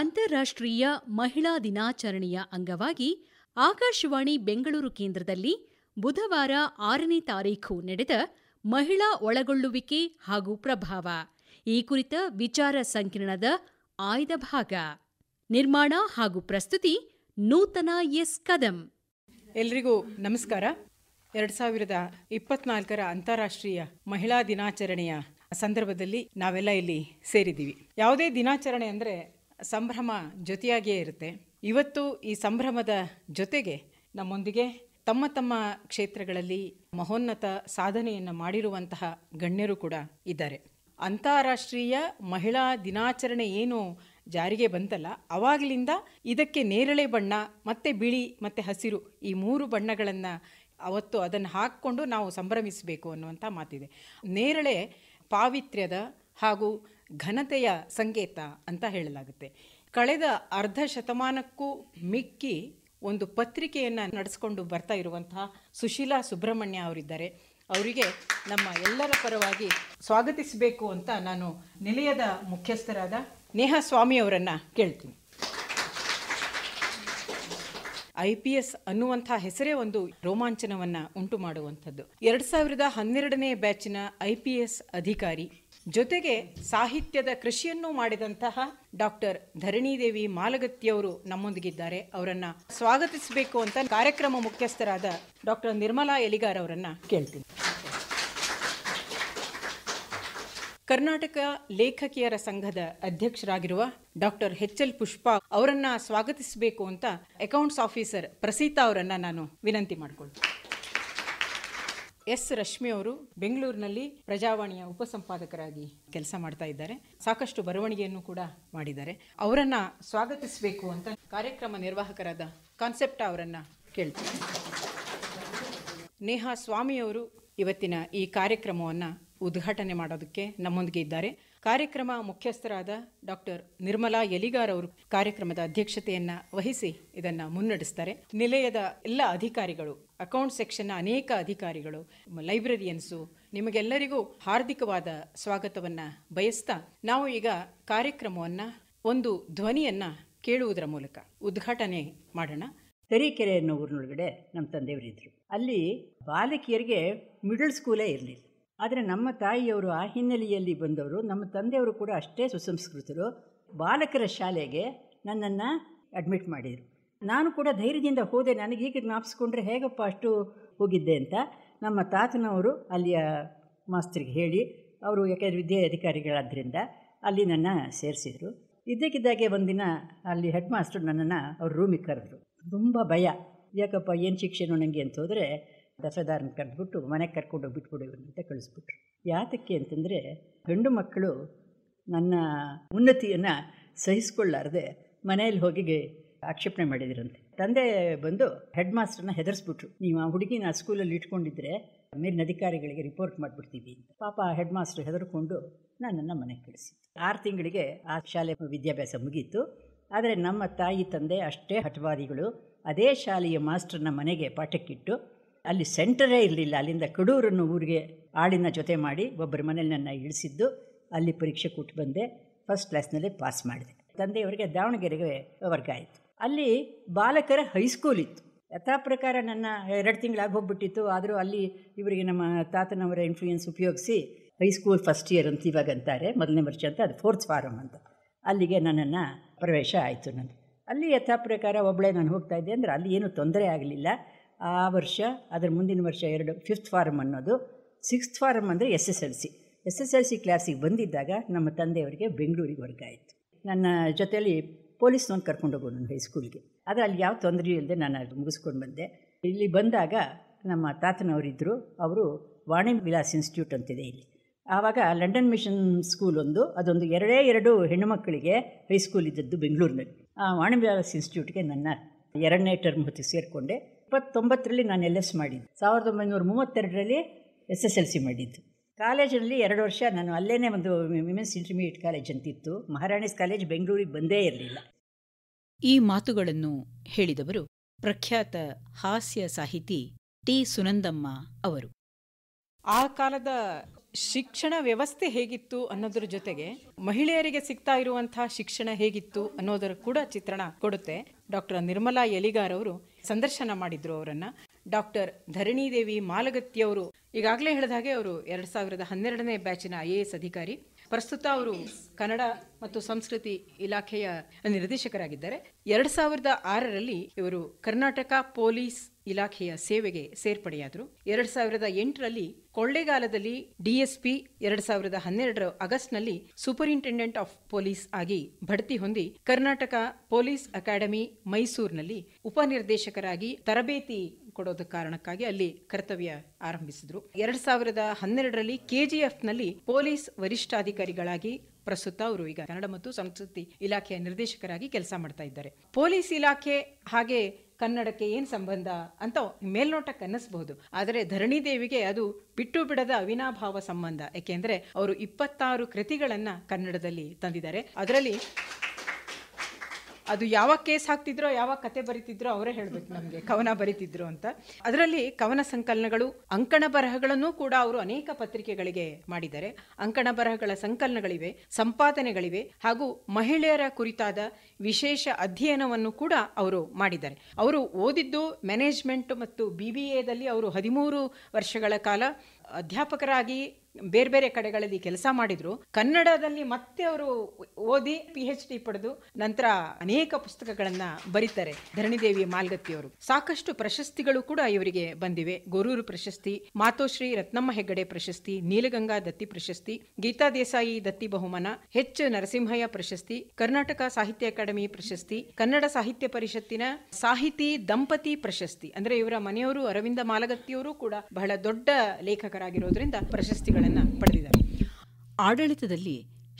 ಅಂತಾರಾಷ್ಟ್ರೀಯ ಮಹಿಳಾ ದಿನಾಚರಣೆಯ ಅಂಗವಾಗಿ ಆಕಾಶವಾಣಿ ಬೆಂಗಳೂರು ಕೇಂದ್ರದಲ್ಲಿ ಬುಧವಾರ ಆರನೇ ತಾರೀಖು ನಡೆದ ಮಹಿಳಾ ಒಳಗೊಳ್ಳುವಿಕೆ ಹಾಗೂ ಪ್ರಭಾವ ಈ ಕುರಿತ ವಿಚಾರ ಸಂಕಿರಣದ ಆಯ್ದ ಭಾಗ ನಿರ್ಮಾಣ ಹಾಗೂ ಪ್ರಸ್ತುತಿ ನೂತನ ಎಸ್ ಕದಂ ಎಲ್ರಿಗೂ ನಮಸ್ಕಾರ ಎರಡ್ ಸಾವಿರದ ಇಪ್ಪತ್ನಾಲ್ಕರ ಅಂತಾರಾಷ್ಟ್ರೀಯ ಮಹಿಳಾ ದಿನಾಚರಣೆಯ ಸಂದರ್ಭದಲ್ಲಿ ನಾವೆಲ್ಲ ಇಲ್ಲಿ ಸೇರಿದ್ದೀವಿ ಯಾವುದೇ ದಿನಾಚರಣೆ ಅಂದರೆ ಸಂಭ್ರಮ ಜೊತೆಯಾಗಿಯೇ ಇರುತ್ತೆ ಇವತ್ತು ಈ ಸಂಭ್ರಮದ ಜೊತೆಗೆ ನಮ್ಮೊಂದಿಗೆ ತಮ್ಮ ತಮ್ಮ ಕ್ಷೇತ್ರಗಳಲ್ಲಿ ಮಹೋನ್ನತ ಸಾಧನೆಯನ್ನು ಮಾಡಿರುವಂತಹ ಗಣ್ಯರು ಕೂಡ ಇದ್ದಾರೆ ಅಂತಾರಾಷ್ಟ್ರೀಯ ಮಹಿಳಾ ದಿನಾಚರಣೆ ಏನು ಜಾರಿಗೆ ಬಂತಲ್ಲ ಅವಾಗಲಿಂದ ಇದಕ್ಕೆ ನೇರಳೆ ಬಣ್ಣ ಮತ್ತೆ ಬಿಳಿ ಮತ್ತೆ ಹಸಿರು ಈ ಮೂರು ಬಣ್ಣಗಳನ್ನು ಅವತ್ತು ಅದನ್ನು ಹಾಕ್ಕೊಂಡು ನಾವು ಸಂಭ್ರಮಿಸಬೇಕು ಅನ್ನುವಂಥ ಮಾತಿದೆ ನೇರಳೆ ಪಾವಿತ್ರ್ಯದ ಹಾಗೂ ಘನತೆಯ ಸಂಕೇತ ಅಂತ ಹೇಳಲಾಗುತ್ತೆ ಕಳೆದ ಅರ್ಧ ಶತಮಾನಕ್ಕೂ ಮಿಕ್ಕಿ ಒಂದು ಪತ್ರಿಕೆಯನ್ನು ನಡೆಸಿಕೊಂಡು ಬರ್ತಾ ಇರುವಂತಹ ಸುಶೀಲಾ ಸುಬ್ರಹ್ಮಣ್ಯ ಅವರಿದ್ದಾರೆ ಅವರಿಗೆ ನಮ್ಮ ಎಲ್ಲರ ಪರವಾಗಿ ಸ್ವಾಗತಿಸಬೇಕು ಅಂತ ನಾನು ನಿಲಯದ ಮುಖ್ಯಸ್ಥರಾದ ನೇಹ ಸ್ವಾಮಿ ಅವರನ್ನು ಕೇಳ್ತೀನಿ ಐ ಪಿ ಎಸ್ ಅನ್ನುವಂಥ ಹೆಸರೇ ಒಂದು ರೋಮಾಂಚನವನ್ನು ಉಂಟು ಮಾಡುವಂಥದ್ದು ಎರಡು ಸಾವಿರದ ಹನ್ನೆರಡನೇ ಬ್ಯಾಚಿನ ಐ ಪಿ ಎಸ್ ಅಧಿಕಾರಿ ಜೊತೆಗೆ ಸಾಹಿತ್ಯದ ಕೃಷಿಯನ್ನು ಮಾಡಿದಂತಹ ಡಾಕ್ಟರ್ ಧರಣಿದೇವಿ ಮಾಲಗತ್ತಿಯವರು ನಮ್ಮೊಂದಿಗಿದ್ದಾರೆ ಅವರನ್ನ ಸ್ವಾಗತಿಸಬೇಕು ಅಂತ ಕಾರ್ಯಕ್ರಮ ಮುಖ್ಯಸ್ಥರಾದ ಡಾಕ್ಟರ್ ನಿರ್ಮಲಾ ಎಲಿಗಾರ್ ಅವರನ್ನ ಕೇಳ್ತೀನಿ ಕರ್ನಾಟಕ ಲೇಖಕಿಯರ ಸಂಘದ ಅಧ್ಯಕ್ಷರಾಗಿರುವ ಡಾಕ್ಟರ್ ಎಚ್ ಎಲ್ ಪುಷ್ಪಾ ಅವರನ್ನ ಸ್ವಾಗತಿಸಬೇಕು ಅಂತ ಅಕೌಂಟ್ಸ್ ಆಫೀಸರ್ ಪ್ರಸೀತಾ ಅವರನ್ನ ನಾನು ವಿನಂತಿ ಮಾಡಿಕೊಳ್ತೀನಿ ಎಸ್ ರಶ್ಮಿ ಅವರು ಬೆಂಗಳೂರಿನಲ್ಲಿ ಪ್ರಜಾವಾಣಿಯ ಉಪಸಂಪಾದಕರಾಗಿ ಕೆಲಸ ಮಾಡ್ತಾ ಇದ್ದಾರೆ ಸಾಕಷ್ಟು ಬರವಣಿಗೆಯನ್ನು ಕೂಡ ಮಾಡಿದ್ದಾರೆ ಅವರನ್ನ ಸ್ವಾಗತಿಸಬೇಕು ಅಂತ ಕಾರ್ಯಕ್ರಮ ನಿರ್ವಾಹಕರಾದ ಕಾನ್ಸೆಪ್ಟ ಅವರನ್ನ ಕೇಳ್ತಾರೆ ನೇಹಾ ಸ್ವಾಮಿಯವರು ಇವತ್ತಿನ ಈ ಕಾರ್ಯಕ್ರಮವನ್ನು ಉದ್ಘಾಟನೆ ಮಾಡೋದಕ್ಕೆ ನಮ್ಮೊಂದಿಗೆ ಇದ್ದಾರೆ ಕಾರ್ಯಕ್ರಮ ಮುಖ್ಯಸ್ಥರಾದ ಡಾಕ್ಟರ್ ನಿರ್ಮಲಾ ಯಲಿಗಾರ್ ಅವರು ಕಾರ್ಯಕ್ರಮದ ಅಧ್ಯಕ್ಷತೆಯನ್ನ ವಹಿಸಿ ಇದನ್ನ ಮುನ್ನಡೆಸ್ತಾರೆ ನಿಲಯದ ಎಲ್ಲ ಅಧಿಕಾರಿಗಳು ಅಕೌಂಟ್ ಸೆಕ್ಷನ್ನ ಅನೇಕ ಅಧಿಕಾರಿಗಳು ಲೈಬ್ರರಿಯನ್ಸು ನಿಮಗೆಲ್ಲರಿಗೂ ಹಾರ್ದಿಕವಾದ ಸ್ವಾಗತವನ್ನು ಬಯಸ್ತಾ ನಾವು ಈಗ ಕಾರ್ಯಕ್ರಮವನ್ನ ಒಂದು ಧ್ವನಿಯನ್ನ ಕೇಳುವುದರ ಮೂಲಕ ಉದ್ಘಾಟನೆ ಮಾಡೋಣ ತರೀಕೆರೆ ಅನ್ನೋ ಊರಿನೊಳಗಡೆ ನಮ್ಮ ತಂದೆಯವರಿದ್ದರು ಅಲ್ಲಿ ಬಾಲಕಿಯರಿಗೆ ಮಿಡಲ್ ಸ್ಕೂಲೇ ಇರಲಿಲ್ಲ ಆದರೆ ನಮ್ಮ ತಾಯಿಯವರು ಆ ಹಿನ್ನೆಲೆಯಲ್ಲಿ ಬಂದವರು ನಮ್ಮ ತಂದೆಯವರು ಕೂಡ ಅಷ್ಟೇ ಸುಸಂಸ್ಕೃತರು ಬಾಲಕರ ಶಾಲೆಗೆ ನನ್ನನ್ನು ಅಡ್ಮಿಟ್ ಮಾಡಿದರು ನಾನು ಕೂಡ ಧೈರ್ಯದಿಂದ ಹೋದೆ ನನಗೆ ಈಗ ಜ್ಞಾಪಿಸ್ಕೊಂಡ್ರೆ ಹೇಗಪ್ಪ ಅಷ್ಟು ಹೋಗಿದ್ದೆ ಅಂತ ನಮ್ಮ ತಾತನವರು ಅಲ್ಲಿಯ ಮಾಸ್ತರಿಗೆ ಹೇಳಿ ಅವರು ಯಾಕೆಂದರೆ ವಿದ್ಯೆ ಅಧಿಕಾರಿಗಳಾದ್ದರಿಂದ ಅಲ್ಲಿ ನನ್ನ ಸೇರಿಸಿದರು ಇದ್ದಕ್ಕಿದ್ದಾಗೆ ಒಂದಿನ ಅಲ್ಲಿ ಹೆಡ್ ಮಾಸ್ಟರ್ ನನ್ನನ್ನು ಅವ್ರ ರೂಮಿಗೆ ಕರೆದ್ರು ತುಂಬ ಭಯ ಯಾಕಪ್ಪ ಏನು ಶಿಕ್ಷೆನೋ ನನಗೆ ಅಂತ ಹೋದರೆ ದಸದಾರನ ಕರೆದ್ಬಿಟ್ಟು ಮನೆಗೆ ಕರ್ಕೊಂಡು ಬಿಟ್ಬಿಡೋನು ಅಂತ ಕಳಿಸ್ಬಿಟ್ರು ಯಾತಕ್ಕೆ ಅಂತಂದರೆ ಗಂಡು ಮಕ್ಕಳು ನನ್ನ ಉನ್ನತಿಯನ್ನು ಸಹಿಸ್ಕೊಳ್ಳಾರದೆ ಮನೆಯಲ್ಲಿ ಹೋಗಿ ಆಕ್ಷೇಪಣೆ ಮಾಡಿದ್ರಂತೆ ತಂದೆ ಬಂದು ಹೆಡ್ ಮಾಸ್ಟರ್ನ ಹೆದರ್ಸ್ಬಿಟ್ರು ನೀವು ಆ ಹುಡುಗಿನ ಸ್ಕೂಲಲ್ಲಿ ಇಟ್ಕೊಂಡಿದ್ರೆ ಮೇಲಿನ ಅಧಿಕಾರಿಗಳಿಗೆ ರಿಪೋರ್ಟ್ ಮಾಡಿಬಿಡ್ತೀವಿ ಅಂತ ಪಾಪ ಹೆಡ್ ಮಾಸ್ಟರ್ ಹೆದರ್ಕೊಂಡು ನನ್ನನ್ನು ಮನೆಗೆ ಕಳಿಸಿ ಆರು ತಿಂಗಳಿಗೆ ಆ ಶಾಲೆ ವಿದ್ಯಾಭ್ಯಾಸ ಮುಗೀತು ಆದರೆ ನಮ್ಮ ತಾಯಿ ತಂದೆ ಅಷ್ಟೇ ಹಠವಾದಿಗಳು ಅದೇ ಶಾಲೆಯ ಮಾಸ್ಟರ್ನ ಮನೆಗೆ ಪಾಠಕ್ಕಿಟ್ಟು ಅಲ್ಲಿ ಸೆಂಟರೇ ಇರಲಿಲ್ಲ ಅಲ್ಲಿಂದ ಕಡೂರನ್ನು ಊರಿಗೆ ಆಳಿನ ಜೊತೆ ಮಾಡಿ ಒಬ್ಬರ ಮನೇಲಿ ನನ್ನ ಇಳಿಸಿದ್ದು ಅಲ್ಲಿ ಪರೀಕ್ಷೆ ಕೊಟ್ಟು ಬಂದೆ ಫಸ್ಟ್ ಕ್ಲಾಸ್ನಲ್ಲಿ ಪಾಸ್ ಮಾಡಿದೆ ತಂದೆಯವರಿಗೆ ದಾವಣಗೆರೆಗೆ ವರ್ಗ ಆಯಿತು ಅಲ್ಲಿ ಬಾಲಕರ ಹೈಸ್ಕೂಲ್ ಇತ್ತು ಯಥಾ ಪ್ರಕಾರ ನನ್ನ ಎರಡು ತಿಂಗಳಾಗಿ ಹೋಗ್ಬಿಟ್ಟಿತ್ತು ಆದರೂ ಅಲ್ಲಿ ಇವರಿಗೆ ನಮ್ಮ ತಾತನವರ ಇನ್ಫ್ಲೂಯೆನ್ಸ್ ಉಪಯೋಗಿಸಿ ಹೈಸ್ಕೂಲ್ ಫಸ್ಟ್ ಇಯರ್ ಅಂತ ಇವಾಗ ಅಂತಾರೆ ಮೊದಲನೇ ವರ್ಷ ಅಂತ ಅದು ಫೋರ್ತ್ ಫಾರಮ್ ಅಂತ ಅಲ್ಲಿಗೆ ನನ್ನನ್ನು ಪ್ರವೇಶ ಆಯಿತು ನನ್ನ ಅಲ್ಲಿ ಯಥಾ ಪ್ರಕಾರ ಒಬ್ಬಳೇ ನಾನು ಹೋಗ್ತಾ ಇದ್ದೆ ಅಂದರೆ ಅಲ್ಲಿ ಏನೂ ತೊಂದರೆ ಆಗಲಿಲ್ಲ ಆ ವರ್ಷ ಅದರ ಮುಂದಿನ ವರ್ಷ ಎರಡು ಫಿಫ್ತ್ ಫಾರಮ್ ಅನ್ನೋದು ಸಿಕ್ಸ್ತ್ ಫಾರಮ್ ಅಂದರೆ S S L C S S L C ಕ್ಲಾಸಿಗೆ ಬಂದಿದ್ದಾಗ ನಮ್ಮ ತಂದೆಯವರಿಗೆ ಬೆಂಗಳೂರಿಗೆ ವರ್ಗ ಆಯಿತು ನನ್ನ ಜೊತೆಯಲ್ಲಿ ಕರ್ಕೊಂಡು ಹೋಗೋದು ನನ್ನ ಹೈಸ್ಕೂಲ್ಗೆ ಆದರೆ ಅಲ್ಲಿ ಯಾವ ತೊಂದರೆ ಇಲ್ಲದೆ ನಾನು ಅಲ್ಲಿ ಮುಗಿಸ್ಕೊಂಡು ಬಂದೆ ಇಲ್ಲಿ ಬಂದಾಗ ನಮ್ಮ ತಾತನವರಿದ್ದರು ಅವರು ವಾಣಿ ವಿಲಾಸ್ ಇನ್ಸ್ಟಿಟ್ಯೂಟ್ ಅಂತಿದೆ ಇಲ್ಲಿ ಆವಾಗ ಲಂಡನ್ ಮಿಷನ್ ಸ್ಕೂಲ್ ಒಂದು ಅದೊಂದು ಎರಡೇ ಎರಡು ಹೆಣ್ಣುಮಕ್ಕಳಿಗೆ ಹೈಸ್ಕೂಲ್ ಇದ್ದದ್ದು ಬೆಂಗಳೂರಿನಲ್ಲಿ ಆ ವಾಣಿ ವಿಲಾಸ್ ಇನ್ಸ್ಟಿಟ್ಯೂಟ್ಗೆ ನನ್ನ ಎರಡನೇ ಟರ್ಮ್ ಹೊತ್ತಿಗೆ ಸೇರಿಕೊಂಡೆ ಇಪ್ಪತ್ತೊಂಬತ್ತರಲ್ಲಿ ನಾನು ಎಲ್ ಎಸ್ ಮಾಡಿದ್ದು ಸಾವಿರದ ಒಂಬೈನೂರ ಮೂವತ್ತೆರಡರಲ್ಲಿ ಎಸ್ ಎಸ್ ಎಲ್ ಸಿ ಮಾಡಿದ್ದು ಕಾಲೇಜಿನಲ್ಲಿ ಎರಡು ವರ್ಷ ನಾನು ಅಲ್ಲೇ ಒಂದು ವಿಮೆನ್ಸ್ ಇಂಟರ್ಮೀಡಿಯೇಟ್ ಕಾಲೇಜ್ ಅಂತಿತ್ತು ಮಹಾರಾಣಿಸ್ ಕಾಲೇಜ್ ಬೆಂಗಳೂರಿಗೆ ಬಂದೇ ಇರಲಿಲ್ಲ ಈ ಮಾತುಗಳನ್ನು ಹೇಳಿದವರು ಪ್ರಖ್ಯಾತ ಹಾಸ್ಯ ಸಾಹಿತಿ ಟಿ ಸುನಂದಮ್ಮ ಅವರು ಆ ಕಾಲದ ಶಿಕ್ಷಣ ವ್ಯವಸ್ಥೆ ಹೇಗಿತ್ತು ಅನ್ನೋದ್ರ ಜೊತೆಗೆ ಮಹಿಳೆಯರಿಗೆ ಸಿಗ್ತಾ ಇರುವಂತಹ ಶಿಕ್ಷಣ ಹೇಗಿತ್ತು ಅನ್ನೋದರ ಕೂಡ ಚಿತ್ರಣ ಕೊಡುತ್ತೆ ಡಾಕ್ಟರ್ ನಿರ್ಮಲಾ ಎಲಿಗಾರ್ ಅವರು ಸಂದರ್ಶನ ಮಾಡಿದ್ರು ಅವರನ್ನ ಡಾಕ್ಟರ್ ಧರಣಿದೇವಿ ದೇವಿ ಅವರು ಈಗಾಗಲೇ ಹೇಳಿದ ಹಾಗೆ ಅವರು ಎರಡ್ ಸಾವಿರದ ಹನ್ನೆರಡನೇ ಬ್ಯಾಚಿನ ಐ ಎ ಅಧಿಕಾರಿ ಪ್ರಸ್ತುತ ಅವರು ಕನ್ನಡ ಮತ್ತು ಸಂಸ್ಕೃತಿ ಇಲಾಖೆಯ ನಿರ್ದೇಶಕರಾಗಿದ್ದಾರೆ ಎರಡ್ ಸಾವಿರದ ಆರರಲ್ಲಿ ಇವರು ಕರ್ನಾಟಕ ಪೊಲೀಸ್ ಇಲಾಖೆಯ ಸೇವೆಗೆ ಸೇರ್ಪಡೆಯಾದರು ಎರಡ್ ಸಾವಿರದ ಎಂಟರಲ್ಲಿ ಕೊಳ್ಳೆಗಾಲದಲ್ಲಿ ಡಿಎಸ್ಪಿ ಎರಡ್ ಸಾವಿರದ ಹನ್ನೆರಡರ ಆಗಸ್ಟ್ನಲ್ಲಿ ಸೂಪರಿಂಟೆಂಡೆಂಟ್ ಆಫ್ ಪೊಲೀಸ್ ಆಗಿ ಬಡ್ತಿ ಹೊಂದಿ ಕರ್ನಾಟಕ ಪೊಲೀಸ್ ಅಕಾಡೆಮಿ ಮೈಸೂರಿನಲ್ಲಿ ಉಪನಿರ್ದೇಶಕರಾಗಿ ತರಬೇತಿ ಕೊಡೋದ ಕಾರಣಕ್ಕಾಗಿ ಅಲ್ಲಿ ಕರ್ತವ್ಯ ಆರಂಭಿಸಿದ್ರು ಎರಡ್ ಸಾವಿರದ ಹನ್ನೆರಡರಲ್ಲಿ ಕೆಜಿಎಫ್ನಲ್ಲಿ ಪೊಲೀಸ್ ವರಿಷ್ಠಾಧಿಕಾರಿಗಳಾಗಿ ಪ್ರಸ್ತುತ ಅವರು ಈಗ ಕನ್ನಡ ಮತ್ತು ಸಂಸ್ಕೃತಿ ಇಲಾಖೆಯ ನಿರ್ದೇಶಕರಾಗಿ ಕೆಲಸ ಮಾಡ್ತಾ ಇದ್ದಾರೆ ಪೊಲೀಸ್ ಇಲಾಖೆ ಹಾಗೆ ಕನ್ನಡಕ್ಕೆ ಏನು ಸಂಬಂಧ ಅಂತ ಮೇಲ್ನೋಟಕ್ಕೆ ಅನ್ನಿಸ್ಬಹುದು ಆದರೆ ಧರಣಿ ದೇವಿಗೆ ಅದು ಬಿಟ್ಟು ಬಿಡದ ಅವಿನಾಭಾವ ಸಂಬಂಧ ಯಾಕೆಂದ್ರೆ ಅವರು ಇಪ್ಪತ್ತಾರು ಕೃತಿಗಳನ್ನು ಕನ್ನಡದಲ್ಲಿ ತಂದಿದ್ದಾರೆ ಅದರಲ್ಲಿ ಅದು ಯಾವ ಕೇಸ್ ಹಾಕ್ತಿದ್ರೋ ಯಾವ ಕತೆ ಬರಿತಿದ್ರೋ ಅವರೇ ಹೇಳಬೇಕು ನಮಗೆ ಕವನ ಬರೀತಿದ್ರು ಅಂತ ಅದರಲ್ಲಿ ಕವನ ಸಂಕಲನಗಳು ಅಂಕಣ ಬರಹಗಳನ್ನು ಕೂಡ ಅವರು ಅನೇಕ ಪತ್ರಿಕೆಗಳಿಗೆ ಮಾಡಿದ್ದಾರೆ ಅಂಕಣ ಬರಹಗಳ ಸಂಕಲನಗಳಿವೆ ಸಂಪಾದನೆಗಳಿವೆ ಹಾಗೂ ಮಹಿಳೆಯರ ಕುರಿತಾದ ವಿಶೇಷ ಅಧ್ಯಯನವನ್ನು ಕೂಡ ಅವರು ಮಾಡಿದ್ದಾರೆ ಅವರು ಓದಿದ್ದು ಮ್ಯಾನೇಜ್ಮೆಂಟ್ ಮತ್ತು ಬಿ ಬಿ ಅವರು ಹದಿಮೂರು ವರ್ಷಗಳ ಕಾಲ ಅಧ್ಯಾಪಕರಾಗಿ ಬೇರೆ ಬೇರೆ ಕಡೆಗಳಲ್ಲಿ ಕೆಲಸ ಮಾಡಿದ್ರು ಕನ್ನಡದಲ್ಲಿ ಮತ್ತೆ ಅವರು ಓದಿ ಪಿ ಎಚ್ ಡಿ ಪಡೆದು ನಂತರ ಅನೇಕ ಪುಸ್ತಕಗಳನ್ನ ಬರೀತಾರೆ ಧರಣಿದೇವಿ ಮಾಲ್ಗತ್ತಿಯವರು ಸಾಕಷ್ಟು ಪ್ರಶಸ್ತಿಗಳು ಕೂಡ ಇವರಿಗೆ ಬಂದಿವೆ ಗೊರೂರು ಪ್ರಶಸ್ತಿ ಮಾತೋಶ್ರೀ ರತ್ನಮ್ಮ ಹೆಗ್ಗಡೆ ಪ್ರಶಸ್ತಿ ನೀಲಗಂಗಾ ದತ್ತಿ ಪ್ರಶಸ್ತಿ ಗೀತಾ ದೇಸಾಯಿ ದತ್ತಿ ಬಹುಮಾನ ಹೆಚ್ ನರಸಿಂಹಯ್ಯ ಪ್ರಶಸ್ತಿ ಕರ್ನಾಟಕ ಸಾಹಿತ್ಯ ಅಕಾಡೆಮಿ ಪ್ರಶಸ್ತಿ ಕನ್ನಡ ಸಾಹಿತ್ಯ ಪರಿಷತ್ತಿನ ಸಾಹಿತಿ ದಂಪತಿ ಪ್ರಶಸ್ತಿ ಅಂದ್ರೆ ಇವರ ಮನೆಯವರು ಅರವಿಂದ ಮಾಲಗತ್ತಿಯವರು ಕೂಡ ಬಹಳ ದೊಡ್ಡ ಲೇಖಕರಾಗಿರೋದ್ರಿಂದ ಪ್ರಶಸ್ತಿಗಳು ಗುಣಗಳನ್ನು ಪಡೆದಿದ್ದಾರೆ ಆಡಳಿತದಲ್ಲಿ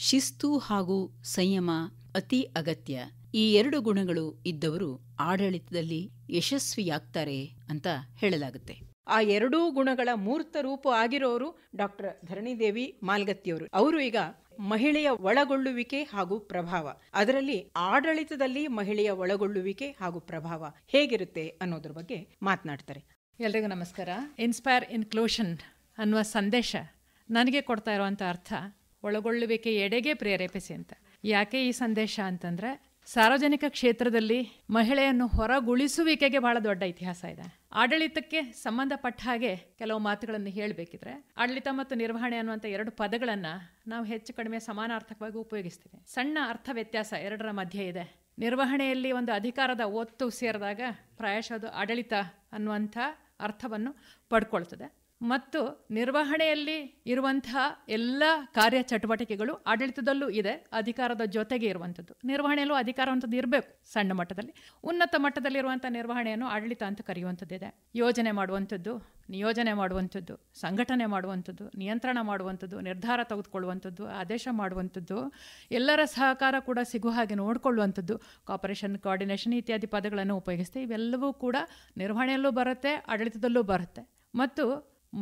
ಶಿಸ್ತು ಹಾಗೂ ಸಂಯಮ ಅತಿ ಅಗತ್ಯ ಈ ಎರಡು ಗುಣಗಳು ಇದ್ದವರು ಆಡಳಿತದಲ್ಲಿ ಯಶಸ್ವಿಯಾಗ್ತಾರೆ ಅಂತ ಹೇಳಲಾಗುತ್ತೆ ಆ ಎರಡೂ ಗುಣಗಳ ಮೂರ್ತ ರೂಪ ಆಗಿರೋರು ಡಾಕ್ಟರ್ ಧರಣಿದೇವಿ ಮಾಲ್ಗತ್ತಿಯವರು ಅವರು ಈಗ ಮಹಿಳೆಯ ಒಳಗೊಳ್ಳುವಿಕೆ ಹಾಗೂ ಪ್ರಭಾವ ಅದರಲ್ಲಿ ಆಡಳಿತದಲ್ಲಿ ಮಹಿಳೆಯ ಒಳಗೊಳ್ಳುವಿಕೆ ಹಾಗೂ ಪ್ರಭಾವ ಹೇಗಿರುತ್ತೆ ಅನ್ನೋದ್ರ ಬಗ್ಗೆ ಮಾತನಾಡ್ತಾರೆ ಎಲ್ರಿಗೂ ನಮಸ್ಕಾರ ಇನ್ಸ್ಪೈರ್ ಇನ್ಕ್ಲೂಷನ್ ಅನ್ನುವ ಸಂದೇಶ ನನಗೆ ಕೊಡ್ತಾ ಇರುವಂಥ ಅರ್ಥ ಒಳಗೊಳ್ಳುವಿಕೆ ಎಡೆಗೆ ಪ್ರೇರೇಪಿಸಿ ಅಂತ ಯಾಕೆ ಈ ಸಂದೇಶ ಅಂತಂದರೆ ಸಾರ್ವಜನಿಕ ಕ್ಷೇತ್ರದಲ್ಲಿ ಮಹಿಳೆಯನ್ನು ಹೊರಗುಳಿಸುವಿಕೆಗೆ ಬಹಳ ದೊಡ್ಡ ಇತಿಹಾಸ ಇದೆ ಆಡಳಿತಕ್ಕೆ ಸಂಬಂಧಪಟ್ಟ ಹಾಗೆ ಕೆಲವು ಮಾತುಗಳನ್ನು ಹೇಳಬೇಕಿದ್ರೆ ಆಡಳಿತ ಮತ್ತು ನಿರ್ವಹಣೆ ಅನ್ನುವಂಥ ಎರಡು ಪದಗಳನ್ನು ನಾವು ಹೆಚ್ಚು ಕಡಿಮೆ ಸಮಾನಾರ್ಥಕವಾಗಿ ಉಪಯೋಗಿಸ್ತೀವಿ ಸಣ್ಣ ಅರ್ಥ ವ್ಯತ್ಯಾಸ ಎರಡರ ಮಧ್ಯೆ ಇದೆ ನಿರ್ವಹಣೆಯಲ್ಲಿ ಒಂದು ಅಧಿಕಾರದ ಒತ್ತು ಸೇರಿದಾಗ ಪ್ರಾಯಶಃ ಅದು ಆಡಳಿತ ಅನ್ನುವಂಥ ಅರ್ಥವನ್ನು ಪಡ್ಕೊಳ್ತದೆ ಮತ್ತು ನಿರ್ವಹಣೆಯಲ್ಲಿ ಇರುವಂತಹ ಎಲ್ಲ ಕಾರ್ಯ ಚಟುವಟಿಕೆಗಳು ಆಡಳಿತದಲ್ಲೂ ಇದೆ ಅಧಿಕಾರದ ಜೊತೆಗೆ ಇರುವಂಥದ್ದು ನಿರ್ವಹಣೆಯಲ್ಲೂ ಅಧಿಕಾರವಂಥದ್ದು ಇರಬೇಕು ಸಣ್ಣ ಮಟ್ಟದಲ್ಲಿ ಉನ್ನತ ಮಟ್ಟದಲ್ಲಿರುವಂಥ ನಿರ್ವಹಣೆಯನ್ನು ಆಡಳಿತ ಅಂತ ಇದೆ ಯೋಜನೆ ಮಾಡುವಂಥದ್ದು ನಿಯೋಜನೆ ಮಾಡುವಂಥದ್ದು ಸಂಘಟನೆ ಮಾಡುವಂಥದ್ದು ನಿಯಂತ್ರಣ ಮಾಡುವಂಥದ್ದು ನಿರ್ಧಾರ ತೆಗೆದುಕೊಳ್ಳುವಂಥದ್ದು ಆದೇಶ ಮಾಡುವಂಥದ್ದು ಎಲ್ಲರ ಸಹಕಾರ ಕೂಡ ಸಿಗುವ ಹಾಗೆ ನೋಡಿಕೊಳ್ಳುವಂಥದ್ದು ಕಾಪರೇಷನ್ ಕೋಆರ್ಡಿನೇಷನ್ ಇತ್ಯಾದಿ ಪದಗಳನ್ನು ಉಪಯೋಗಿಸ್ತೀವಿ ಇವೆಲ್ಲವೂ ಕೂಡ ನಿರ್ವಹಣೆಯಲ್ಲೂ ಬರುತ್ತೆ ಆಡಳಿತದಲ್ಲೂ ಬರುತ್ತೆ ಮತ್ತು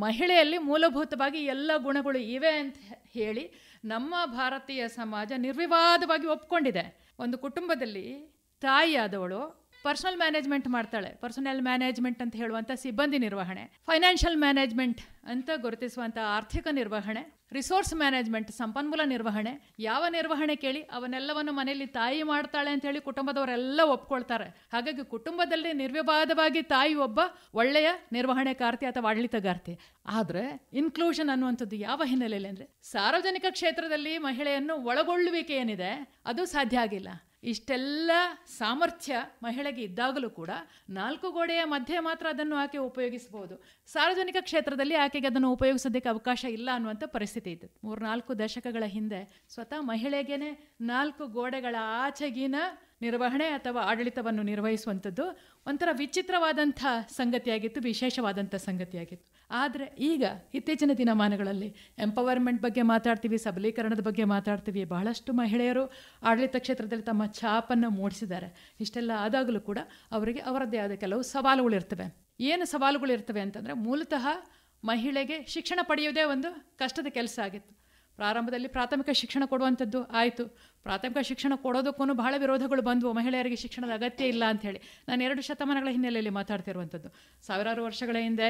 ಮಹಿಳೆಯಲ್ಲಿ ಮೂಲಭೂತವಾಗಿ ಎಲ್ಲ ಗುಣಗಳು ಇವೆ ಅಂತ ಹೇಳಿ ನಮ್ಮ ಭಾರತೀಯ ಸಮಾಜ ನಿರ್ವಿವಾದವಾಗಿ ಒಪ್ಕೊಂಡಿದೆ ಒಂದು ಕುಟುಂಬದಲ್ಲಿ ತಾಯಿಯಾದವಳು ಪರ್ಸನಲ್ ಮ್ಯಾನೇಜ್ಮೆಂಟ್ ಮಾಡ್ತಾಳೆ ಪರ್ಸನಲ್ ಮ್ಯಾನೇಜ್ಮೆಂಟ್ ಅಂತ ಹೇಳುವಂಥ ಸಿಬ್ಬಂದಿ ನಿರ್ವಹಣೆ ಫೈನಾನ್ಷಿಯಲ್ ಮ್ಯಾನೇಜ್ಮೆಂಟ್ ಅಂತ ಗುರುತಿಸುವಂಥ ಆರ್ಥಿಕ ನಿರ್ವಹಣೆ ರಿಸೋರ್ಸ್ ಮ್ಯಾನೇಜ್ಮೆಂಟ್ ಸಂಪನ್ಮೂಲ ನಿರ್ವಹಣೆ ಯಾವ ನಿರ್ವಹಣೆ ಕೇಳಿ ಅವನ್ನೆಲ್ಲವನ್ನು ಮನೆಯಲ್ಲಿ ತಾಯಿ ಮಾಡ್ತಾಳೆ ಅಂತ ಹೇಳಿ ಕುಟುಂಬದವರೆಲ್ಲ ಒಪ್ಕೊಳ್ತಾರೆ ಹಾಗಾಗಿ ಕುಟುಂಬದಲ್ಲಿ ನಿರ್ವಿವಾದವಾಗಿ ತಾಯಿ ಒಬ್ಬ ಒಳ್ಳೆಯ ನಿರ್ವಹಣೆ ಕಾರ್ತಿ ಅಥವಾ ಆಡಳಿತಗಾರ್ತಿ ಆದರೆ ಇನ್ಕ್ಲೂಷನ್ ಅನ್ನುವಂಥದ್ದು ಯಾವ ಹಿನ್ನೆಲೆಯಲ್ಲಿ ಅಂದರೆ ಸಾರ್ವಜನಿಕ ಕ್ಷೇತ್ರದಲ್ಲಿ ಮಹಿಳೆಯನ್ನು ಒಳಗೊಳ್ಳುವಿಕೆ ಏನಿದೆ ಅದು ಸಾಧ್ಯ ಆಗಿಲ್ಲ ಇಷ್ಟೆಲ್ಲ ಸಾಮರ್ಥ್ಯ ಮಹಿಳೆಗೆ ಇದ್ದಾಗಲೂ ಕೂಡ ನಾಲ್ಕು ಗೋಡೆಯ ಮಧ್ಯೆ ಮಾತ್ರ ಅದನ್ನು ಆಕೆ ಉಪಯೋಗಿಸಬಹುದು ಸಾರ್ವಜನಿಕ ಕ್ಷೇತ್ರದಲ್ಲಿ ಆಕೆಗೆ ಅದನ್ನು ಉಪಯೋಗಿಸೋದಕ್ಕೆ ಅವಕಾಶ ಇಲ್ಲ ಅನ್ನುವಂಥ ಪರಿಸ್ಥಿತಿ ಇತ್ತು ಮೂರ್ನಾಲ್ಕು ದಶಕಗಳ ಹಿಂದೆ ಸ್ವತಃ ಮಹಿಳೆಗೇನೆ ನಾಲ್ಕು ಗೋಡೆಗಳ ಆಚೆಗಿನ ನಿರ್ವಹಣೆ ಅಥವಾ ಆಡಳಿತವನ್ನು ನಿರ್ವಹಿಸುವಂಥದ್ದು ಒಂಥರ ವಿಚಿತ್ರವಾದಂಥ ಸಂಗತಿಯಾಗಿತ್ತು ವಿಶೇಷವಾದಂಥ ಸಂಗತಿಯಾಗಿತ್ತು ಆದರೆ ಈಗ ಇತ್ತೀಚಿನ ದಿನಮಾನಗಳಲ್ಲಿ ಎಂಪವರ್ಮೆಂಟ್ ಬಗ್ಗೆ ಮಾತಾಡ್ತೀವಿ ಸಬಲೀಕರಣದ ಬಗ್ಗೆ ಮಾತಾಡ್ತೀವಿ ಬಹಳಷ್ಟು ಮಹಿಳೆಯರು ಆಡಳಿತ ಕ್ಷೇತ್ರದಲ್ಲಿ ತಮ್ಮ ಛಾಪನ್ನು ಮೂಡಿಸಿದ್ದಾರೆ ಇಷ್ಟೆಲ್ಲ ಆದಾಗಲೂ ಕೂಡ ಅವರಿಗೆ ಅವರದ್ದೇ ಆದ ಕೆಲವು ಸವಾಲುಗಳಿರ್ತವೆ ಏನು ಸವಾಲುಗಳಿರ್ತವೆ ಅಂತಂದರೆ ಮೂಲತಃ ಮಹಿಳೆಗೆ ಶಿಕ್ಷಣ ಪಡೆಯೋದೇ ಒಂದು ಕಷ್ಟದ ಕೆಲಸ ಆಗಿತ್ತು ಪ್ರಾರಂಭದಲ್ಲಿ ಪ್ರಾಥಮಿಕ ಶಿಕ್ಷಣ ಕೊಡುವಂಥದ್ದು ಆಯಿತು ಪ್ರಾಥಮಿಕ ಶಿಕ್ಷಣ ಕೊಡೋದಕ್ಕೂ ಬಹಳ ವಿರೋಧಗಳು ಬಂದವು ಮಹಿಳೆಯರಿಗೆ ಶಿಕ್ಷಣದ ಅಗತ್ಯ ಇಲ್ಲ ಅಂಥೇಳಿ ನಾನು ಎರಡು ಶತಮಾನಗಳ ಹಿನ್ನೆಲೆಯಲ್ಲಿ ಮಾತಾಡ್ತಿರುವಂಥದ್ದು ಸಾವಿರಾರು ವರ್ಷಗಳ ಹಿಂದೆ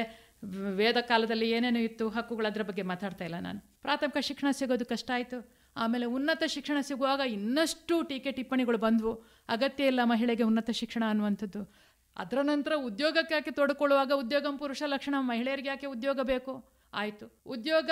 ವೇದ ಕಾಲದಲ್ಲಿ ಏನೇನು ಇತ್ತು ಹಕ್ಕುಗಳ ಅದರ ಬಗ್ಗೆ ಮಾತಾಡ್ತಾ ಇಲ್ಲ ನಾನು ಪ್ರಾಥಮಿಕ ಶಿಕ್ಷಣ ಸಿಗೋದು ಕಷ್ಟ ಆಯಿತು ಆಮೇಲೆ ಉನ್ನತ ಶಿಕ್ಷಣ ಸಿಗುವಾಗ ಇನ್ನಷ್ಟು ಟೀಕೆ ಟಿಪ್ಪಣಿಗಳು ಬಂದವು ಅಗತ್ಯ ಇಲ್ಲ ಮಹಿಳೆಗೆ ಉನ್ನತ ಶಿಕ್ಷಣ ಅನ್ನುವಂಥದ್ದು ಅದರ ನಂತರ ಉದ್ಯೋಗಕ್ಕೆ ಯಾಕೆ ತೊಡ್ಕೊಳ್ಳುವಾಗ ಉದ್ಯೋಗಂ ಪುರುಷ ಲಕ್ಷಣ ಮಹಿಳೆಯರಿಗೆ ಯಾಕೆ ಉದ್ಯೋಗ ಬೇಕು ಆಯಿತು ಉದ್ಯೋಗ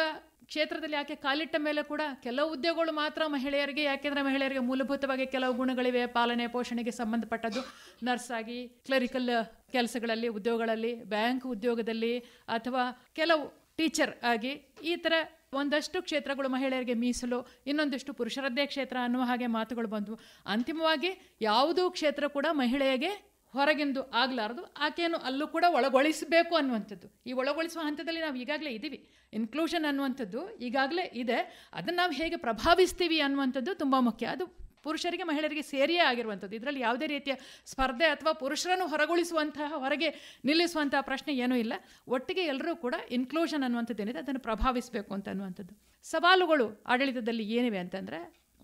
ಕ್ಷೇತ್ರದಲ್ಲಿ ಯಾಕೆ ಕಾಲಿಟ್ಟ ಮೇಲೆ ಕೂಡ ಕೆಲವು ಉದ್ಯೋಗಗಳು ಮಾತ್ರ ಮಹಿಳೆಯರಿಗೆ ಯಾಕೆಂದರೆ ಮಹಿಳೆಯರಿಗೆ ಮೂಲಭೂತವಾಗಿ ಕೆಲವು ಗುಣಗಳಿವೆ ಪಾಲನೆ ಪೋಷಣೆಗೆ ಸಂಬಂಧಪಟ್ಟದ್ದು ನರ್ಸ್ ಆಗಿ ಕ್ಲರಿಕಲ್ ಕೆಲಸಗಳಲ್ಲಿ ಉದ್ಯೋಗಗಳಲ್ಲಿ ಬ್ಯಾಂಕ್ ಉದ್ಯೋಗದಲ್ಲಿ ಅಥವಾ ಕೆಲವು ಟೀಚರ್ ಆಗಿ ಈ ಥರ ಒಂದಷ್ಟು ಕ್ಷೇತ್ರಗಳು ಮಹಿಳೆಯರಿಗೆ ಮೀಸಲು ಇನ್ನೊಂದಿಷ್ಟು ಪುರುಷರದ್ದೇ ಕ್ಷೇತ್ರ ಅನ್ನುವ ಹಾಗೆ ಮಾತುಗಳು ಬಂದವು ಅಂತಿಮವಾಗಿ ಯಾವುದೂ ಕ್ಷೇತ್ರ ಕೂಡ ಮಹಿಳೆಯರಿಗೆ ಹೊರಗೆಂದು ಆಗಲಾರದು ಆಕೆಯನ್ನು ಅಲ್ಲೂ ಕೂಡ ಒಳಗೊಳಿಸಬೇಕು ಅನ್ನುವಂಥದ್ದು ಈ ಒಳಗೊಳಿಸುವ ಹಂತದಲ್ಲಿ ನಾವು ಈಗಾಗಲೇ ಇದ್ದೀವಿ ಇನ್ಕ್ಲೂಷನ್ ಅನ್ನುವಂಥದ್ದು ಈಗಾಗಲೇ ಇದೆ ಅದನ್ನು ನಾವು ಹೇಗೆ ಪ್ರಭಾವಿಸ್ತೀವಿ ಅನ್ನುವಂಥದ್ದು ತುಂಬ ಮುಖ್ಯ ಅದು ಪುರುಷರಿಗೆ ಮಹಿಳೆಯರಿಗೆ ಸೇರಿಯೇ ಆಗಿರುವಂಥದ್ದು ಇದರಲ್ಲಿ ಯಾವುದೇ ರೀತಿಯ ಸ್ಪರ್ಧೆ ಅಥವಾ ಪುರುಷರನ್ನು ಹೊರಗೊಳಿಸುವಂತಹ ಹೊರಗೆ ನಿಲ್ಲಿಸುವಂತಹ ಪ್ರಶ್ನೆ ಏನೂ ಇಲ್ಲ ಒಟ್ಟಿಗೆ ಎಲ್ಲರೂ ಕೂಡ ಇನ್ಕ್ಲೂಷನ್ ಅನ್ನುವಂಥದ್ದು ಏನಿದೆ ಅದನ್ನು ಪ್ರಭಾವಿಸಬೇಕು ಅಂತ ಅನ್ನುವಂಥದ್ದು ಸವಾಲುಗಳು ಆಡಳಿತದಲ್ಲಿ ಏನಿವೆ ಅಂತಂದರೆ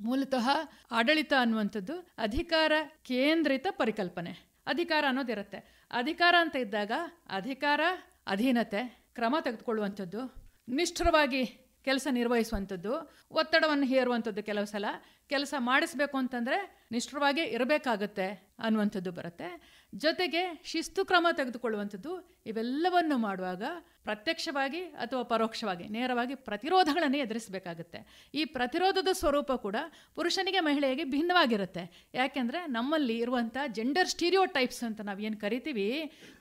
ಮೂಲತಃ ಆಡಳಿತ ಅನ್ನುವಂಥದ್ದು ಅಧಿಕಾರ ಕೇಂದ್ರಿತ ಪರಿಕಲ್ಪನೆ ಅಧಿಕಾರ ಅನ್ನೋದಿರುತ್ತೆ ಅಧಿಕಾರ ಅಂತ ಇದ್ದಾಗ ಅಧಿಕಾರ ಅಧೀನತೆ ಕ್ರಮ ತೆಗೆದುಕೊಳ್ಳುವಂಥದ್ದು ನಿಷ್ಠರವಾಗಿ ಕೆಲಸ ನಿರ್ವಹಿಸುವಂಥದ್ದು ಒತ್ತಡವನ್ನು ಹೇರುವಂಥದ್ದು ಕೆಲವು ಸಲ ಕೆಲಸ ಮಾಡಿಸ್ಬೇಕು ಅಂತಂದರೆ ನಿಷ್ಠರವಾಗಿ ಇರಬೇಕಾಗತ್ತೆ ಅನ್ನುವಂಥದ್ದು ಬರುತ್ತೆ ಜೊತೆಗೆ ಶಿಸ್ತು ಕ್ರಮ ತೆಗೆದುಕೊಳ್ಳುವಂಥದ್ದು ಇವೆಲ್ಲವನ್ನು ಮಾಡುವಾಗ ಪ್ರತ್ಯಕ್ಷವಾಗಿ ಅಥವಾ ಪರೋಕ್ಷವಾಗಿ ನೇರವಾಗಿ ಪ್ರತಿರೋಧಗಳನ್ನು ಎದುರಿಸಬೇಕಾಗುತ್ತೆ ಈ ಪ್ರತಿರೋಧದ ಸ್ವರೂಪ ಕೂಡ ಪುರುಷನಿಗೆ ಮಹಿಳೆಯಾಗಿ ಭಿನ್ನವಾಗಿರುತ್ತೆ ಯಾಕೆಂದರೆ ನಮ್ಮಲ್ಲಿ ಇರುವಂಥ ಜೆಂಡರ್ ಸ್ಟೀರಿಯೋ ಟೈಪ್ಸ್ ಅಂತ ಏನು ಕರಿತೀವಿ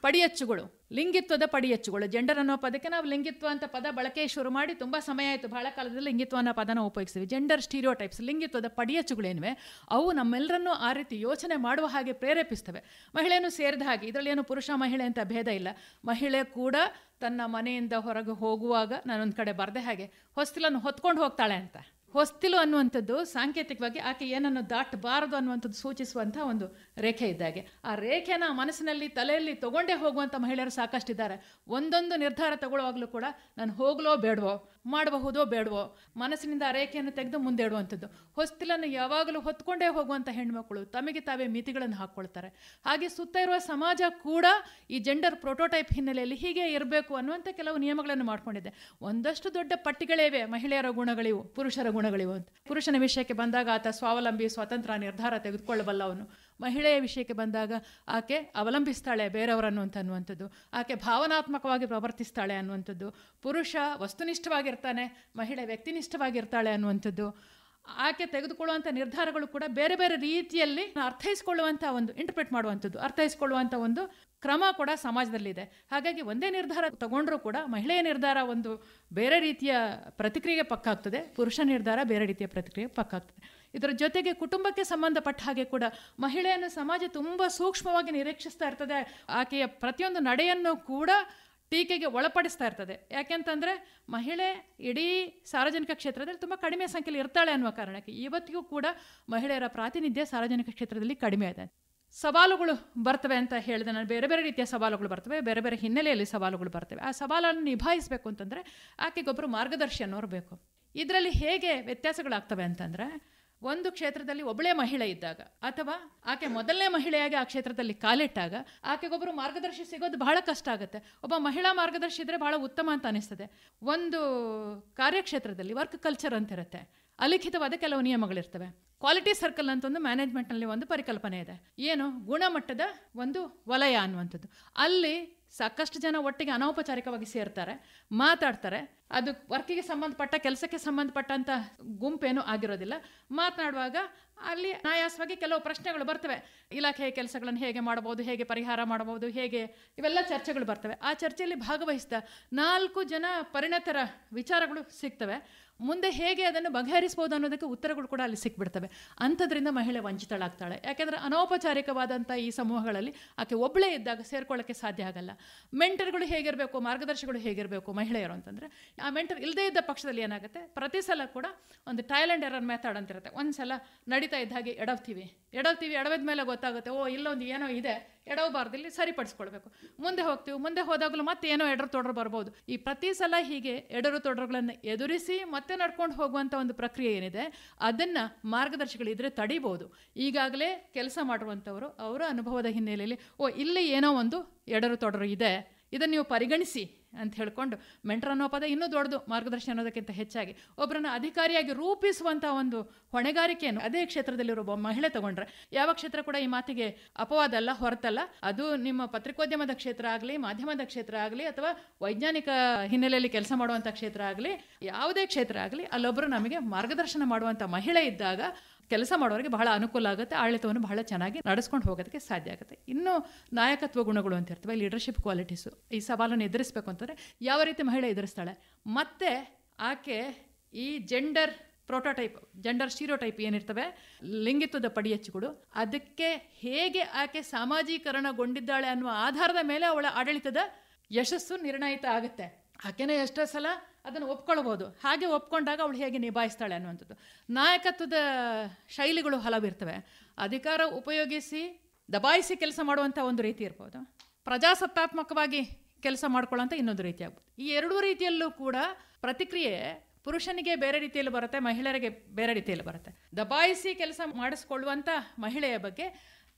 ಪಡಿಯಚ್ಚುಗಳು ಲಿಂಗಿತ್ವದ ಪಡಿಯಚ್ಚುಗಳು ಜೆಂಡರ್ ಅನ್ನೋ ಪದಕ್ಕೆ ನಾವು ಲಿಂಗಿತ್ವ ಅಂತ ಪದ ಬಳಕೆ ಶುರು ಮಾಡಿ ತುಂಬ ಸಮಯ ಆಯಿತು ಬಹಳ ಕಾಲದಲ್ಲಿ ಲಿಂಗಿತ್ವ ಅನ್ನೋ ಪದನ ಉಪಯೋಗಿಸ್ತೀವಿ ಜೆಂಡರ್ ಸ್ಟೀರಿಯೋ ಟೈಪ್ಸ್ ಲಿಂಗಿತ್ವದ ಪಡಿಯಚ್ಚುಗಳೇನಿವೆ ಅವು ನಮ್ಮೆಲ್ಲರನ್ನೂ ಆ ರೀತಿ ಯೋಚನೆ ಮಾಡುವ ಹಾಗೆ ಪ್ರೇರೇಪಿಸ್ತವೆ ಮಹಿಳೆಯನ್ನು ಸೇರಿದ ಹಾಗೆ ಇದರಲ್ಲಿ ಏನು ಪುರುಷ ಮಹಿಳೆ ಅಂತ ಭೇದ ಇಲ್ಲ ಮಹಿಳೆ ಕೂಡ ತನ್ನ ಮನೆಯಿಂದ ಹೊರಗೆ ಹೋಗುವಾಗ ನಾನೊಂದು ಕಡೆ ಬರದೆ ಹಾಗೆ ಹೊಸ್ತಿಲನ್ನು ಹೊತ್ಕೊಂಡು ಹೋಗ್ತಾಳೆ ಅಂತ ಹೊಸ್ತಿಲು ಅನ್ನುವಂಥದ್ದು ಸಾಂಕೇತಿಕವಾಗಿ ಆಕೆ ಏನನ್ನು ದಾಟಬಾರದು ಅನ್ನುವಂಥದ್ದು ಸೂಚಿಸುವಂಥ ಒಂದು ರೇಖೆ ಇದ್ದಾಗೆ ಆ ರೇಖೆನ ಮನಸ್ಸಿನಲ್ಲಿ ತಲೆಯಲ್ಲಿ ತಗೊಂಡೇ ಹೋಗುವಂಥ ಮಹಿಳೆಯರು ಸಾಕಷ್ಟು ಇದ್ದಾರೆ ಒಂದೊಂದು ನಿರ್ಧಾರ ತಗೊಳ್ಳುವಾಗಲೂ ಕೂಡ ನಾನು ಹೋಗಲೋ ಬೇಡವೋ ಮಾಡಬಹುದೋ ಬೇಡವೋ ಮನಸ್ಸಿನಿಂದ ಆ ರೇಖೆಯನ್ನು ತೆಗೆದು ಮುಂದೆ ಇಡುವಂಥದ್ದು ಹೊಸ್ತಿಲನ್ನು ಯಾವಾಗಲೂ ಹೊತ್ಕೊಂಡೇ ಹೋಗುವಂಥ ಹೆಣ್ಮಕ್ಳು ತಮಗೆ ತಾವೇ ಮಿತಿಗಳನ್ನು ಹಾಕ್ಕೊಳ್ತಾರೆ ಹಾಗೆ ಸುತ್ತ ಇರುವ ಸಮಾಜ ಕೂಡ ಈ ಜೆಂಡರ್ ಪ್ರೋಟೋಟೈಪ್ ಹಿನ್ನೆಲೆಯಲ್ಲಿ ಹೀಗೆ ಇರಬೇಕು ಅನ್ನುವಂಥ ಕೆಲವು ನಿಯಮಗಳನ್ನು ಮಾಡಿಕೊಂಡಿದೆ ಒಂದಷ್ಟು ದೊಡ್ಡ ಪಟ್ಟಿಗಳೇವೆ ಮಹಿಳೆಯರ ಗುಣಗಳಿವು ಪುರುಷರ ಗುಣ ಗುಣಗಳಿವೆ ಅಂತ ಪುರುಷನ ವಿಷಯಕ್ಕೆ ಬಂದಾಗ ಆತ ಸ್ವಾವಲಂಬಿ ಸ್ವತಂತ್ರ ನಿರ್ಧಾರ ತೆಗೆದುಕೊಳ್ಳಬಲ್ಲ ಅವನು ಮಹಿಳೆಯ ವಿಷಯಕ್ಕೆ ಬಂದಾಗ ಆಕೆ ಅವಲಂಬಿಸ್ತಾಳೆ ಬೇರೆಯವರನ್ನು ಅಂತ ಅನ್ನುವಂಥದ್ದು ಆಕೆ ಭಾವನಾತ್ಮಕವಾಗಿ ಪ್ರವರ್ತಿಸ್ತಾಳೆ ಅನ್ನುವಂಥದ್ದು ಪುರುಷ ವಸ್ತುನಿಷ್ಠವಾಗಿರ್ತಾನೆ ಮಹಿಳೆ ವ್ಯಕ್ತಿನಿಷ್ಠವಾಗಿರ್ತಾಳೆ ಅನ್ನುವಂಥದ್ದು ಆಕೆ ತೆಗೆದುಕೊಳ್ಳುವಂಥ ನಿರ್ಧಾರಗಳು ಕೂಡ ಬೇರೆ ಬೇರೆ ರೀತಿಯಲ್ಲಿ ಅರ್ಥೈಸ್ಕೊಳ್ಳುವಂಥ ಒಂದು ಇಂಟರ್ಪ್ರಿಟ್ ಮಾಡುವಂಥದ್ದು ಅರ್ಥೈಸ್ಕೊಳ್ಳುವಂಥ ಒಂದು ಕ್ರಮ ಕೂಡ ಸಮಾಜದಲ್ಲಿದೆ ಹಾಗಾಗಿ ಒಂದೇ ನಿರ್ಧಾರ ತಗೊಂಡರೂ ಕೂಡ ಮಹಿಳೆಯ ನಿರ್ಧಾರ ಒಂದು ಬೇರೆ ರೀತಿಯ ಪ್ರತಿಕ್ರಿಯೆ ಪಕ್ಕಾಗ್ತದೆ ಪುರುಷ ನಿರ್ಧಾರ ಬೇರೆ ರೀತಿಯ ಪ್ರತಿಕ್ರಿಯೆ ಪಕ್ಕ ಆಗ್ತದೆ ಇದರ ಜೊತೆಗೆ ಕುಟುಂಬಕ್ಕೆ ಸಂಬಂಧಪಟ್ಟ ಹಾಗೆ ಕೂಡ ಮಹಿಳೆಯನ್ನು ಸಮಾಜ ತುಂಬ ಸೂಕ್ಷ್ಮವಾಗಿ ನಿರೀಕ್ಷಿಸ್ತಾ ಇರ್ತದೆ ಆಕೆಯ ಪ್ರತಿಯೊಂದು ನಡೆಯನ್ನು ಕೂಡ ಟೀಕೆಗೆ ಒಳಪಡಿಸ್ತಾ ಇರ್ತದೆ ಯಾಕೆಂತಂದರೆ ಮಹಿಳೆ ಇಡೀ ಸಾರ್ವಜನಿಕ ಕ್ಷೇತ್ರದಲ್ಲಿ ತುಂಬ ಕಡಿಮೆ ಸಂಖ್ಯೆಯಲ್ಲಿ ಇರ್ತಾಳೆ ಅನ್ನುವ ಕಾರಣಕ್ಕೆ ಇವತ್ತಿಗೂ ಕೂಡ ಮಹಿಳೆಯರ ಪ್ರಾತಿನಿಧ್ಯ ಸಾರ್ವಜನಿಕ ಕ್ಷೇತ್ರದಲ್ಲಿ ಕಡಿಮೆ ಇದೆ ಸವಾಲುಗಳು ಬರ್ತವೆ ಅಂತ ಹೇಳಿದೆ ನಾನು ಬೇರೆ ಬೇರೆ ರೀತಿಯ ಸವಾಲುಗಳು ಬರ್ತವೆ ಬೇರೆ ಬೇರೆ ಹಿನ್ನೆಲೆಯಲ್ಲಿ ಸವಾಲುಗಳು ಬರ್ತವೆ ಆ ಸವಾಲನ್ನು ನಿಭಾಯಿಸಬೇಕು ಅಂತಂದರೆ ಆಕೆಗೊಬ್ಬರು ಮಾರ್ಗದರ್ಶಿ ಅನ್ನೋರು ಬೇಕು ಇದರಲ್ಲಿ ಹೇಗೆ ವ್ಯತ್ಯಾಸಗಳಾಗ್ತವೆ ಅಂತಂದರೆ ಒಂದು ಕ್ಷೇತ್ರದಲ್ಲಿ ಒಬ್ಬಳೇ ಮಹಿಳೆ ಇದ್ದಾಗ ಅಥವಾ ಆಕೆ ಮೊದಲನೇ ಮಹಿಳೆಯಾಗಿ ಆ ಕ್ಷೇತ್ರದಲ್ಲಿ ಕಾಲಿಟ್ಟಾಗ ಆಕೆಗೊಬ್ಬರು ಮಾರ್ಗದರ್ಶಿ ಸಿಗೋದು ಬಹಳ ಕಷ್ಟ ಆಗುತ್ತೆ ಒಬ್ಬ ಮಹಿಳಾ ಮಾರ್ಗದರ್ಶಿ ಇದ್ದರೆ ಬಹಳ ಉತ್ತಮ ಅಂತ ಅನಿಸ್ತದೆ ಒಂದು ಕಾರ್ಯಕ್ಷೇತ್ರದಲ್ಲಿ ವರ್ಕ್ ಕಲ್ಚರ್ ಅಂತ ಇರುತ್ತೆ ಅಲಿಖಿತವಾದ ಕೆಲವು ನಿಯಮಗಳಿರ್ತವೆ ಕ್ವಾಲಿಟಿ ಸರ್ಕಲ್ ಅಂತ ಒಂದು ಮ್ಯಾನೇಜ್ಮೆಂಟ್ನಲ್ಲಿ ಒಂದು ಪರಿಕಲ್ಪನೆ ಇದೆ ಏನು ಗುಣಮಟ್ಟದ ಒಂದು ವಲಯ ಅನ್ನುವಂಥದ್ದು ಅಲ್ಲಿ ಸಾಕಷ್ಟು ಜನ ಒಟ್ಟಿಗೆ ಅನೌಪಚಾರಿಕವಾಗಿ ಸೇರ್ತಾರೆ ಮಾತಾಡ್ತಾರೆ ಅದು ವರ್ಕಿಗೆ ಸಂಬಂಧಪಟ್ಟ ಕೆಲಸಕ್ಕೆ ಸಂಬಂಧಪಟ್ಟಂಥ ಗುಂಪೇನು ಆಗಿರೋದಿಲ್ಲ ಮಾತನಾಡುವಾಗ ಅಲ್ಲಿ ನಾಯಾಸವಾಗಿ ಕೆಲವು ಪ್ರಶ್ನೆಗಳು ಬರ್ತವೆ ಇಲಾಖೆಯ ಕೆಲಸಗಳನ್ನು ಹೇಗೆ ಮಾಡ್ಬೋದು ಹೇಗೆ ಪರಿಹಾರ ಮಾಡ್ಬೋದು ಹೇಗೆ ಇವೆಲ್ಲ ಚರ್ಚೆಗಳು ಬರ್ತವೆ ಆ ಚರ್ಚೆಯಲ್ಲಿ ಭಾಗವಹಿಸ್ತಾ ನಾಲ್ಕು ಜನ ಪರಿಣತರ ವಿಚಾರಗಳು ಸಿಗ್ತವೆ ಮುಂದೆ ಹೇಗೆ ಅದನ್ನು ಬಗೆಹರಿಸ್ಬೋದು ಅನ್ನೋದಕ್ಕೆ ಉತ್ತರಗಳು ಕೂಡ ಅಲ್ಲಿ ಸಿಕ್ಬಿಡ್ತವೆ ಅಂಥದ್ರಿಂದ ಮಹಿಳೆ ವಂಚಿತಳಾಗ್ತಾಳೆ ಯಾಕೆಂದರೆ ಅನೌಪಚಾರಿಕವಾದಂಥ ಈ ಸಮೂಹಗಳಲ್ಲಿ ಆಕೆ ಒಬ್ಬಳೇ ಇದ್ದಾಗ ಸೇರ್ಕೊಳ್ಳೋಕ್ಕೆ ಸಾಧ್ಯ ಆಗಲ್ಲ ಮೆಂಟರ್ಗಳು ಹೇಗಿರಬೇಕು ಮಾರ್ಗದರ್ಶಿಗಳು ಹೇಗಿರಬೇಕು ಮಹಿಳೆಯರು ಅಂತಂದರೆ ಆ ಮೆಂಟರ್ ಇಲ್ಲದೇ ಇದ್ದ ಪಕ್ಷದಲ್ಲಿ ಏನಾಗುತ್ತೆ ಪ್ರತಿ ಸಲ ಕೂಡ ಒಂದು ಟ್ಯಾಲೆಂಟ್ ಎರರ್ ಮೆಥಡ್ ಅಂತಿರುತ್ತೆ ಒಂದು ಸಲ ನಡೀತಾ ಇದ್ದ ಹಾಗೆ ಎಡವ್ತೀವಿ ಎಡವ್ತೀವಿ ಎಡವಿದ ಮೇಲೆ ಗೊತ್ತಾಗುತ್ತೆ ಓ ಇಲ್ಲೊಂದು ಏನೋ ಇದೆ ಎಡವಬಾರ್ದು ಇಲ್ಲಿ ಸರಿಪಡಿಸ್ಕೊಳ್ಬೇಕು ಮುಂದೆ ಹೋಗ್ತೀವಿ ಮುಂದೆ ಹೋದಾಗಲೂ ಮತ್ತೆ ಏನೋ ಎಡರು ತೊಡರು ಬರ್ಬೋದು ಈ ಪ್ರತಿ ಸಲ ಹೀಗೆ ಎಡರು ತೊಡರುಗಳನ್ನು ಎದುರಿಸಿ ಮತ್ತೆ ನಡ್ಕೊಂಡು ಹೋಗುವಂಥ ಒಂದು ಪ್ರಕ್ರಿಯೆ ಏನಿದೆ ಅದನ್ನು ಮಾರ್ಗದರ್ಶಿಗಳಿದ್ರೆ ತಡಿಬೋದು ಈಗಾಗಲೇ ಕೆಲಸ ಮಾಡುವಂಥವರು ಅವರ ಅನುಭವದ ಹಿನ್ನೆಲೆಯಲ್ಲಿ ಓ ಇಲ್ಲಿ ಏನೋ ಒಂದು ಎಡರು ತೊಡರು ಇದೆ ಇದನ್ನು ನೀವು ಪರಿಗಣಿಸಿ ಅಂತ ಹೇಳ್ಕೊಂಡು ಮೆಂಟರ್ ಅನ್ನೋ ಪದ ಇನ್ನೂ ದೊಡ್ಡದು ಮಾರ್ಗದರ್ಶನ ಅನ್ನೋದಕ್ಕಿಂತ ಹೆಚ್ಚಾಗಿ ಒಬ್ಬರನ್ನು ಅಧಿಕಾರಿಯಾಗಿ ರೂಪಿಸುವಂಥ ಒಂದು ಹೊಣೆಗಾರಿಕೆಯನ್ನು ಅದೇ ಕ್ಷೇತ್ರದಲ್ಲಿರೋ ಒಬ್ಬ ಮಹಿಳೆ ತಗೊಂಡ್ರೆ ಯಾವ ಕ್ಷೇತ್ರ ಕೂಡ ಈ ಮಾತಿಗೆ ಅಪವಾದ ಅಲ್ಲ ಹೊರತಲ್ಲ ಅದು ನಿಮ್ಮ ಪತ್ರಿಕೋದ್ಯಮದ ಕ್ಷೇತ್ರ ಆಗಲಿ ಮಾಧ್ಯಮದ ಕ್ಷೇತ್ರ ಆಗಲಿ ಅಥವಾ ವೈಜ್ಞಾನಿಕ ಹಿನ್ನೆಲೆಯಲ್ಲಿ ಕೆಲಸ ಮಾಡುವಂಥ ಕ್ಷೇತ್ರ ಆಗಲಿ ಯಾವುದೇ ಕ್ಷೇತ್ರ ಆಗಲಿ ಅಲ್ಲೊಬ್ಬರು ನಮಗೆ ಮಾರ್ಗದರ್ಶನ ಮಾಡುವಂಥ ಮಹಿಳೆ ಇದ್ದಾಗ ಕೆಲಸ ಮಾಡೋರಿಗೆ ಬಹಳ ಅನುಕೂಲ ಆಗುತ್ತೆ ಆಡಳಿತವನ್ನು ಬಹಳ ಚೆನ್ನಾಗಿ ನಡೆಸ್ಕೊಂಡು ಹೋಗೋದಕ್ಕೆ ಸಾಧ್ಯ ಆಗುತ್ತೆ ಇನ್ನು ನಾಯಕತ್ವ ಗುಣಗಳು ಅಂತ ಇರ್ತವೆ ಲೀಡರ್ಶಿಪ್ ಕ್ವಾಲಿಟೀಸು ಈ ಸವಾಲನ್ನು ಎದುರಿಸ್ಬೇಕು ಅಂತಂದರೆ ಯಾವ ರೀತಿ ಮಹಿಳೆ ಎದುರಿಸ್ತಾಳೆ ಮತ್ತು ಆಕೆ ಈ ಜೆಂಡರ್ ಪ್ರೋಟೋಟೈಪ್ ಜೆಂಡರ್ ಟೈಪ್ ಏನಿರ್ತವೆ ಲಿಂಗಿತ್ವದ ಪಡಿಯಚ್ಚುಗಳು ಅದಕ್ಕೆ ಹೇಗೆ ಆಕೆ ಸಾಮಾಜೀಕರಣಗೊಂಡಿದ್ದಾಳೆ ಅನ್ನುವ ಆಧಾರದ ಮೇಲೆ ಅವಳ ಆಡಳಿತದ ಯಶಸ್ಸು ನಿರ್ಣಯಿತ ಆಗುತ್ತೆ ಆಕೆನೇ ಎಷ್ಟೋ ಸಲ ಅದನ್ನು ಒಪ್ಕೊಳ್ಬೋದು ಹಾಗೆ ಒಪ್ಕೊಂಡಾಗ ಅವಳು ಹೇಗೆ ನಿಭಾಯಿಸ್ತಾಳೆ ಅನ್ನುವಂಥದ್ದು ನಾಯಕತ್ವದ ಶೈಲಿಗಳು ಹಲವಿರ್ತವೆ ಅಧಿಕಾರ ಉಪಯೋಗಿಸಿ ದಬಾಯಿಸಿ ಕೆಲಸ ಮಾಡುವಂಥ ಒಂದು ರೀತಿ ಇರ್ಬೋದು ಪ್ರಜಾಸತ್ತಾತ್ಮಕವಾಗಿ ಕೆಲಸ ಮಾಡ್ಕೊಳ್ಳೋಂಥ ಇನ್ನೊಂದು ರೀತಿ ಆಗ್ಬೋದು ಈ ಎರಡೂ ರೀತಿಯಲ್ಲೂ ಕೂಡ ಪ್ರತಿಕ್ರಿಯೆ ಪುರುಷನಿಗೆ ಬೇರೆ ರೀತಿಯಲ್ಲಿ ಬರುತ್ತೆ ಮಹಿಳೆಯರಿಗೆ ಬೇರೆ ರೀತಿಯಲ್ಲಿ ಬರುತ್ತೆ ದಬಾಯಿಸಿ ಕೆಲಸ ಮಾಡಿಸ್ಕೊಳ್ಳುವಂಥ ಮಹಿಳೆಯ ಬಗ್ಗೆ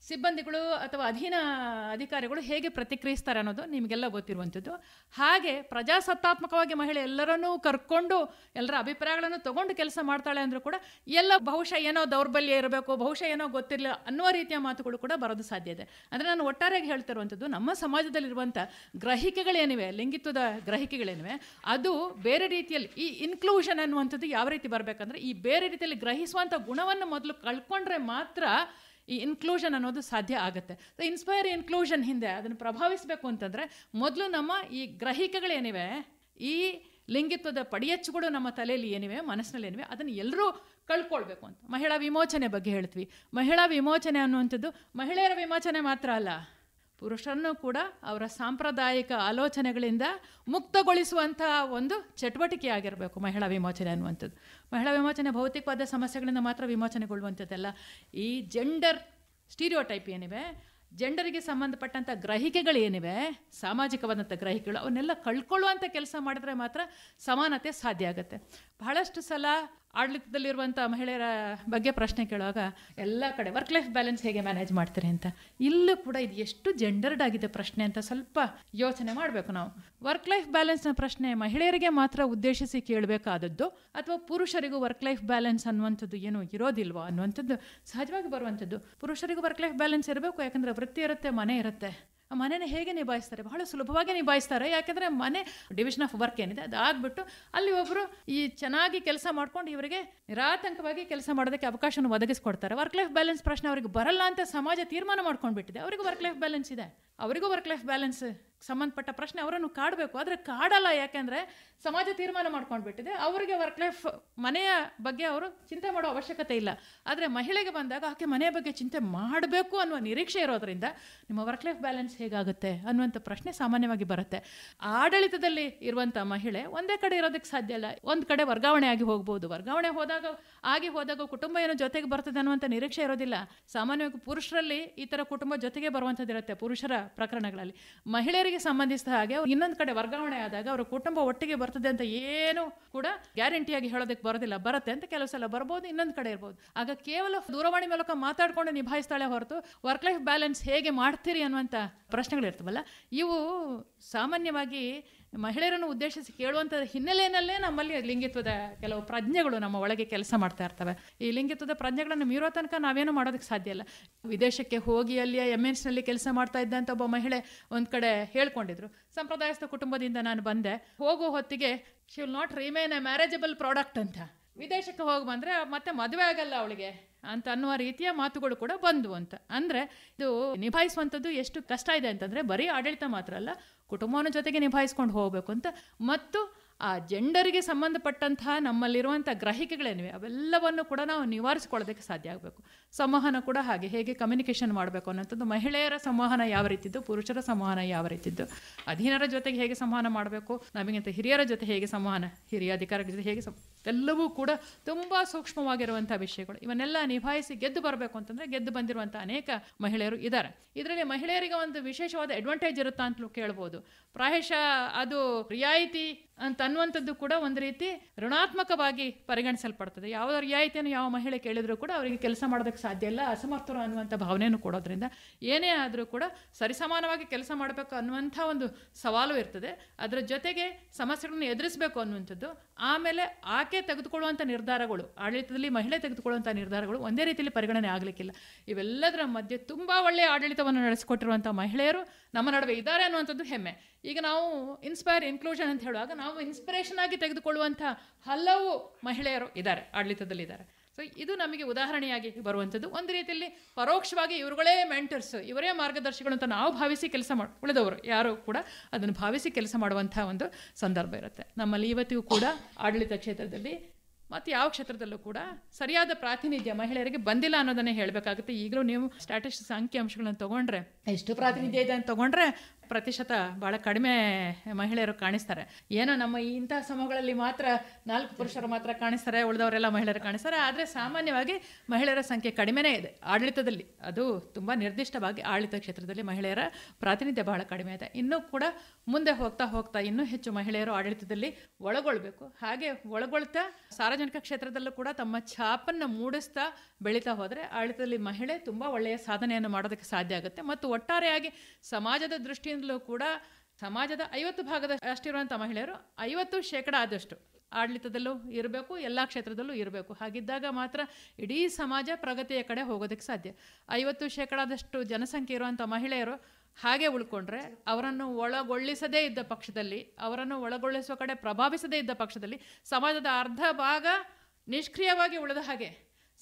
ಸಿಬ್ಬಂದಿಗಳು ಅಥವಾ ಅಧೀನ ಅಧಿಕಾರಿಗಳು ಹೇಗೆ ಪ್ರತಿಕ್ರಿಯಿಸ್ತಾರೆ ಅನ್ನೋದು ನಿಮಗೆಲ್ಲ ಗೊತ್ತಿರುವಂಥದ್ದು ಹಾಗೆ ಪ್ರಜಾಸತ್ತಾತ್ಮಕವಾಗಿ ಮಹಿಳೆ ಎಲ್ಲರನ್ನೂ ಕರ್ಕೊಂಡು ಎಲ್ಲರ ಅಭಿಪ್ರಾಯಗಳನ್ನು ತೊಗೊಂಡು ಕೆಲಸ ಮಾಡ್ತಾಳೆ ಅಂದರೂ ಕೂಡ ಎಲ್ಲ ಬಹುಶಃ ಏನೋ ದೌರ್ಬಲ್ಯ ಇರಬೇಕು ಬಹುಶಃ ಏನೋ ಗೊತ್ತಿರಲಿಲ್ಲ ಅನ್ನುವ ರೀತಿಯ ಮಾತುಗಳು ಕೂಡ ಬರೋದು ಸಾಧ್ಯ ಇದೆ ಅಂದರೆ ನಾನು ಒಟ್ಟಾರೆಯಾಗಿ ಹೇಳ್ತಿರುವಂಥದ್ದು ನಮ್ಮ ಸಮಾಜದಲ್ಲಿರುವಂಥ ಗ್ರಹಿಕೆಗಳೇನಿವೆ ಲಿಂಗಿತ್ವದ ಗ್ರಹಿಕೆಗಳೇನಿವೆ ಅದು ಬೇರೆ ರೀತಿಯಲ್ಲಿ ಈ ಇನ್ಕ್ಲೂಷನ್ ಅನ್ನುವಂಥದ್ದು ಯಾವ ರೀತಿ ಬರಬೇಕಂದ್ರೆ ಈ ಬೇರೆ ರೀತಿಯಲ್ಲಿ ಗ್ರಹಿಸುವಂಥ ಗುಣವನ್ನು ಮೊದಲು ಕಳ್ಕೊಂಡ್ರೆ ಮಾತ್ರ ಈ ಇನ್ಕ್ಲೂಷನ್ ಅನ್ನೋದು ಸಾಧ್ಯ ಆಗುತ್ತೆ ಇನ್ಸ್ಪೈರ್ ಇನ್ಕ್ಲೂಷನ್ ಹಿಂದೆ ಅದನ್ನು ಪ್ರಭಾವಿಸಬೇಕು ಅಂತಂದರೆ ಮೊದಲು ನಮ್ಮ ಈ ಗ್ರಹಿಕೆಗಳೇನಿವೆ ಈ ಲಿಂಗಿತ್ವದ ಪಡಿಯಚ್ಚುಗಳು ನಮ್ಮ ತಲೆಯಲ್ಲಿ ಏನಿವೆ ಮನಸ್ಸಿನಲ್ಲಿ ಏನಿವೆ ಅದನ್ನು ಎಲ್ಲರೂ ಕಳ್ಕೊಳ್ಬೇಕು ಅಂತ ಮಹಿಳಾ ವಿಮೋಚನೆ ಬಗ್ಗೆ ಹೇಳ್ತೀವಿ ಮಹಿಳಾ ವಿಮೋಚನೆ ಅನ್ನುವಂಥದ್ದು ಮಹಿಳೆಯರ ವಿಮೋಚನೆ ಮಾತ್ರ ಅಲ್ಲ ಪುರುಷರನ್ನು ಕೂಡ ಅವರ ಸಾಂಪ್ರದಾಯಿಕ ಆಲೋಚನೆಗಳಿಂದ ಮುಕ್ತಗೊಳಿಸುವಂತಹ ಒಂದು ಚಟುವಟಿಕೆ ಆಗಿರಬೇಕು ಮಹಿಳಾ ವಿಮೋಚನೆ ಅನ್ನುವಂಥದ್ದು ಮಹಿಳಾ ವಿಮೋಚನೆ ಭೌತಿಕವಾದ ಸಮಸ್ಯೆಗಳಿಂದ ಮಾತ್ರ ವಿಮೋಚನೆಗೊಳ್ಳುವಂಥದ್ದಲ್ಲ ಈ ಜೆಂಡರ್ ಸ್ಟೀರಿಯೋಟೈಪ್ ಏನಿವೆ ಜೆಂಡರಿಗೆ ಸಂಬಂಧಪಟ್ಟಂಥ ಗ್ರಹಿಕೆಗಳು ಏನಿವೆ ಸಾಮಾಜಿಕವಾದಂಥ ಗ್ರಹಿಕೆಗಳು ಅವನ್ನೆಲ್ಲ ಕಳ್ಕೊಳ್ಳುವಂಥ ಕೆಲಸ ಮಾಡಿದ್ರೆ ಮಾತ್ರ ಸಮಾನತೆ ಸಾಧ್ಯ ಆಗುತ್ತೆ ಬಹಳಷ್ಟು ಸಲ ಆಡಳಿತದಲ್ಲಿರುವಂಥ ಮಹಿಳೆಯರ ಬಗ್ಗೆ ಪ್ರಶ್ನೆ ಕೇಳುವಾಗ ಎಲ್ಲ ಕಡೆ ವರ್ಕ್ ಲೈಫ್ ಬ್ಯಾಲೆನ್ಸ್ ಹೇಗೆ ಮ್ಯಾನೇಜ್ ಮಾಡ್ತಾರೆ ಅಂತ ಇಲ್ಲೂ ಕೂಡ ಇದು ಎಷ್ಟು ಜೆಂಡರ್ಡ್ ಆಗಿದೆ ಪ್ರಶ್ನೆ ಅಂತ ಸ್ವಲ್ಪ ಯೋಚನೆ ಮಾಡಬೇಕು ನಾವು ವರ್ಕ್ ಲೈಫ್ ಬ್ಯಾಲೆನ್ಸ್ನ ಪ್ರಶ್ನೆ ಮಹಿಳೆಯರಿಗೆ ಮಾತ್ರ ಉದ್ದೇಶಿಸಿ ಕೇಳಬೇಕಾದದ್ದು ಅಥವಾ ಪುರುಷರಿಗೂ ವರ್ಕ್ ಲೈಫ್ ಬ್ಯಾಲೆನ್ಸ್ ಅನ್ನುವಂಥದ್ದು ಏನು ಇರೋದಿಲ್ವೋ ಅನ್ನುವಂಥದ್ದು ಸಹಜವಾಗಿ ಬರುವಂಥದ್ದು ಪುರುಷರಿಗೂ ವರ್ಕ್ ಲೈಫ್ ಬ್ಯಾಲೆನ್ಸ್ ಇರಬೇಕು ಯಾಕಂದರೆ ವೃತ್ತಿ ಇರುತ್ತೆ ಮನೆ ಇರುತ್ತೆ ಆ ಮನೆನ ಹೇಗೆ ನಿಭಾಯಿಸ್ತಾರೆ ಬಹಳ ಸುಲಭವಾಗಿ ನಿಭಾಯಿಸ್ತಾರೆ ಯಾಕೆಂದರೆ ಮನೆ ಡಿವಿಷನ್ ಆಫ್ ವರ್ಕ್ ಏನಿದೆ ಅದಾಗ್ಬಿಟ್ಟು ಅಲ್ಲಿ ಒಬ್ಬರು ಈ ಚೆನ್ನಾಗಿ ಕೆಲಸ ಮಾಡ್ಕೊಂಡು ಇವರಿಗೆ ನಿರಾತಂಕವಾಗಿ ಕೆಲಸ ಮಾಡೋದಕ್ಕೆ ಅವಕಾಶವನ್ನು ಒದಗಿಸ್ಕೊಡ್ತಾರೆ ವರ್ಕ್ ಲೈಫ್ ಬ್ಯಾಲೆನ್ಸ್ ಪ್ರಶ್ನೆ ಅವರಿಗೆ ಬರಲ್ಲ ಅಂತ ಸಮಾಜ ತೀರ್ಮಾನ ಮಾಡ್ಕೊಂಡು ಬಿಟ್ಟಿದೆ ಅವರಿಗೂ ವರ್ಕ್ ಲೈಫ್ ಬ್ಯಾಲೆನ್ಸ್ ಇದೆ ಅವರಿಗೂ ವರ್ಕ್ ಲೈಫ್ ಬ್ಯಾಲೆನ್ಸ್ ಸಂಬಂಧಪಟ್ಟ ಪ್ರಶ್ನೆ ಅವರನ್ನು ಕಾಡಬೇಕು ಆದರೆ ಕಾಡಲ್ಲ ಯಾಕೆಂದರೆ ಸಮಾಜ ತೀರ್ಮಾನ ಮಾಡ್ಕೊಂಡ್ಬಿಟ್ಟಿದೆ ಬಿಟ್ಟಿದೆ ಅವರಿಗೆ ವರ್ಕ್ ಲೈಫ್ ಮನೆಯ ಬಗ್ಗೆ ಅವರು ಚಿಂತೆ ಮಾಡೋ ಅವಶ್ಯಕತೆ ಇಲ್ಲ ಆದರೆ ಮಹಿಳೆಗೆ ಬಂದಾಗ ಆಕೆ ಮನೆಯ ಬಗ್ಗೆ ಚಿಂತೆ ಮಾಡಬೇಕು ಅನ್ನುವ ನಿರೀಕ್ಷೆ ಇರೋದರಿಂದ ನಿಮ್ಮ ವರ್ಕ್ ಲೈಫ್ ಬ್ಯಾಲೆನ್ಸ್ ಹೇಗಾಗುತ್ತೆ ಅನ್ನುವಂಥ ಪ್ರಶ್ನೆ ಸಾಮಾನ್ಯವಾಗಿ ಬರುತ್ತೆ ಆಡಳಿತದಲ್ಲಿ ಇರುವಂಥ ಮಹಿಳೆ ಒಂದೇ ಕಡೆ ಇರೋದಕ್ಕೆ ಸಾಧ್ಯ ಇಲ್ಲ ಒಂದು ಕಡೆ ವರ್ಗಾವಣೆ ಆಗಿ ಹೋಗ್ಬೋದು ವರ್ಗಾವಣೆ ಹೋದಾಗ ಆಗಿ ಹೋದಾಗ ಕುಟುಂಬ ಏನೋ ಜೊತೆಗೆ ಬರ್ತದೆ ಅನ್ನುವಂಥ ನಿರೀಕ್ಷೆ ಇರೋದಿಲ್ಲ ಸಾಮಾನ್ಯವಾಗಿ ಪುರುಷರಲ್ಲಿ ಈ ಥರ ಕುಟುಂಬ ಜೊತೆಗೆ ಬರುವಂಥದ್ದು ಇರುತ್ತೆ ಪುರುಷರ ಪ್ರಕರಣಗಳಲ್ಲಿ ಮಹಿಳೆಯರಿಗೆ ಸಂಬಂಧಿಸಿದ ಹಾಗೆ ಇನ್ನೊಂದು ಕಡೆ ವರ್ಗಾವಣೆ ಆದಾಗ ಅವರ ಕುಟುಂಬ ಒಟ್ಟಿಗೆ ಬರ್ತದೆ ಅಂತ ಏನು ಕೂಡ ಗ್ಯಾರಂಟಿಯಾಗಿ ಹೇಳೋದಕ್ಕೆ ಬರೋದಿಲ್ಲ ಬರುತ್ತೆ ಅಂತ ಕೆಲವು ಸಲ ಬರ್ಬೋದು ಇನ್ನೊಂದು ಕಡೆ ಇರ್ಬೋದು ಆಗ ಕೇವಲ ದೂರವಾಣಿ ಮೂಲಕ ಮಾತಾಡ್ಕೊಂಡು ನಿಭಾಯಿಸ್ತಾಳೆ ಹೊರತು ವರ್ಕ್ ಲೈಫ್ ಬ್ಯಾಲೆನ್ಸ್ ಹೇಗೆ ಮಾಡ್ತೀರಿ ಅನ್ನುವಂಥ ಪ್ರಶ್ನೆಗಳಿರ್ತವಲ್ಲ ಇವು ಸಾಮಾನ್ಯವಾಗಿ ಮಹಿಳೆಯರನ್ನು ಉದ್ದೇಶಿಸಿ ಕೇಳುವಂಥ ಹಿನ್ನೆಲೆಯಲ್ಲೇ ನಮ್ಮಲ್ಲಿ ಲಿಂಗಿತ್ವದ ಕೆಲವು ಪ್ರಜ್ಞೆಗಳು ನಮ್ಮ ಒಳಗೆ ಕೆಲಸ ಮಾಡ್ತಾ ಇರ್ತವೆ ಈ ಲಿಂಗಿತ್ವದ ಪ್ರಜ್ಞೆಗಳನ್ನು ಮೀರೋ ತನಕ ನಾವೇನು ಮಾಡೋದಕ್ಕೆ ಸಾಧ್ಯ ಇಲ್ಲ ವಿದೇಶಕ್ಕೆ ಹೋಗಿ ಅಲ್ಲಿಯ ಎಮ್ ನಲ್ಲಿ ಕೆಲಸ ಮಾಡ್ತಾ ಇದ್ದಂಥ ಒಬ್ಬ ಮಹಿಳೆ ಒಂದು ಕಡೆ ಹೇಳ್ಕೊಂಡಿದ್ರು ಸಂಪ್ರದಾಯಸ್ಥ ಕುಟುಂಬದಿಂದ ನಾನು ಬಂದೆ ಹೋಗೋ ಹೊತ್ತಿಗೆ she will not remain a marriageable product ಅಂತ ವಿದೇಶಕ್ಕೆ ಹೋಗಿ ಬಂದರೆ ಮತ್ತೆ ಮದುವೆ ಆಗಲ್ಲ ಅವಳಿಗೆ ಅಂತ ಅನ್ನುವ ರೀತಿಯ ಮಾತುಗಳು ಕೂಡ ಬಂದವು ಅಂತ ಅಂದರೆ ಇದು ನಿಭಾಯಿಸುವಂಥದ್ದು ಎಷ್ಟು ಕಷ್ಟ ಇದೆ ಅಂತಂದರೆ ಬರೀ ಆಡಳಿತ ಮಾತ್ರ ಅಲ್ಲ ಕುಟುಂಬವನ್ನು ಜೊತೆಗೆ ನಿಭಾಯಿಸ್ಕೊಂಡು ಹೋಗಬೇಕು ಅಂತ ಮತ್ತು ಆ ಜೆಂಡರಿಗೆ ಸಂಬಂಧಪಟ್ಟಂತಹ ನಮ್ಮಲ್ಲಿರುವಂಥ ಗ್ರಹಿಕೆಗಳೇನಿವೆ ಅವೆಲ್ಲವನ್ನು ಕೂಡ ನಾವು ನಿವಾರಿಸ್ಕೊಳ್ಳೋದಕ್ಕೆ ಸಾಧ್ಯ ಆಗಬೇಕು ಸಂವಹನ ಕೂಡ ಹಾಗೆ ಹೇಗೆ ಕಮ್ಯುನಿಕೇಷನ್ ಮಾಡಬೇಕು ಅನ್ನೋಂಥದ್ದು ಮಹಿಳೆಯರ ಸಂವಹನ ಯಾವ ರೀತಿದ್ದು ಪುರುಷರ ಸಂವಹನ ಯಾವ ರೀತಿದ್ದು ಅಧೀನರ ಜೊತೆಗೆ ಹೇಗೆ ಸಂವಹನ ಮಾಡಬೇಕು ನಮಗಿಂತ ಹಿರಿಯರ ಜೊತೆ ಹೇಗೆ ಸಂವಹನ ಹಿರಿಯ ಅಧಿಕಾರಿಗಳ ಜೊತೆ ಹೇಗೆ ಎಲ್ಲವೂ ಕೂಡ ತುಂಬ ಸೂಕ್ಷ್ಮವಾಗಿರುವಂಥ ವಿಷಯಗಳು ಇವನ್ನೆಲ್ಲ ನಿಭಾಯಿಸಿ ಗೆದ್ದು ಬರಬೇಕು ಅಂತಂದರೆ ಗೆದ್ದು ಬಂದಿರುವಂಥ ಅನೇಕ ಮಹಿಳೆಯರು ಇದ್ದಾರೆ ಇದರಲ್ಲಿ ಮಹಿಳೆಯರಿಗೆ ಒಂದು ವಿಶೇಷವಾದ ಅಡ್ವಾಂಟೇಜ್ ಇರುತ್ತಾ ಅಂತಲೂ ಕೇಳ್ಬೋದು ಪ್ರಾಯಶಃ ಅದು ರಿಯಾಯಿತಿ ಅಂತ ಅನ್ನುವಂಥದ್ದು ಕೂಡ ಒಂದು ರೀತಿ ಋಣಾತ್ಮಕವಾಗಿ ಪರಿಗಣಿಸಲ್ಪಡ್ತದೆ ಯಾವ ರಿಯಾಯಿತಿಯನ್ನು ಯಾವ ಮಹಿಳೆ ಕೇಳಿದರೂ ಕೂಡ ಅವರಿಗೆ ಕೆಲಸ ಮಾಡೋದಕ್ಕೆ ಸಾಧ್ಯ ಇಲ್ಲ ಅಸಮರ್ಥರು ಅನ್ನುವಂಥ ಭಾವನೆಯನ್ನು ಕೊಡೋದ್ರಿಂದ ಏನೇ ಆದರೂ ಕೂಡ ಸರಿಸಮಾನವಾಗಿ ಕೆಲಸ ಮಾಡಬೇಕು ಅನ್ನುವಂಥ ಒಂದು ಸವಾಲು ಇರ್ತದೆ ಅದರ ಜೊತೆಗೆ ಸಮಸ್ಯೆಗಳನ್ನು ಎದುರಿಸಬೇಕು ಅನ್ನುವಂಥದ್ದು ಆಮೇಲೆ ಆಕೆ ತೆಗೆದುಕೊಳ್ಳುವಂಥ ನಿರ್ಧಾರಗಳು ಆಡಳಿತದಲ್ಲಿ ಮಹಿಳೆ ತೆಗೆದುಕೊಳ್ಳುವಂಥ ನಿರ್ಧಾರಗಳು ಒಂದೇ ರೀತಿಯಲ್ಲಿ ಪರಿಗಣನೆ ಆಗಲಿಕ್ಕಿಲ್ಲ ಇವೆಲ್ಲದರ ಮಧ್ಯೆ ತುಂಬ ಒಳ್ಳೆಯ ಆಡಳಿತವನ್ನು ನಡೆಸಿಕೊಟ್ಟಿರುವಂಥ ಮಹಿಳೆಯರು ನಮ್ಮ ನಡುವೆ ಇದ್ದಾರೆ ಅನ್ನುವಂಥದ್ದು ಹೆಮ್ಮೆ ಈಗ ನಾವು ಇನ್ಸ್ಪೈರ್ ಇನ್ಕ್ಲೂಷನ್ ಅಂತ ಹೇಳುವಾಗ ನಾವು ಇನ್ಸ್ಪಿರೇಷನ್ ಆಗಿ ತೆಗೆದುಕೊಳ್ಳುವಂಥ ಹಲವು ಮಹಿಳೆಯರು ಇದ್ದಾರೆ ಆಡಳಿತದಲ್ಲಿದ್ದಾರೆ ಸೊ ಇದು ನಮಗೆ ಉದಾಹರಣೆಯಾಗಿ ಬರುವಂಥದ್ದು ಒಂದು ರೀತಿಯಲ್ಲಿ ಪರೋಕ್ಷವಾಗಿ ಇವರುಗಳೇ ಮೆಂಟರ್ಸ್ ಇವರೇ ಮಾರ್ಗದರ್ಶಿಗಳು ಅಂತ ನಾವು ಭಾವಿಸಿ ಕೆಲಸ ಮಾಡಿ ಉಳಿದವರು ಯಾರು ಕೂಡ ಅದನ್ನು ಭಾವಿಸಿ ಕೆಲಸ ಮಾಡುವಂಥ ಒಂದು ಸಂದರ್ಭ ಇರುತ್ತೆ ನಮ್ಮಲ್ಲಿ ಇವತ್ತಿಗೂ ಕೂಡ ಆಡಳಿತ ಕ್ಷೇತ್ರದಲ್ಲಿ ಮತ್ತು ಯಾವ ಕ್ಷೇತ್ರದಲ್ಲೂ ಕೂಡ ಸರಿಯಾದ ಪ್ರಾತಿನಿಧ್ಯ ಮಹಿಳೆಯರಿಗೆ ಬಂದಿಲ್ಲ ಅನ್ನೋದನ್ನೇ ಹೇಳಬೇಕಾಗುತ್ತೆ ಈಗಲೂ ನೀವು ಸ್ಟ್ಯಾಟಿಸ್ಟಿಕ್ಸ್ ಅಂಕಿಅಂಶಗಳನ್ನು ತೊಗೊಂಡ್ರೆ ಎಷ್ಟು ಪ್ರಾತಿನಿಧ್ಯ ಇದೆ ಅಂತ ತೊಗೊಂಡ್ರೆ ಪ್ರತಿಶತ ಬಹಳ ಕಡಿಮೆ ಮಹಿಳೆಯರು ಕಾಣಿಸ್ತಾರೆ ಏನೋ ನಮ್ಮ ಇಂತಹ ಸಮೂಹಗಳಲ್ಲಿ ಮಾತ್ರ ನಾಲ್ಕು ಪುರುಷರು ಮಾತ್ರ ಕಾಣಿಸ್ತಾರೆ ಉಳಿದವರೆಲ್ಲ ಮಹಿಳೆಯರು ಕಾಣಿಸ್ತಾರೆ ಆದರೆ ಸಾಮಾನ್ಯವಾಗಿ ಮಹಿಳೆಯರ ಸಂಖ್ಯೆ ಕಡಿಮೆನೇ ಇದೆ ಆಡಳಿತದಲ್ಲಿ ಅದು ತುಂಬ ನಿರ್ದಿಷ್ಟವಾಗಿ ಆಡಳಿತ ಕ್ಷೇತ್ರದಲ್ಲಿ ಮಹಿಳೆಯರ ಪ್ರಾತಿನಿಧ್ಯ ಬಹಳ ಕಡಿಮೆ ಇದೆ ಇನ್ನೂ ಕೂಡ ಮುಂದೆ ಹೋಗ್ತಾ ಹೋಗ್ತಾ ಇನ್ನೂ ಹೆಚ್ಚು ಮಹಿಳೆಯರು ಆಡಳಿತದಲ್ಲಿ ಒಳಗೊಳ್ಬೇಕು ಹಾಗೆ ಒಳಗೊಳ್ತಾ ಸಾರ್ವಜನಿಕ ಕ್ಷೇತ್ರದಲ್ಲೂ ಕೂಡ ತಮ್ಮ ಛಾಪನ್ನು ಮೂಡಿಸ್ತಾ ಬೆಳೀತಾ ಹೋದರೆ ಆಡಳಿತದಲ್ಲಿ ಮಹಿಳೆ ತುಂಬ ಒಳ್ಳೆಯ ಸಾಧನೆಯನ್ನು ಮಾಡೋದಕ್ಕೆ ಸಾಧ್ಯ ಆಗುತ್ತೆ ಮತ್ತು ಒಟ್ಟಾರೆಯಾಗಿ ಸಮಾಜದ ದೃಷ್ಟಿಯಿಂದ ದೃಷ್ಟಿಯಿಂದಲೂ ಕೂಡ ಸಮಾಜದ ಐವತ್ತು ಭಾಗದ ಅಷ್ಟಿರುವಂಥ ಮಹಿಳೆಯರು ಐವತ್ತು ಶೇಕಡ ಆದಷ್ಟು ಆಡಳಿತದಲ್ಲೂ ಇರಬೇಕು ಎಲ್ಲ ಕ್ಷೇತ್ರದಲ್ಲೂ ಇರಬೇಕು ಹಾಗಿದ್ದಾಗ ಮಾತ್ರ ಇಡೀ ಸಮಾಜ ಪ್ರಗತಿಯ ಕಡೆ ಹೋಗೋದಕ್ಕೆ ಸಾಧ್ಯ ಐವತ್ತು ಶೇಕಡಾದಷ್ಟು ಜನಸಂಖ್ಯೆ ಇರುವಂಥ ಮಹಿಳೆಯರು ಹಾಗೆ ಉಳ್ಕೊಂಡ್ರೆ ಅವರನ್ನು ಒಳಗೊಳ್ಳಿಸದೇ ಇದ್ದ ಪಕ್ಷದಲ್ಲಿ ಅವರನ್ನು ಒಳಗೊಳ್ಳಿಸುವ ಕಡೆ ಪ್ರಭಾವಿಸದೇ ಇದ್ದ ಪಕ್ಷದಲ್ಲಿ ಸಮಾಜದ ಅರ್ಧ ಭಾಗ ನಿಷ್ಕ್ರಿಯವಾಗಿ ಉಳಿದ ಹಾಗೆ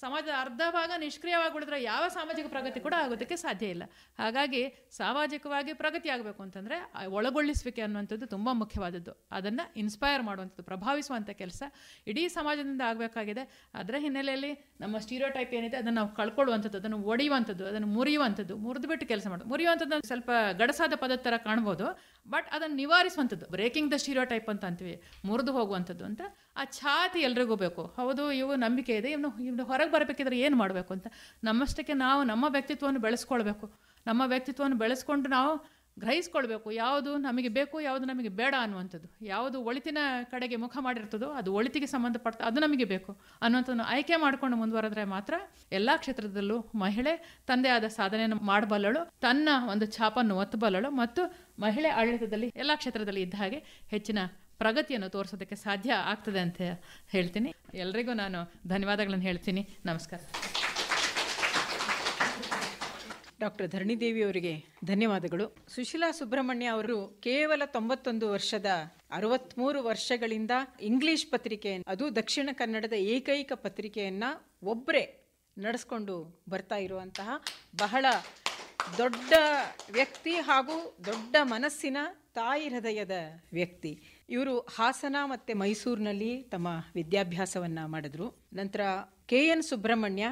ಸಮಾಜದ ಅರ್ಧ ಭಾಗ ನಿಷ್ಕ್ರಿಯವಾಗಿ ಉಳಿದ್ರೆ ಯಾವ ಸಾಮಾಜಿಕ ಪ್ರಗತಿ ಕೂಡ ಆಗೋದಕ್ಕೆ ಸಾಧ್ಯ ಇಲ್ಲ ಹಾಗಾಗಿ ಸಾಮಾಜಿಕವಾಗಿ ಪ್ರಗತಿ ಆಗಬೇಕು ಅಂತಂದರೆ ಒಳಗೊಳ್ಳಿಸುವಿಕೆ ಅನ್ನುವಂಥದ್ದು ತುಂಬ ಮುಖ್ಯವಾದದ್ದು ಅದನ್ನು ಇನ್ಸ್ಪೈರ್ ಮಾಡುವಂಥದ್ದು ಪ್ರಭಾವಿಸುವಂಥ ಕೆಲಸ ಇಡೀ ಸಮಾಜದಿಂದ ಆಗಬೇಕಾಗಿದೆ ಅದರ ಹಿನ್ನೆಲೆಯಲ್ಲಿ ನಮ್ಮ ಸ್ಟೀರೋ ಟೈಪ್ ಏನಿದೆ ಅದನ್ನು ನಾವು ಕಳ್ಕೊಳ್ಳುವಂಥದ್ದು ಅದನ್ನು ಒಡೆಯುವಂಥದ್ದು ಅದನ್ನು ಮುರಿಯುವಂಥದ್ದು ಮುರಿದುಬಿಟ್ಟು ಕೆಲಸ ಮಾಡೋದು ಮುರಿಯುವಂಥದ್ದು ಸ್ವಲ್ಪ ಗಡಸಾದ ಪದ ಥರ ಕಾಣ್ಬೋದು ಬಟ್ ಅದನ್ನು ನಿವಾರಿಸುವಂಥದ್ದು ಬ್ರೇಕಿಂಗ್ ದ ಸ್ಟೀರಿಯೋ ಟೈಪ್ ಅಂತ ಅಂತೀವಿ ಮುರಿದು ಹೋಗುವಂಥದ್ದು ಅಂತ ಆ ಛಾತಿ ಎಲ್ರಿಗೂ ಬೇಕು ಹೌದು ಇವು ನಂಬಿಕೆ ಇದೆ ಇವನು ಇವನು ಹೊರಗೆ ಬರಬೇಕಿದ್ರೆ ಏನು ಮಾಡಬೇಕು ಅಂತ ನಮ್ಮಷ್ಟಕ್ಕೆ ನಾವು ನಮ್ಮ ವ್ಯಕ್ತಿತ್ವವನ್ನು ಬೆಳೆಸ್ಕೊಳ್ಬೇಕು ನಮ್ಮ ವ್ಯಕ್ತಿತ್ವವನ್ನು ಬೆಳೆಸ್ಕೊಂಡು ನಾವು ಗ್ರಹಿಸ್ಕೊಳ್ಬೇಕು ಯಾವುದು ನಮಗೆ ಬೇಕು ಯಾವುದು ನಮಗೆ ಬೇಡ ಅನ್ನುವಂಥದ್ದು ಯಾವುದು ಒಳಿತಿನ ಕಡೆಗೆ ಮುಖ ಮಾಡಿರ್ತದೋ ಅದು ಒಳಿತಿಗೆ ಸಂಬಂಧಪಟ್ಟ ಅದು ನಮಗೆ ಬೇಕು ಅನ್ನುವಂಥದ್ದನ್ನು ಆಯ್ಕೆ ಮಾಡಿಕೊಂಡು ಮುಂದುವರೆದ್ರೆ ಮಾತ್ರ ಎಲ್ಲ ಕ್ಷೇತ್ರದಲ್ಲೂ ಮಹಿಳೆ ತಂದೆ ಆದ ಸಾಧನೆಯನ್ನು ಮಾಡಬಲ್ಲಳು ತನ್ನ ಒಂದು ಛಾಪನ್ನು ಒತ್ತಬಲ್ಲಳು ಮತ್ತು ಮಹಿಳೆ ಆಡಳಿತದಲ್ಲಿ ಎಲ್ಲ ಕ್ಷೇತ್ರದಲ್ಲಿ ಇದ್ದ ಹಾಗೆ ಹೆಚ್ಚಿನ ಪ್ರಗತಿಯನ್ನು ತೋರಿಸೋದಕ್ಕೆ ಸಾಧ್ಯ ಆಗ್ತದೆ ಅಂತ ಹೇಳ್ತೀನಿ ಎಲ್ರಿಗೂ ನಾನು ಧನ್ಯವಾದಗಳನ್ನು ಹೇಳ್ತೀನಿ ನಮಸ್ಕಾರ ಡಾಕ್ಟರ್ ಧರಣಿದೇವಿ ಅವರಿಗೆ ಧನ್ಯವಾದಗಳು ಸುಶೀಲಾ ಸುಬ್ರಹ್ಮಣ್ಯ ಅವರು ಕೇವಲ ತೊಂಬತ್ತೊಂದು ವರ್ಷದ ಅರವತ್ಮೂರು ವರ್ಷಗಳಿಂದ ಇಂಗ್ಲಿಷ್ ಪತ್ರಿಕೆಯನ್ನು ಅದು ದಕ್ಷಿಣ ಕನ್ನಡದ ಏಕೈಕ ಪತ್ರಿಕೆಯನ್ನು ಒಬ್ಬರೇ ನಡೆಸ್ಕೊಂಡು ಬರ್ತಾ ಇರುವಂತಹ ಬಹಳ ದೊಡ್ಡ ವ್ಯಕ್ತಿ ಹಾಗೂ ದೊಡ್ಡ ಮನಸ್ಸಿನ ತಾಯಿ ಹೃದಯದ ವ್ಯಕ್ತಿ ಇವರು ಹಾಸನ ಮತ್ತು ಮೈಸೂರಿನಲ್ಲಿ ತಮ್ಮ ವಿದ್ಯಾಭ್ಯಾಸವನ್ನು ಮಾಡಿದ್ರು ನಂತರ ಕೆ ಎನ್ ಸುಬ್ರಹ್ಮಣ್ಯ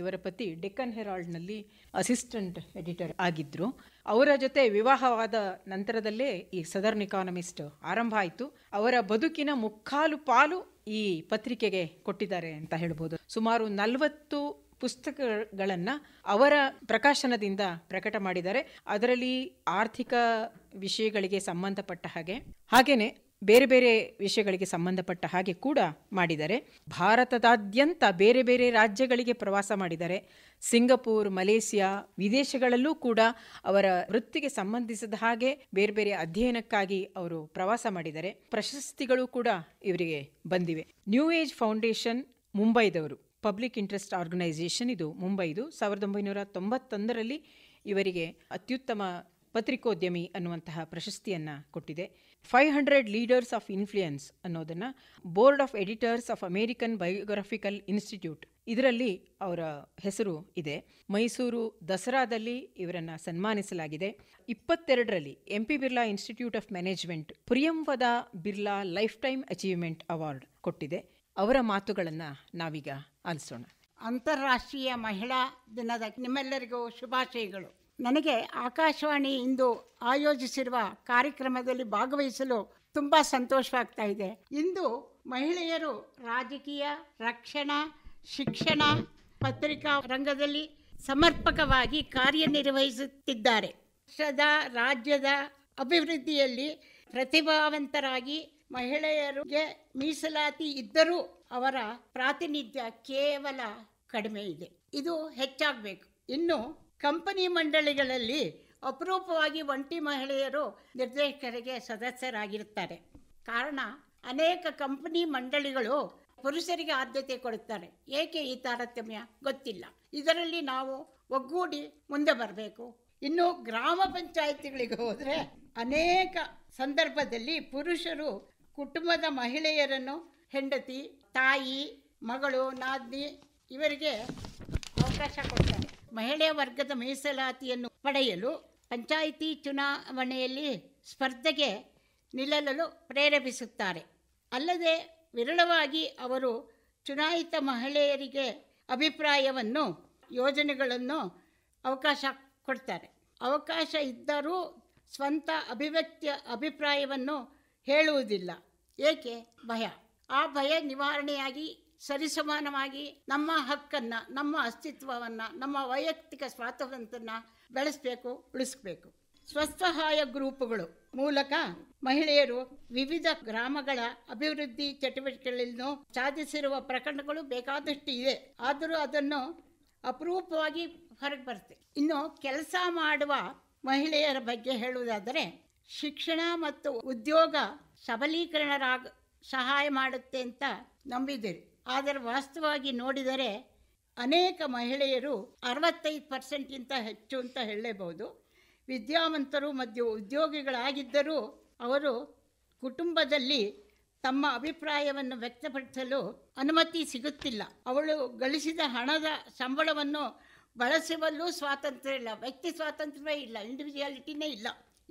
ಇವರ ಪತಿ ಡೆಕ್ಕನ್ ಹೆರಾಲ್ಡ್ನಲ್ಲಿ ಅಸಿಸ್ಟೆಂಟ್ ಎಡಿಟರ್ ಆಗಿದ್ದರು ಅವರ ಜೊತೆ ವಿವಾಹವಾದ ನಂತರದಲ್ಲೇ ಈ ಸದರ್ನ್ ಇಕಾನಮಿಸ್ಟ್ ಆರಂಭ ಆಯಿತು ಅವರ ಬದುಕಿನ ಮುಕ್ಕಾಲು ಪಾಲು ಈ ಪತ್ರಿಕೆಗೆ ಕೊಟ್ಟಿದ್ದಾರೆ ಅಂತ ಹೇಳ್ಬೋದು ಸುಮಾರು ನಲವತ್ತು ಪುಸ್ತಕಗಳನ್ನು ಅವರ ಪ್ರಕಾಶನದಿಂದ ಪ್ರಕಟ ಮಾಡಿದ್ದಾರೆ ಅದರಲ್ಲಿ ಆರ್ಥಿಕ ವಿಷಯಗಳಿಗೆ ಸಂಬಂಧಪಟ್ಟ ಹಾಗೆ ಹಾಗೆಯೇ ಬೇರೆ ಬೇರೆ ವಿಷಯಗಳಿಗೆ ಸಂಬಂಧಪಟ್ಟ ಹಾಗೆ ಕೂಡ ಮಾಡಿದ್ದಾರೆ ಭಾರತದಾದ್ಯಂತ ಬೇರೆ ಬೇರೆ ರಾಜ್ಯಗಳಿಗೆ ಪ್ರವಾಸ ಮಾಡಿದ್ದಾರೆ ಸಿಂಗಪುರ್ ಮಲೇಷಿಯಾ ವಿದೇಶಗಳಲ್ಲೂ ಕೂಡ ಅವರ ವೃತ್ತಿಗೆ ಸಂಬಂಧಿಸಿದ ಹಾಗೆ ಬೇರೆ ಬೇರೆ ಅಧ್ಯಯನಕ್ಕಾಗಿ ಅವರು ಪ್ರವಾಸ ಮಾಡಿದರೆ ಪ್ರಶಸ್ತಿಗಳು ಕೂಡ ಇವರಿಗೆ ಬಂದಿವೆ ನ್ಯೂ ಏಜ್ ಫೌಂಡೇಶನ್ ಮುಂಬೈದವರು ಪಬ್ಲಿಕ್ ಇಂಟ್ರೆಸ್ಟ್ ಆರ್ಗನೈಸೇಷನ್ ಇದು ಮುಂಬೈದು ಸಾವಿರದ ಒಂಬೈನೂರ ತೊಂಬತ್ತೊಂದರಲ್ಲಿ ಇವರಿಗೆ ಅತ್ಯುತ್ತಮ ಪತ್ರಿಕೋದ್ಯಮಿ ಅನ್ನುವಂತಹ ಪ್ರಶಸ್ತಿಯನ್ನು ಕೊಟ್ಟಿದೆ five hundred leaders of influence ಅನ್ನೋದನ್ನು board of editors of American biographical institute ಇದರಲ್ಲಿ ಅವರ ಹೆಸರು ಇದೆ ಮೈಸೂರು ದಸರಾದಲ್ಲಿ ಇವರನ್ನು ಸನ್ಮಾನಿಸಲಾಗಿದೆ ಇಪ್ಪತ್ತೆರಡರಲ್ಲಿ M P Birla institute of management Priyamvada Birla lifetime achievement award ಕೊಟ್ಟಿದೆ ಅವರ ಮಾತುಗಳನ್ನು ನಾವೀಗ ಆಲಿಸೋಣ ಅಂತಾರಾಷ್ಟ್ರೀಯ ಮಹಿಳಾ ದಿನದ ನಿಮ್ಮೆಲ್ಲರಿಗೂ ಶುಭಾಶಯಗಳು ನನಗೆ ಆಕಾಶವಾಣಿ ಇಂದು ಆಯೋಜಿಸಿರುವ ಕಾರ್ಯಕ್ರಮದಲ್ಲಿ ಭಾಗವಹಿಸಲು ತುಂಬ ಸಂತೋಷವಾಗ್ತಾ ಇದೆ ಇಂದು ಮಹಿಳೆಯರು ರಾಜಕೀಯ ರಕ್ಷಣಾ ಶಿಕ್ಷಣ ಪತ್ರಿಕಾ ರಂಗದಲ್ಲಿ ಸಮರ್ಪಕವಾಗಿ ಕಾರ್ಯನಿರ್ವಹಿಸುತ್ತಿದ್ದಾರೆ ರಾಜ್ಯದ ಅಭಿವೃದ್ಧಿಯಲ್ಲಿ ಪ್ರತಿಭಾವಂತರಾಗಿ ಮಹಿಳೆಯರಿಗೆ ಮೀಸಲಾತಿ ಇದ್ದರೂ ಅವರ ಪ್ರಾತಿನಿಧ್ಯ ಕೇವಲ ಕಡಿಮೆ ಇದೆ ಇದು ಹೆಚ್ಚಾಗಬೇಕು ಇನ್ನು ಕಂಪನಿ ಮಂಡಳಿಗಳಲ್ಲಿ ಅಪರೂಪವಾಗಿ ಒಂಟಿ ಮಹಿಳೆಯರು ನಿರ್ದೇಶಕರಿಗೆ ಸದಸ್ಯರಾಗಿರುತ್ತಾರೆ ಕಾರಣ ಅನೇಕ ಕಂಪನಿ ಮಂಡಳಿಗಳು ಪುರುಷರಿಗೆ ಆದ್ಯತೆ ಕೊಡುತ್ತಾರೆ ಏಕೆ ಈ ತಾರತಮ್ಯ ಗೊತ್ತಿಲ್ಲ ಇದರಲ್ಲಿ ನಾವು ಒಗ್ಗೂಡಿ ಮುಂದೆ ಬರಬೇಕು ಇನ್ನು ಗ್ರಾಮ ಪಂಚಾಯತಿಗಳಿಗೆ ಹೋದರೆ ಅನೇಕ ಸಂದರ್ಭದಲ್ಲಿ ಪುರುಷರು ಕುಟುಂಬದ ಮಹಿಳೆಯರನ್ನು ಹೆಂಡತಿ ತಾಯಿ ಮಗಳು ನಾದ್ನಿ ಇವರಿಗೆ ಅವಕಾಶ ಕೊಡ್ತಾರೆ ಮಹಿಳೆಯ ವರ್ಗದ ಮೀಸಲಾತಿಯನ್ನು ಪಡೆಯಲು ಪಂಚಾಯಿತಿ ಚುನಾವಣೆಯಲ್ಲಿ ಸ್ಪರ್ಧೆಗೆ ನಿಲ್ಲಲು ಪ್ರೇರೇಪಿಸುತ್ತಾರೆ ಅಲ್ಲದೆ ವಿರಳವಾಗಿ ಅವರು ಚುನಾಯಿತ ಮಹಿಳೆಯರಿಗೆ ಅಭಿಪ್ರಾಯವನ್ನು ಯೋಜನೆಗಳನ್ನು ಅವಕಾಶ ಕೊಡ್ತಾರೆ ಅವಕಾಶ ಇದ್ದರೂ ಸ್ವಂತ ಅಭಿವ್ಯಕ್ತಿಯ ಅಭಿಪ್ರಾಯವನ್ನು ಹೇಳುವುದಿಲ್ಲ ಏಕೆ ಭಯ ಆ ಭಯ ನಿವಾರಣೆಯಾಗಿ ಸರಿಸಮಾನವಾಗಿ ನಮ್ಮ ಹಕ್ಕನ್ನ ನಮ್ಮ ಅಸ್ತಿತ್ವವನ್ನು ನಮ್ಮ ವೈಯಕ್ತಿಕ ಸ್ವಾತಂತ್ರ್ಯವನ್ನು ಬೆಳೆಸಬೇಕು ಉಳಿಸಬೇಕು ಸ್ವಸಹಾಯ ಗ್ರೂಪ್ಗಳು ಮೂಲಕ ಮಹಿಳೆಯರು ವಿವಿಧ ಗ್ರಾಮಗಳ ಅಭಿವೃದ್ಧಿ ಚಟುವಟಿಕೆಗಳನ್ನು ಸಾಧಿಸಿರುವ ಪ್ರಕರಣಗಳು ಬೇಕಾದಷ್ಟು ಇದೆ ಆದರೂ ಅದನ್ನು ಅಪರೂಪವಾಗಿ ಹೊರಗೆ ಬರುತ್ತೆ ಇನ್ನು ಕೆಲಸ ಮಾಡುವ ಮಹಿಳೆಯರ ಬಗ್ಗೆ ಹೇಳುವುದಾದರೆ ಶಿಕ್ಷಣ ಮತ್ತು ಉದ್ಯೋಗ ಸಬಲೀಕರಣರಾಗ ಸಹಾಯ ಮಾಡುತ್ತೆ ಅಂತ ನಂಬಿದ್ದೀರಿ ಆದರೆ ವಾಸ್ತವವಾಗಿ ನೋಡಿದರೆ ಅನೇಕ ಮಹಿಳೆಯರು ಅರವತ್ತೈದು ಪರ್ಸೆಂಟ್ಗಿಂತ ಹೆಚ್ಚು ಅಂತ ಹೇಳಲೇಬಹುದು ವಿದ್ಯಾವಂತರು ಮಧ್ಯ ಉದ್ಯೋಗಿಗಳಾಗಿದ್ದರೂ ಅವರು ಕುಟುಂಬದಲ್ಲಿ ತಮ್ಮ ಅಭಿಪ್ರಾಯವನ್ನು ವ್ಯಕ್ತಪಡಿಸಲು ಅನುಮತಿ ಸಿಗುತ್ತಿಲ್ಲ ಅವಳು ಗಳಿಸಿದ ಹಣದ ಸಂಬಳವನ್ನು ಬಳಸುವಲ್ಲೂ ಸ್ವಾತಂತ್ರ್ಯ ಇಲ್ಲ ವ್ಯಕ್ತಿ ಸ್ವಾತಂತ್ರ್ಯವೇ ಇಲ್ಲ ಇಂಡಿವಿಜುವಾಲಿಟಿನೇ ಇಲ್ಲ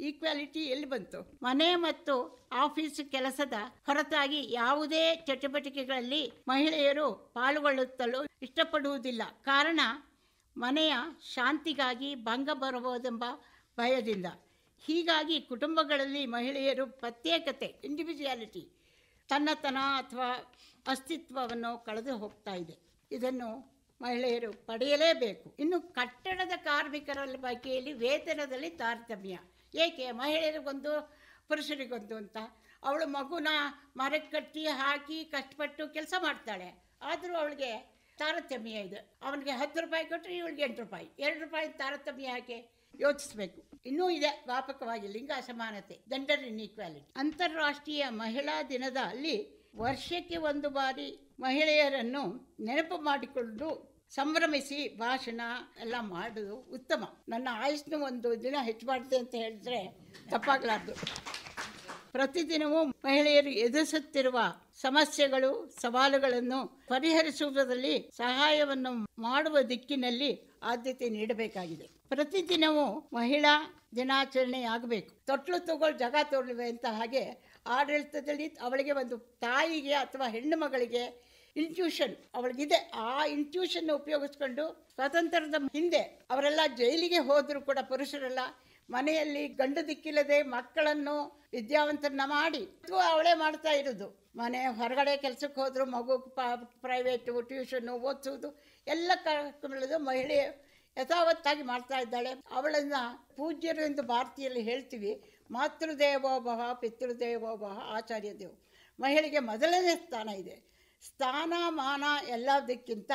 ಈಕ್ವಾಲಿಟಿ ಎಲ್ಲಿ ಬಂತು ಮನೆ ಮತ್ತು ಆಫೀಸ್ ಕೆಲಸದ ಹೊರತಾಗಿ ಯಾವುದೇ ಚಟುವಟಿಕೆಗಳಲ್ಲಿ ಮಹಿಳೆಯರು ಪಾಲ್ಗೊಳ್ಳುತ್ತಲೂ ಇಷ್ಟಪಡುವುದಿಲ್ಲ ಕಾರಣ ಮನೆಯ ಶಾಂತಿಗಾಗಿ ಭಂಗ ಬರಬಹುದೆಂಬ ಭಯದಿಂದ ಹೀಗಾಗಿ ಕುಟುಂಬಗಳಲ್ಲಿ ಮಹಿಳೆಯರು ಪ್ರತ್ಯೇಕತೆ ಇಂಡಿವಿಜುವಾಲಿಟಿ ತನ್ನತನ ಅಥವಾ ಅಸ್ತಿತ್ವವನ್ನು ಕಳೆದು ಹೋಗ್ತಾ ಇದೆ ಇದನ್ನು ಮಹಿಳೆಯರು ಪಡೆಯಲೇಬೇಕು ಇನ್ನು ಕಟ್ಟಡದ ಕಾರ್ಮಿಕರ ಬಗ್ಗೆಯಲ್ಲಿ ವೇತನದಲ್ಲಿ ತಾರತಮ್ಯ ಏಕೆ ಮಹಿಳೆಯರಿಗೊಂದು ಪುರುಷರಿಗೊಂದು ಅಂತ ಅವಳು ಮಗುನ ಮರಕ್ಕೆ ಕಟ್ಟಿ ಹಾಕಿ ಕಷ್ಟಪಟ್ಟು ಕೆಲಸ ಮಾಡ್ತಾಳೆ ಆದರೂ ಅವಳಿಗೆ ತಾರತಮ್ಯ ಇದೆ ಅವನಿಗೆ ಹತ್ತು ರೂಪಾಯಿ ಕೊಟ್ಟರೆ ಇವಳಿಗೆ ಎಂಟು ರೂಪಾಯಿ ಎರಡು ರೂಪಾಯಿ ತಾರತಮ್ಯ ಹಾಕಿ ಯೋಚಿಸಬೇಕು ಇನ್ನೂ ಇದೆ ವ್ಯಾಪಕವಾಗಿ ಲಿಂಗ ಅಸಮಾನತೆ ಜೆಂಡರ್ ಈಕ್ವಾಲಿಟಿ ಅಂತಾರಾಷ್ಟ್ರೀಯ ಮಹಿಳಾ ದಿನದಲ್ಲಿ ವರ್ಷಕ್ಕೆ ಒಂದು ಬಾರಿ ಮಹಿಳೆಯರನ್ನು ನೆನಪು ಮಾಡಿಕೊಂಡು ಸಂಭ್ರಮಿಸಿ ಭಾಷಣ ಎಲ್ಲ ಮಾಡೋದು ಉತ್ತಮ ನನ್ನ ಆಯುಷ್ನ ಒಂದು ದಿನ ಹೆಚ್ಚು ಮಾಡಿದೆ ಅಂತ ಹೇಳಿದ್ರೆ ತಪ್ಪಾಗಲಾರ್ದು ಪ್ರತಿದಿನವೂ ಮಹಿಳೆಯರು ಎದುರಿಸುತ್ತಿರುವ ಸಮಸ್ಯೆಗಳು ಸವಾಲುಗಳನ್ನು ಪರಿಹರಿಸುವುದರಲ್ಲಿ ಸಹಾಯವನ್ನು ಮಾಡುವ ದಿಕ್ಕಿನಲ್ಲಿ ಆದ್ಯತೆ ನೀಡಬೇಕಾಗಿದೆ ಪ್ರತಿದಿನವೂ ಮಹಿಳಾ ದಿನಾಚರಣೆ ಆಗಬೇಕು ತೊಟ್ಲು ತಗೊಳ್ ಜಗ ತೋರ್ಲಿವೆ ಅಂತ ಹಾಗೆ ಆಡಳಿತದಲ್ಲಿ ಅವಳಿಗೆ ಒಂದು ತಾಯಿಗೆ ಅಥವಾ ಹೆಣ್ಣು ಮಗಳಿಗೆ ಇಂಟ್ಯೂಷನ್ ಅವಳಿಗಿದೆ ಆ ಇಂಟ್ಯೂಷನ್ ಉಪಯೋಗಿಸ್ಕೊಂಡು ಸ್ವಾತಂತ್ರ್ಯದ ಹಿಂದೆ ಅವರೆಲ್ಲ ಜೈಲಿಗೆ ಹೋದರೂ ಕೂಡ ಪುರುಷರೆಲ್ಲ ಮನೆಯಲ್ಲಿ ಗಂಡು ದಿಕ್ಕಿಲ್ಲದೆ ಮಕ್ಕಳನ್ನು ವಿದ್ಯಾವಂತರನ್ನ ಮಾಡಿ ಅವಳೇ ಮಾಡ್ತಾ ಇರೋದು ಮನೆ ಹೊರಗಡೆ ಕೆಲಸಕ್ಕೆ ಹೋದರೂ ಮಗು ಪ್ರೈವೇಟು ಟ್ಯೂಷನ್ನು ಓದಿಸೋದು ಎಲ್ಲ ಕಾರ್ಯಕ್ರಮಗಳದು ಮಹಿಳೆ ಯಥಾವತ್ತಾಗಿ ಮಾಡ್ತಾ ಇದ್ದಾಳೆ ಅವಳನ್ನು ಪೂಜ್ಯರು ಎಂದು ಭಾರತೀಯಲ್ಲಿ ಹೇಳ್ತೀವಿ ಮಾತೃದೇವೋಭವ ಪಿತೃದೇವೋಭವ ಆಚಾರ್ಯ ದೇವ್ ಮಹಿಳೆಗೆ ಮೊದಲನೇ ಸ್ಥಾನ ಇದೆ ಸ್ಥಾನಮಾನ ಎಲ್ಲದಕ್ಕಿಂತ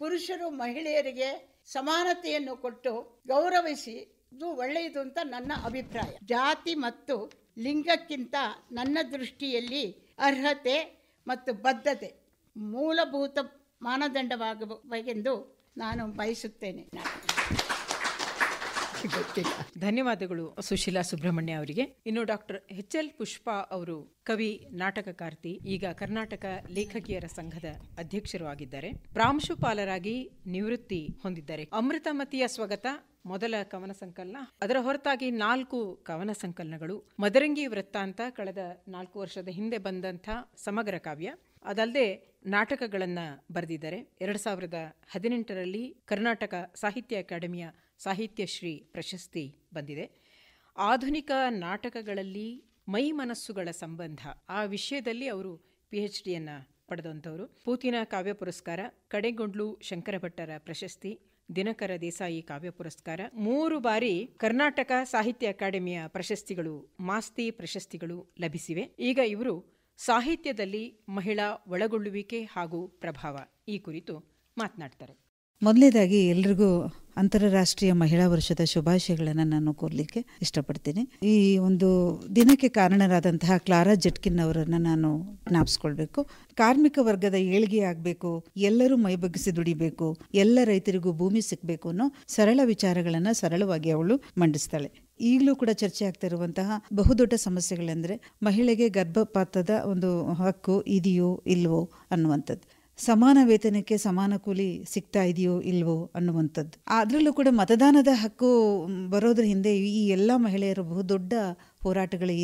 ಪುರುಷರು ಮಹಿಳೆಯರಿಗೆ ಸಮಾನತೆಯನ್ನು ಕೊಟ್ಟು ಗೌರವಿಸಿ ಇದು ಒಳ್ಳೆಯದು ಅಂತ ನನ್ನ ಅಭಿಪ್ರಾಯ ಜಾತಿ ಮತ್ತು ಲಿಂಗಕ್ಕಿಂತ ನನ್ನ ದೃಷ್ಟಿಯಲ್ಲಿ ಅರ್ಹತೆ ಮತ್ತು ಬದ್ಧತೆ ಮೂಲಭೂತ ಮಾನದಂಡವಾಗಬೇಕೆಂದು ನಾನು ಬಯಸುತ್ತೇನೆ ಧನ್ಯವಾದಗಳು ಸುಶೀಲಾ ಸುಬ್ರಹ್ಮಣ್ಯ ಅವರಿಗೆ ಇನ್ನು ಡಾಕ್ಟರ್ ಎಚ್ ಎಲ್ ಪುಷ್ಪಾ ಅವರು ಕವಿ ನಾಟಕಕಾರ್ತಿ ಈಗ ಕರ್ನಾಟಕ ಲೇಖಕಿಯರ ಸಂಘದ ಅಧ್ಯಕ್ಷರು ಆಗಿದ್ದಾರೆ ಪ್ರಾಂಶುಪಾಲರಾಗಿ ನಿವೃತ್ತಿ ಹೊಂದಿದ್ದಾರೆ ಅಮೃತಮತಿಯ ಸ್ವಾಗತ ಮೊದಲ ಕವನ ಸಂಕಲನ ಅದರ ಹೊರತಾಗಿ ನಾಲ್ಕು ಕವನ ಸಂಕಲನಗಳು ಮದರಂಗಿ ವೃತ್ತಾಂತ ಕಳೆದ ನಾಲ್ಕು ವರ್ಷದ ಹಿಂದೆ ಬಂದಂಥ ಸಮಗ್ರ ಕಾವ್ಯ ಅದಲ್ಲದೆ ನಾಟಕಗಳನ್ನು ಬರೆದಿದ್ದಾರೆ ಎರಡ್ ಸಾವಿರದ ಹದಿನೆಂಟರಲ್ಲಿ ಕರ್ನಾಟಕ ಸಾಹಿತ್ಯ ಅಕಾಡೆಮಿಯ ಸಾಹಿತ್ಯಶ್ರೀ ಪ್ರಶಸ್ತಿ ಬಂದಿದೆ ಆಧುನಿಕ ನಾಟಕಗಳಲ್ಲಿ ಮೈ ಮನಸ್ಸುಗಳ ಸಂಬಂಧ ಆ ವಿಷಯದಲ್ಲಿ ಅವರು ಪಿ ಎಚ್ ಡಿಯನ್ನು ಪಡೆದಂಥವರು ಪೂತಿನ ಕಾವ್ಯ ಪುರಸ್ಕಾರ ಕಡೆಗೊಂಡ್ಲು ಶಂಕರಭಟ್ಟರ ಪ್ರಶಸ್ತಿ ದಿನಕರ ದೇಸಾಯಿ ಕಾವ್ಯ ಪುರಸ್ಕಾರ ಮೂರು ಬಾರಿ ಕರ್ನಾಟಕ ಸಾಹಿತ್ಯ ಅಕಾಡೆಮಿಯ ಪ್ರಶಸ್ತಿಗಳು ಮಾಸ್ತಿ ಪ್ರಶಸ್ತಿಗಳು ಲಭಿಸಿವೆ ಈಗ ಇವರು ಸಾಹಿತ್ಯದಲ್ಲಿ ಮಹಿಳಾ ಒಳಗೊಳ್ಳುವಿಕೆ ಹಾಗೂ ಪ್ರಭಾವ ಈ ಕುರಿತು ಮಾತನಾಡ್ತಾರೆ ಮೊದಲನೇದಾಗಿ ಎಲ್ರಿಗೂ ಅಂತಾರಾಷ್ಟ್ರೀಯ ಮಹಿಳಾ ವರ್ಷದ ಶುಭಾಶಯಗಳನ್ನು ನಾನು ಕೋರ್ಲಿಕ್ಕೆ ಇಷ್ಟಪಡ್ತೀನಿ ಈ ಒಂದು ದಿನಕ್ಕೆ ಕಾರಣರಾದಂತಹ ಕ್ಲಾರಾ ಜಟ್ಕಿನ್ ಅವರನ್ನು ನಾನು ಜ್ಞಾಪಿಸ್ಕೊಳ್ಬೇಕು ಕಾರ್ಮಿಕ ವರ್ಗದ ಏಳಿಗೆ ಆಗಬೇಕು ಎಲ್ಲರೂ ಮೈಬಗ್ಗಿಸಿ ದುಡಿಬೇಕು ಎಲ್ಲ ರೈತರಿಗೂ ಭೂಮಿ ಸಿಗಬೇಕು ಅನ್ನೋ ಸರಳ ವಿಚಾರಗಳನ್ನು ಸರಳವಾಗಿ ಅವಳು ಮಂಡಿಸ್ತಾಳೆ ಈಗಲೂ ಕೂಡ ಚರ್ಚೆ ಆಗ್ತಾ ಇರುವಂತಹ ಬಹುದೊಡ್ಡ ಸಮಸ್ಯೆಗಳೆಂದರೆ ಮಹಿಳೆಗೆ ಗರ್ಭಪಾತದ ಒಂದು ಹಕ್ಕು ಇದೆಯೋ ಇಲ್ವೋ ಅನ್ನುವಂಥದ್ದು ಸಮಾನ ವೇತನಕ್ಕೆ ಸಮಾನ ಕೂಲಿ ಸಿಗ್ತಾ ಇದೆಯೋ ಇಲ್ವೋ ಅನ್ನುವಂಥದ್ದು ಅದರಲ್ಲೂ ಕೂಡ ಮತದಾನದ ಹಕ್ಕು ಬರೋದ್ರ ಹಿಂದೆ ಈ ಎಲ್ಲ ಮಹಿಳೆಯರು ಬಹುದೊಡ್ಡ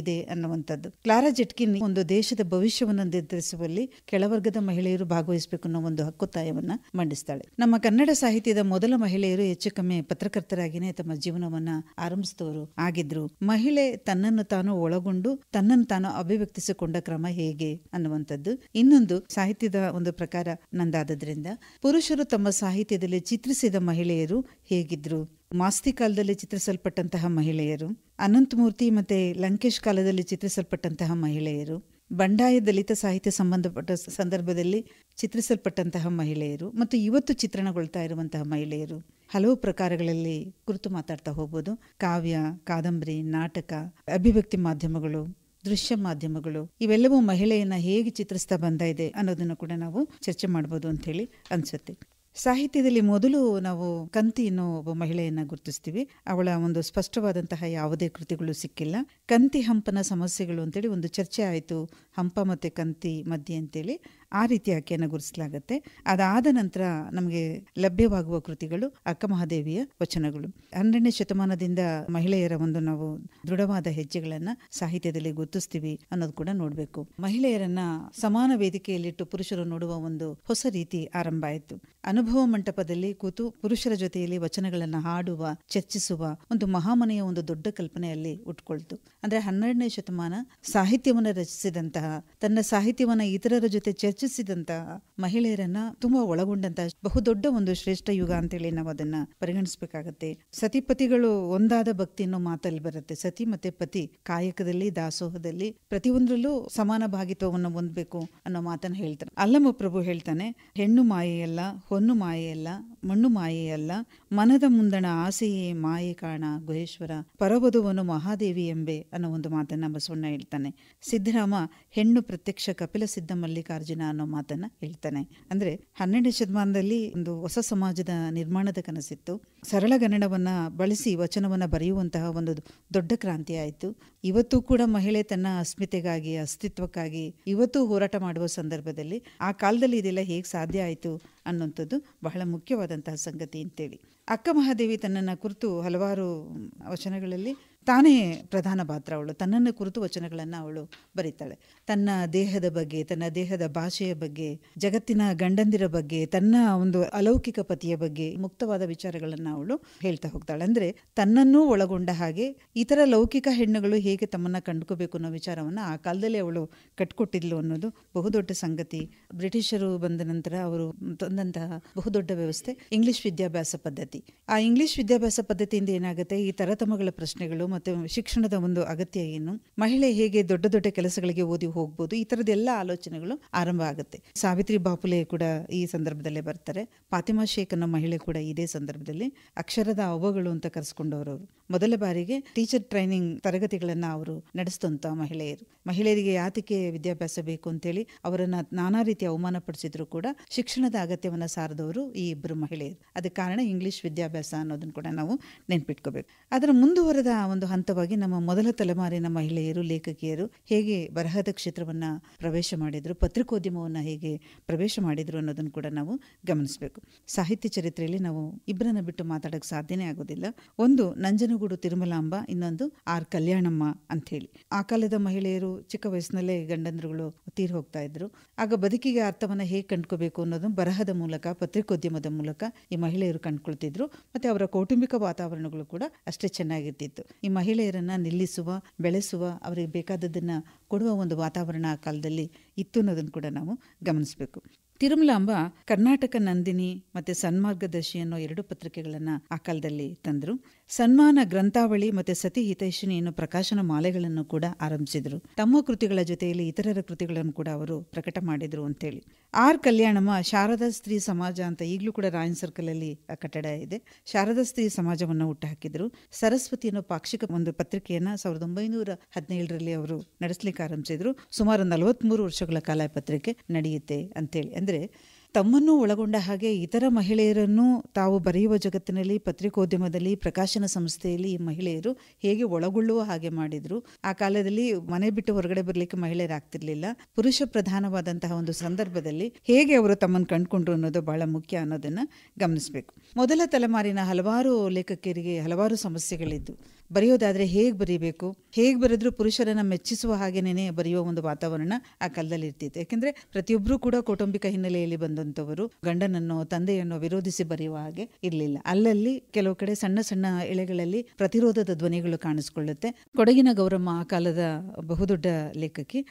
ಇದೆ ಅನ್ನುವಂಥದ್ದು ಕ್ಲಾರಾ ಜೆಟ್ಕಿನ್ ಒಂದು ದೇಶದ ಭವಿಷ್ಯವನ್ನು ನಿರ್ಧರಿಸುವಲ್ಲಿ ಕೆಳವರ್ಗದ ಮಹಿಳೆಯರು ಭಾಗವಹಿಸಬೇಕು ಅನ್ನೋ ಒಂದು ಹಕ್ಕೊತ್ತಾಯವನ್ನು ಮಂಡಿಸ್ತಾಳೆ ನಮ್ಮ ಕನ್ನಡ ಸಾಹಿತ್ಯದ ಮೊದಲ ಮಹಿಳೆಯರು ಹೆಚ್ಚು ಕಮ್ಮಿ ಪತ್ರಕರ್ತರಾಗಿನೇ ತಮ್ಮ ಜೀವನವನ್ನ ಆರಂಭಿಸಿದವರು ಆಗಿದ್ರು ಮಹಿಳೆ ತನ್ನನ್ನು ತಾನು ಒಳಗೊಂಡು ತನ್ನನ್ನು ತಾನು ಅಭಿವ್ಯಕ್ತಿಸಿಕೊಂಡ ಕ್ರಮ ಹೇಗೆ ಅನ್ನುವಂಥದ್ದು ಇನ್ನೊಂದು ಸಾಹಿತ್ಯದ ಒಂದು ಪ್ರಕಾರ ನಂದಾದದ್ರಿಂದ ಪುರುಷರು ತಮ್ಮ ಸಾಹಿತ್ಯದಲ್ಲಿ ಚಿತ್ರಿಸಿದ ಮಹಿಳೆಯರು ಹೇಗಿದ್ರು ಮಾಸ್ತಿ ಕಾಲದಲ್ಲಿ ಚಿತ್ರಿಸಲ್ಪಟ್ಟಂತಹ ಮಹಿಳೆಯರು ಮೂರ್ತಿ ಮತ್ತೆ ಲಂಕೇಶ್ ಕಾಲದಲ್ಲಿ ಚಿತ್ರಿಸಲ್ಪಟ್ಟಂತಹ ಮಹಿಳೆಯರು ಬಂಡಾಯ ದಲಿತ ಸಾಹಿತ್ಯ ಸಂಬಂಧಪಟ್ಟ ಸಂದರ್ಭದಲ್ಲಿ ಚಿತ್ರಿಸಲ್ಪಟ್ಟಂತಹ ಮಹಿಳೆಯರು ಮತ್ತು ಇವತ್ತು ಚಿತ್ರಣಗೊಳ್ತಾ ಇರುವಂತಹ ಮಹಿಳೆಯರು ಹಲವು ಪ್ರಕಾರಗಳಲ್ಲಿ ಕುರಿತು ಮಾತಾಡ್ತಾ ಹೋಗ್ಬೋದು ಕಾವ್ಯ ಕಾದಂಬರಿ ನಾಟಕ ಅಭಿವ್ಯಕ್ತಿ ಮಾಧ್ಯಮಗಳು ದೃಶ್ಯ ಮಾಧ್ಯಮಗಳು ಇವೆಲ್ಲವೂ ಮಹಿಳೆಯನ್ನ ಹೇಗೆ ಚಿತ್ರಿಸ್ತಾ ಬಂದ ಇದೆ ಅನ್ನೋದನ್ನು ಕೂಡ ನಾವು ಚರ್ಚೆ ಮಾಡ್ಬೋದು ಅಂತ ಹೇಳಿ ಅನ್ಸುತ್ತೆ ಸಾಹಿತ್ಯದಲ್ಲಿ ಮೊದಲು ನಾವು ಕಂತಿ ಅನ್ನೋ ಒಬ್ಬ ಮಹಿಳೆಯನ್ನ ಗುರುತಿಸ್ತೀವಿ ಅವಳ ಒಂದು ಸ್ಪಷ್ಟವಾದಂತಹ ಯಾವುದೇ ಕೃತಿಗಳು ಸಿಕ್ಕಿಲ್ಲ ಕಂತಿ ಹಂಪನ ಸಮಸ್ಯೆಗಳು ಅಂತೇಳಿ ಒಂದು ಚರ್ಚೆ ಆಯಿತು ಹಂಪ ಮತ್ತೆ ಕಂತಿ ಮಧ್ಯೆ ಅಂತೇಳಿ ಆ ರೀತಿ ಆಕೆಯನ್ನು ಗುರುಸಲಾಗುತ್ತೆ ಅದಾದ ನಂತರ ನಮಗೆ ಲಭ್ಯವಾಗುವ ಕೃತಿಗಳು ಅಕ್ಕಮಹಾದೇವಿಯ ವಚನಗಳು ಹನ್ನೆರಡನೇ ಶತಮಾನದಿಂದ ಮಹಿಳೆಯರ ಒಂದು ನಾವು ದೃಢವಾದ ಹೆಜ್ಜೆಗಳನ್ನ ಸಾಹಿತ್ಯದಲ್ಲಿ ಗುರುತಿಸ್ತೀವಿ ಅನ್ನೋದು ಕೂಡ ನೋಡಬೇಕು ಮಹಿಳೆಯರನ್ನ ಸಮಾನ ವೇದಿಕೆಯಲ್ಲಿಟ್ಟು ಪುರುಷರು ನೋಡುವ ಒಂದು ಹೊಸ ರೀತಿ ಆರಂಭ ಆಯಿತು ಅನುಭವ ಮಂಟಪದಲ್ಲಿ ಕೂತು ಪುರುಷರ ಜೊತೆಯಲ್ಲಿ ವಚನಗಳನ್ನು ಹಾಡುವ ಚರ್ಚಿಸುವ ಒಂದು ಮಹಾಮನೆಯ ಒಂದು ದೊಡ್ಡ ಕಲ್ಪನೆಯಲ್ಲಿ ಉಟ್ಕೊಳ್ತು ಅಂದ್ರೆ ಹನ್ನೆರಡನೇ ಶತಮಾನ ಸಾಹಿತ್ಯವನ್ನು ರಚಿಸಿದಂತಹ ತನ್ನ ಸಾಹಿತ್ಯವನ್ನ ಇತರರ ಜೊತೆ ಚರ್ಚೆ ರಚಿಸಿದಂತಹ ಮಹಿಳೆಯರನ್ನ ತುಂಬಾ ಒಳಗೊಂಡಂತಹ ಬಹುದೊಡ್ಡ ಒಂದು ಶ್ರೇಷ್ಠ ಯುಗ ಅಂತೇಳಿ ನಾವು ಅದನ್ನ ಪರಿಗಣಿಸಬೇಕಾಗತ್ತೆ ಸತಿಪತಿಗಳು ಒಂದಾದ ಭಕ್ತಿ ಅನ್ನೋ ಮಾತಲ್ಲಿ ಬರುತ್ತೆ ಸತಿ ಮತ್ತೆ ಪತಿ ಕಾಯಕದಲ್ಲಿ ದಾಸೋಹದಲ್ಲಿ ಪ್ರತಿಯೊಂದರಲ್ಲೂ ಸಮಾನ ಭಾಗಿತ್ವವನ್ನು ಹೊಂದಬೇಕು ಅನ್ನೋ ಮಾತನ್ನ ಹೇಳ್ತಾರೆ ಅಲ್ಲಮ್ಮ ಪ್ರಭು ಹೇಳ್ತಾನೆ ಹೆಣ್ಣು ಮಾಯೆಯಲ್ಲ ಹೊನ್ನು ಮಾಯೆಯಲ್ಲ ಮಣ್ಣು ಮಾಯೆಯಲ್ಲ ಮನದ ಮುಂದಣ ಆಸೆಯೇ ಮಾಯೆ ಕಾಣ ಗುಹೇಶ್ವರ ಪರವಧುವನು ಮಹಾದೇವಿ ಎಂಬೆ ಅನ್ನೋ ಒಂದು ಮಾತನ್ನ ಬಸವಣ್ಣ ಹೇಳ್ತಾನೆ ಸಿದ್ದರಾಮ ಹೆಣ್ಣು ಪ್ರತ್ಯಕ್ಷ ಕಪಿಲ ಸಿದ್ದ ಮಲ್ಲಿಕಾರ್ಜುನ ಅನ್ನೋ ಮಾತನ್ನ ಹೇಳ್ತಾನೆ ಅಂದ್ರೆ ಹನ್ನೆರಡನೇ ಶತಮಾನದಲ್ಲಿ ಒಂದು ಹೊಸ ಸಮಾಜದ ನಿರ್ಮಾಣದ ಕನಸಿತ್ತು ಸರಳ ಗನ್ನಡವನ್ನ ಬಳಸಿ ವಚನವನ್ನ ಬರೆಯುವಂತಹ ಒಂದು ದೊಡ್ಡ ಕ್ರಾಂತಿ ಆಯಿತು ಇವತ್ತು ಕೂಡ ಮಹಿಳೆ ತನ್ನ ಅಸ್ಮಿತೆಗಾಗಿ ಅಸ್ತಿತ್ವಕ್ಕಾಗಿ ಇವತ್ತು ಹೋರಾಟ ಮಾಡುವ ಸಂದರ್ಭದಲ್ಲಿ ಆ ಕಾಲದಲ್ಲಿ ಇದೆಲ್ಲ ಹೇಗೆ ಸಾಧ್ಯ ಆಯಿತು ಅನ್ನುವಂಥದ್ದು ಬಹಳ ಮುಖ್ಯವಾದಂತಹ ಸಂಗತಿ ಅಂತೇಳಿ ಅಕ್ಕ ಮಹಾದೇವಿ ತನ್ನನ್ನು ಕುರಿತು ಹಲವಾರು ವಚನಗಳಲ್ಲಿ ತಾನೇ ಪ್ರಧಾನ ಪಾತ್ರ ಅವಳು ತನ್ನನ್ನು ಕುರಿತು ವಚನಗಳನ್ನು ಅವಳು ಬರೀತಾಳೆ ತನ್ನ ದೇಹದ ಬಗ್ಗೆ ತನ್ನ ದೇಹದ ಭಾಷೆಯ ಬಗ್ಗೆ ಜಗತ್ತಿನ ಗಂಡಂದಿರ ಬಗ್ಗೆ ತನ್ನ ಒಂದು ಅಲೌಕಿಕ ಪತಿಯ ಬಗ್ಗೆ ಮುಕ್ತವಾದ ವಿಚಾರಗಳನ್ನು ಅವಳು ಹೇಳ್ತಾ ಹೋಗ್ತಾಳೆ ಅಂದರೆ ತನ್ನನ್ನೂ ಒಳಗೊಂಡ ಹಾಗೆ ಇತರ ಲೌಕಿಕ ಹೆಣ್ಣುಗಳು ಹೇಗೆ ತಮ್ಮನ್ನು ಕಂಡುಕೋಬೇಕು ಅನ್ನೋ ವಿಚಾರವನ್ನು ಆ ಕಾಲದಲ್ಲಿ ಅವಳು ಕಟ್ಕೊಟ್ಟಿದ್ಲು ಅನ್ನೋದು ಬಹುದೊಡ್ಡ ಸಂಗತಿ ಬ್ರಿಟಿಷರು ಬಂದ ನಂತರ ಅವರು ತಂದಂತಹ ಬಹುದೊಡ್ಡ ವ್ಯವಸ್ಥೆ ಇಂಗ್ಲಿಷ್ ವಿದ್ಯಾಭ್ಯಾಸ ಪದ್ಧತಿ ಆ ಇಂಗ್ಲಿಷ್ ವಿದ್ಯಾಭ್ಯಾಸ ಪದ್ಧತಿಯಿಂದ ಏನಾಗುತ್ತೆ ಈ ತರತಮಗಳ ಪ್ರಶ್ನೆಗಳು ಮತ್ತು ಶಿಕ್ಷಣದ ಒಂದು ಅಗತ್ಯ ಏನು ಮಹಿಳೆ ಹೇಗೆ ದೊಡ್ಡ ದೊಡ್ಡ ಕೆಲಸಗಳಿಗೆ ಓದಿ ಹೋಗ್ಬೋದು ಈ ಥರದ ಎಲ್ಲ ಆಲೋಚನೆಗಳು ಆರಂಭ ಆಗುತ್ತೆ ಸಾವಿತ್ರಿ ಬಾಪುಲೆ ಕೂಡ ಈ ಸಂದರ್ಭದಲ್ಲೇ ಬರ್ತಾರೆ ಫಾತಿಮಾ ಶೇಖ್ ಅನ್ನೋ ಮಹಿಳೆ ಕೂಡ ಇದೇ ಸಂದರ್ಭದಲ್ಲಿ ಅಕ್ಷರದ ಅವ್ವಗಳು ಅಂತ ಕರೆಸ್ಕೊಂಡವರು ಮೊದಲ ಬಾರಿಗೆ ಟೀಚರ್ ಟ್ರೈನಿಂಗ್ ತರಗತಿಗಳನ್ನ ಅವರು ನಡೆಸಿದಂತ ಮಹಿಳೆಯರು ಮಹಿಳೆಯರಿಗೆ ಯಾತಕ್ಕೆ ವಿದ್ಯಾಭ್ಯಾಸ ಬೇಕು ಅಂತೇಳಿ ಅವರನ್ನ ನಾನಾ ರೀತಿ ಅವಮಾನ ಪಡಿಸಿದ್ರು ಕೂಡ ಶಿಕ್ಷಣದ ಅಗತ್ಯವನ್ನ ಸಾರದವರು ಈ ಇಬ್ಬರು ಮಹಿಳೆಯರು ಅದಕ್ಕೆ ಕಾರಣ ಇಂಗ್ಲಿಷ್ ವಿದ್ಯಾಭ್ಯಾಸ ಅನ್ನೋದನ್ನ ಕೂಡ ನಾವು ನೆನ್ಪಿಟ್ಕೋಬೇಕು ಅದರ ಮುಂದುವರೆದ ಒಂದು ಹಂತವಾಗಿ ನಮ್ಮ ಮೊದಲ ತಲೆಮಾರಿನ ಮಹಿಳೆಯರು ಲೇಖಕಿಯರು ಹೇಗೆ ಬರಹದ ಕ್ಷೇತ್ರವನ್ನ ಪ್ರವೇಶ ಮಾಡಿದ್ರು ಪತ್ರಿಕೋದ್ಯಮವನ್ನು ಹೇಗೆ ಪ್ರವೇಶ ಮಾಡಿದ್ರು ಅನ್ನೋದನ್ನು ಕೂಡ ನಾವು ಗಮನಿಸಬೇಕು ಸಾಹಿತ್ಯ ಚರಿತ್ರೆಯಲ್ಲಿ ನಾವು ಇಬ್ಬರನ್ನ ಬಿಟ್ಟು ಮಾತಾಡಕ್ಕೆ ಸಾಧ್ಯನೇ ಆಗೋದಿಲ್ಲ ಒಂದು ನಂಜನಗೂಡು ತಿರುಮಲಾಂಬ ಇನ್ನೊಂದು ಆರ್ ಕಲ್ಯಾಣಮ್ಮ ಅಂತ ಹೇಳಿ ಆ ಕಾಲದ ಮಹಿಳೆಯರು ಚಿಕ್ಕ ವಯಸ್ಸಿನಲ್ಲೇ ಗಂಡಂದ್ರುಗಳು ತೀರ್ ಹೋಗ್ತಾ ಇದ್ರು ಆಗ ಬದುಕಿಗೆ ಅರ್ಥವನ್ನ ಹೇಗೆ ಕಂಡ್ಕೋಬೇಕು ಅನ್ನೋದನ್ನು ಬರಹದ ಮೂಲಕ ಪತ್ರಿಕೋದ್ಯಮದ ಮೂಲಕ ಈ ಮಹಿಳೆಯರು ಕಂಡ್ಕೊಳ್ತಿದ್ರು ಮತ್ತೆ ಅವರ ಕೌಟುಂಬಿಕ ವಾತಾವರಣಗಳು ಕೂಡ ಅಷ್ಟೇ ಚೆನ್ನಾಗಿರ್ತಿತ್ತು ಈ ಮಹಿಳೆಯರನ್ನು ನಿಲ್ಲಿಸುವ ಬೆಳೆಸುವ ಅವರಿಗೆ ಬೇಕಾದದ್ದನ್ನು ಕೊಡುವ ಒಂದು ವಾತಾವರಣ ಆ ಕಾಲದಲ್ಲಿ ಇತ್ತು ಅನ್ನೋದನ್ನು ಕೂಡ ನಾವು ಗಮನಿಸಬೇಕು ತಿರುಮಲಾಂಬ ಕರ್ನಾಟಕ ನಂದಿನಿ ಮತ್ತು ಸನ್ಮಾರ್ಗದರ್ಶಿ ಅನ್ನೋ ಎರಡು ಪತ್ರಿಕೆಗಳನ್ನು ಆ ಕಾಲದಲ್ಲಿ ತಂದರು ಸನ್ಮಾನ ಗ್ರಂಥಾವಳಿ ಮತ್ತು ಸತಿ ಹಿತೈಷಿಣಿಯನ್ನು ಪ್ರಕಾಶನ ಮಾಲೆಗಳನ್ನು ಕೂಡ ಆರಂಭಿಸಿದರು ತಮ್ಮ ಕೃತಿಗಳ ಜೊತೆಯಲ್ಲಿ ಇತರರ ಕೃತಿಗಳನ್ನು ಕೂಡ ಅವರು ಪ್ರಕಟ ಮಾಡಿದರು ಅಂತೇಳಿ ಆರ್ ಕಲ್ಯಾಣಮ್ಮ ಶಾರದಾ ಸ್ತ್ರೀ ಸಮಾಜ ಅಂತ ಈಗಲೂ ಕೂಡ ರಾಯನ್ ಸರ್ಕಲ್ ಅಲ್ಲಿ ಕಟ್ಟಡ ಇದೆ ಶಾರದಾ ಸ್ತ್ರೀ ಸಮಾಜವನ್ನು ಹುಟ್ಟುಹಾಕಿದರು ಸರಸ್ವತಿ ಅನ್ನೋ ಪಾಕ್ಷಿಕ ಒಂದು ಪತ್ರಿಕೆಯನ್ನ ಸಾವಿರದ ಒಂಬೈನೂರ ಹದಿನೇಳರಲ್ಲಿ ಅವರು ನಡೆಸಲಿಕ್ಕೆ ಆರಂಭಿಸಿದ್ರು ಸುಮಾರು ನಲವತ್ಮೂರು ವರ್ಷಗಳ ಕಾಲ ಪತ್ರಿಕೆ ನಡೆಯುತ್ತೆ ಅಂತೇಳಿ ಅಂದ್ರೆ ತಮ್ಮನ್ನು ಒಳಗೊಂಡ ಹಾಗೆ ಇತರ ಮಹಿಳೆಯರನ್ನು ತಾವು ಬರೆಯುವ ಜಗತ್ತಿನಲ್ಲಿ ಪತ್ರಿಕೋದ್ಯಮದಲ್ಲಿ ಪ್ರಕಾಶನ ಸಂಸ್ಥೆಯಲ್ಲಿ ಈ ಮಹಿಳೆಯರು ಹೇಗೆ ಒಳಗೊಳ್ಳುವ ಹಾಗೆ ಮಾಡಿದ್ರು ಆ ಕಾಲದಲ್ಲಿ ಮನೆ ಬಿಟ್ಟು ಹೊರಗಡೆ ಬರಲಿಕ್ಕೆ ಮಹಿಳೆಯರಾಗ್ತಿರ್ಲಿಲ್ಲ ಪುರುಷ ಪ್ರಧಾನವಾದಂತಹ ಒಂದು ಸಂದರ್ಭದಲ್ಲಿ ಹೇಗೆ ಅವರು ತಮ್ಮನ್ನು ಕಂಡುಕೊಂಡ್ರು ಅನ್ನೋದು ಬಹಳ ಮುಖ್ಯ ಅನ್ನೋದನ್ನ ಗಮನಿಸಬೇಕು ಮೊದಲ ತಲೆಮಾರಿನ ಹಲವಾರು ಲೇಖಕಿಯರಿಗೆ ಹಲವಾರು ಸಮಸ್ಯೆಗಳಿದ್ದು ಬರೆಯೋದಾದ್ರೆ ಹೇಗೆ ಬರೀಬೇಕು ಹೇಗೆ ಬರೆದ್ರೂ ಪುರುಷರನ್ನ ಮೆಚ್ಚಿಸುವ ಹಾಗೇನೇ ಬರೆಯುವ ಒಂದು ವಾತಾವರಣ ಆ ಕಾಲದಲ್ಲಿ ಇರ್ತಿತ್ತು ಯಾಕೆಂದ್ರೆ ಪ್ರತಿಯೊಬ್ಬರೂ ಕೂಡ ಕೌಟುಂಬಿಕ ಹಿನ್ನೆಲೆಯಲ್ಲಿ ಬಂದಂತವರು ಗಂಡನನ್ನು ತಂದೆಯನ್ನು ವಿರೋಧಿಸಿ ಬರೆಯುವ ಹಾಗೆ ಇರಲಿಲ್ಲ ಅಲ್ಲಲ್ಲಿ ಕೆಲವು ಕಡೆ ಸಣ್ಣ ಸಣ್ಣ ಎಳೆಗಳಲ್ಲಿ ಪ್ರತಿರೋಧದ ಧ್ವನಿಗಳು ಕಾಣಿಸ್ಕೊಳ್ಳುತ್ತೆ ಕೊಡಗಿನ ಗೌರಮ್ಮ ಆ ಕಾಲದ ಬಹುದೊಡ್ಡ ಲೇಖಕಿ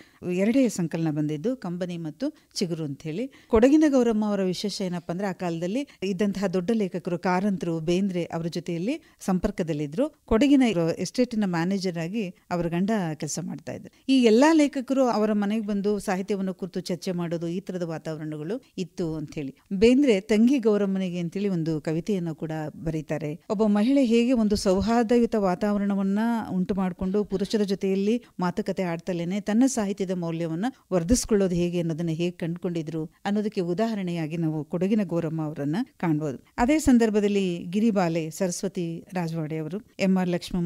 ಎರಡೇ ಸಂಕಲನ ಬಂದಿದ್ದು ಕಂಬನಿ ಮತ್ತು ಚಿಗುರು ಅಂತ ಹೇಳಿ ಕೊಡಗಿನ ಗೌರಮ್ಮ ಅವರ ವಿಶೇಷ ಏನಪ್ಪಾ ಅಂದ್ರೆ ಆ ಕಾಲದಲ್ಲಿ ಇದ್ದಂತಹ ದೊಡ್ಡ ಲೇಖಕರು ಕಾರಂತರು ಬೇಂದ್ರೆ ಅವರ ಜೊತೆಯಲ್ಲಿ ಸಂಪರ್ಕದಲ್ಲಿದ್ರು ಕೊಡಗಿನ ಎಸ್ಟೇಟಿನ ಮ್ಯಾನೇಜರ್ ಆಗಿ ಅವರ ಗಂಡ ಕೆಲಸ ಮಾಡ್ತಾ ಇದ್ದಾರೆ ಈ ಎಲ್ಲಾ ಲೇಖಕರು ಅವರ ಮನೆಗೆ ಬಂದು ಸಾಹಿತ್ಯವನ್ನು ಕುರಿತು ಚರ್ಚೆ ಮಾಡೋದು ಈ ತರದ ವಾತಾವರಣಗಳು ಇತ್ತು ಅಂತ ಹೇಳಿ ಬೇಂದ್ರೆ ತಂಗಿ ಗೌರಮ್ಮನಿಗೆ ಅಂತೇಳಿ ಒಂದು ಕವಿತೆಯನ್ನು ಕೂಡ ಬರೀತಾರೆ ಒಬ್ಬ ಮಹಿಳೆ ಹೇಗೆ ಒಂದು ಸೌಹಾರ್ದಯುತ ವಾತಾವರಣವನ್ನ ಉಂಟು ಮಾಡಿಕೊಂಡು ಪುರುಷರ ಜೊತೆಯಲ್ಲಿ ಮಾತುಕತೆ ಆಡ್ತಲೇನೆ ತನ್ನ ಸಾಹಿತ್ಯದ ಮೌಲ್ಯವನ್ನ ವರ್ಧಿಸ್ಕೊಳ್ಳೋದು ಹೇಗೆ ಅನ್ನೋದನ್ನ ಹೇಗೆ ಕಂಡುಕೊಂಡಿದ್ರು ಅನ್ನೋದಕ್ಕೆ ಉದಾಹರಣೆಯಾಗಿ ನಾವು ಕೊಡಗಿನ ಗೌರಮ್ಮ ಅವರನ್ನ ಕಾಣಬಹುದು ಅದೇ ಸಂದರ್ಭದಲ್ಲಿ ಗಿರಿಬಾಲೆ ಸರಸ್ವತಿ ರಾಜವಾಡೆ ಅವರು ಎಂ ಆರ್ ಲಕ್ಷ್ಮಣ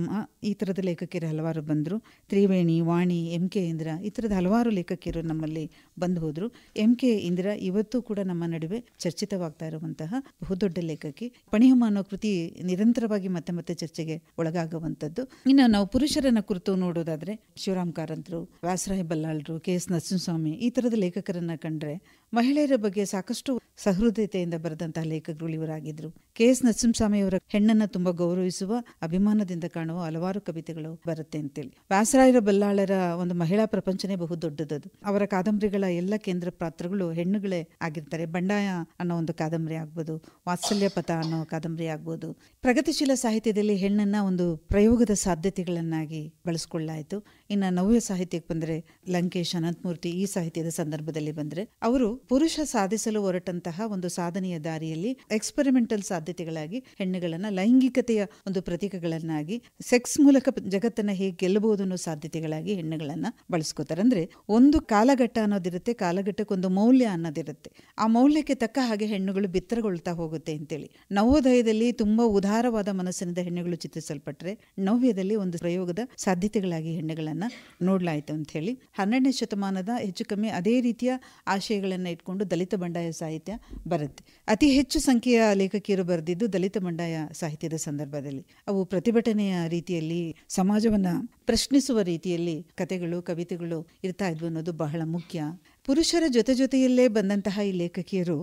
ಈ ಥರದ ಲೇಖಕಿಯರು ಹಲವಾರು ಬಂದರು ತ್ರಿವೇಣಿ ವಾಣಿ ಎಂ ಕೆ ಇಂದ್ರ ಈ ಥರದ ಹಲವಾರು ಲೇಖಕಿಯರು ನಮ್ಮಲ್ಲಿ ಬಂದು ಹೋದರು ಎಂ ಕೆ ಇಂದ್ರ ಇವತ್ತು ಕೂಡ ನಮ್ಮ ನಡುವೆ ಚರ್ಚಿತವಾಗ್ತಾ ಇರುವಂತಹ ಬಹುದೊಡ್ಡ ಲೇಖಕಿ ಪಣಿಹಮ್ಮ ಅನ್ನೋ ಕೃತಿ ನಿರಂತರವಾಗಿ ಮತ್ತೆ ಮತ್ತೆ ಚರ್ಚೆಗೆ ಒಳಗಾಗುವಂಥದ್ದು ಇನ್ನು ನಾವು ಪುರುಷರನ್ನ ಕುರಿತು ನೋಡೋದಾದ್ರೆ ಶಿವರಾಮ್ ಕಾರಂತರು ವ್ಯಾಸರಾಯ್ ಬಲ್ಲಾಳರು ಕೆ ಎಸ್ ನರಸಿಂಹಸ್ವಾಮಿ ಈ ಥರದ ಲೇಖಕರನ್ನ ಕಂಡ್ರೆ ಮಹಿಳೆಯರ ಬಗ್ಗೆ ಸಾಕಷ್ಟು ಸಹೃದಯತೆಯಿಂದ ಬರೆದಂತಹ ಲೇಖಕರು ಇವರಾಗಿದ್ರು ಕೆ ಎಸ್ ಅವರ ಹೆಣ್ಣನ್ನು ತುಂಬಾ ಗೌರವಿಸುವ ಅಭಿಮಾನದಿಂದ ಕಾಣುವ ಹಲವಾರು ಕವಿತೆಗಳು ಬರುತ್ತೆ ಅಂತೇಳಿ ವ್ಯಾಸರಾಯರ ಬಲ್ಲಾಳರ ಒಂದು ಮಹಿಳಾ ಪ್ರಪಂಚನೇ ಬಹು ದೊಡ್ಡದದು ಅವರ ಕಾದಂಬರಿಗಳ ಎಲ್ಲ ಕೇಂದ್ರ ಪಾತ್ರಗಳು ಹೆಣ್ಣುಗಳೇ ಆಗಿರ್ತಾರೆ ಬಂಡಾಯ ಅನ್ನೋ ಒಂದು ಕಾದಂಬರಿ ಆಗ್ಬೋದು ವಾತ್ಸಲ್ಯ ಪಥ ಅನ್ನೋ ಕಾದಂಬರಿ ಆಗ್ಬೋದು ಪ್ರಗತಿಶೀಲ ಸಾಹಿತ್ಯದಲ್ಲಿ ಹೆಣ್ಣನ್ನ ಒಂದು ಪ್ರಯೋಗದ ಸಾಧ್ಯತೆಗಳನ್ನಾಗಿ ಬಳಸ್ಕೊಳ್ಳಾಯಿತು ಇನ್ನು ನವ್ಯ ಸಾಹಿತ್ಯಕ್ಕೆ ಬಂದ್ರೆ ಲಂಕೇಶ್ ಅನಂತಮೂರ್ತಿ ಈ ಸಾಹಿತ್ಯದ ಸಂದರ್ಭದಲ್ಲಿ ಬಂದ್ರೆ ಅವರು ಪುರುಷ ಸಾಧಿಸಲು ಹೊರಟಂತಹ ಒಂದು ಸಾಧನೆಯ ದಾರಿಯಲ್ಲಿ ಎಕ್ಸ್ಪೆರಿಮೆಂಟಲ್ ಸಾಧ್ಯತೆಗಳಾಗಿ ಹೆಣ್ಣುಗಳನ್ನ ಲೈಂಗಿಕತೆಯ ಒಂದು ಪ್ರತೀಕಗಳನ್ನಾಗಿ ಸೆಕ್ಸ್ ಮೂಲಕ ಜಗತ್ತನ್ನ ಹೇಗೆ ಗೆಲ್ಲಬಹುದು ಅನ್ನೋ ಸಾಧ್ಯತೆಗಳಾಗಿ ಹೆಣ್ಣುಗಳನ್ನ ಬಳಸ್ಕೋತಾರೆ ಅಂದ್ರೆ ಒಂದು ಕಾಲಘಟ್ಟ ಅನ್ನೋದಿರುತ್ತೆ ಒಂದು ಮೌಲ್ಯ ಅನ್ನೋದಿರುತ್ತೆ ಆ ಮೌಲ್ಯಕ್ಕೆ ತಕ್ಕ ಹಾಗೆ ಹೆಣ್ಣುಗಳು ಬಿತ್ತರಗೊಳ್ತಾ ಹೋಗುತ್ತೆ ಅಂತೇಳಿ ನವೋದಯದಲ್ಲಿ ತುಂಬಾ ಉದಾರವಾದ ಮನಸ್ಸಿನಿಂದ ಹೆಣ್ಣುಗಳು ಚಿತ್ರಿಸಲ್ಪಟ್ಟರೆ ನವ್ಯದಲ್ಲಿ ಒಂದು ಪ್ರಯೋಗದ ಸಾಧ್ಯತೆಗಳಾಗಿ ಹೆಣ್ಣುಗಳನ್ನ ನೋಡ್ಲಾಯ್ತು ಅಂತ ಹೇಳಿ ಹನ್ನೆರಡನೇ ಶತಮಾನದ ಹೆಚ್ಚು ಕಮ್ಮಿ ಅದೇ ರೀತಿಯ ಆಶಯಗಳನ್ನ ಇಟ್ಕೊಂಡು ದಲಿತ ಬಂಡಾಯ ಸಾಹಿತ್ಯ ಬರುತ್ತೆ ಅತಿ ಹೆಚ್ಚು ಸಂಖ್ಯೆಯ ಲೇಖಕಿಯರು ಬರೆದಿದ್ದು ದಲಿತ ಬಂಡಾಯ ಸಾಹಿತ್ಯದ ಸಂದರ್ಭದಲ್ಲಿ ಅವು ಪ್ರತಿಭಟನೆಯ ರೀತಿಯಲ್ಲಿ ಸಮಾಜವನ್ನು ಪ್ರಶ್ನಿಸುವ ರೀತಿಯಲ್ಲಿ ಕತೆಗಳು ಕವಿತೆಗಳು ಇರ್ತಾ ಇದ್ವು ಅನ್ನೋದು ಬಹಳ ಮುಖ್ಯ ಪುರುಷರ ಜೊತೆ ಜೊತೆಯಲ್ಲೇ ಬಂದಂತಹ ಈ ಲೇಖಕಿಯರು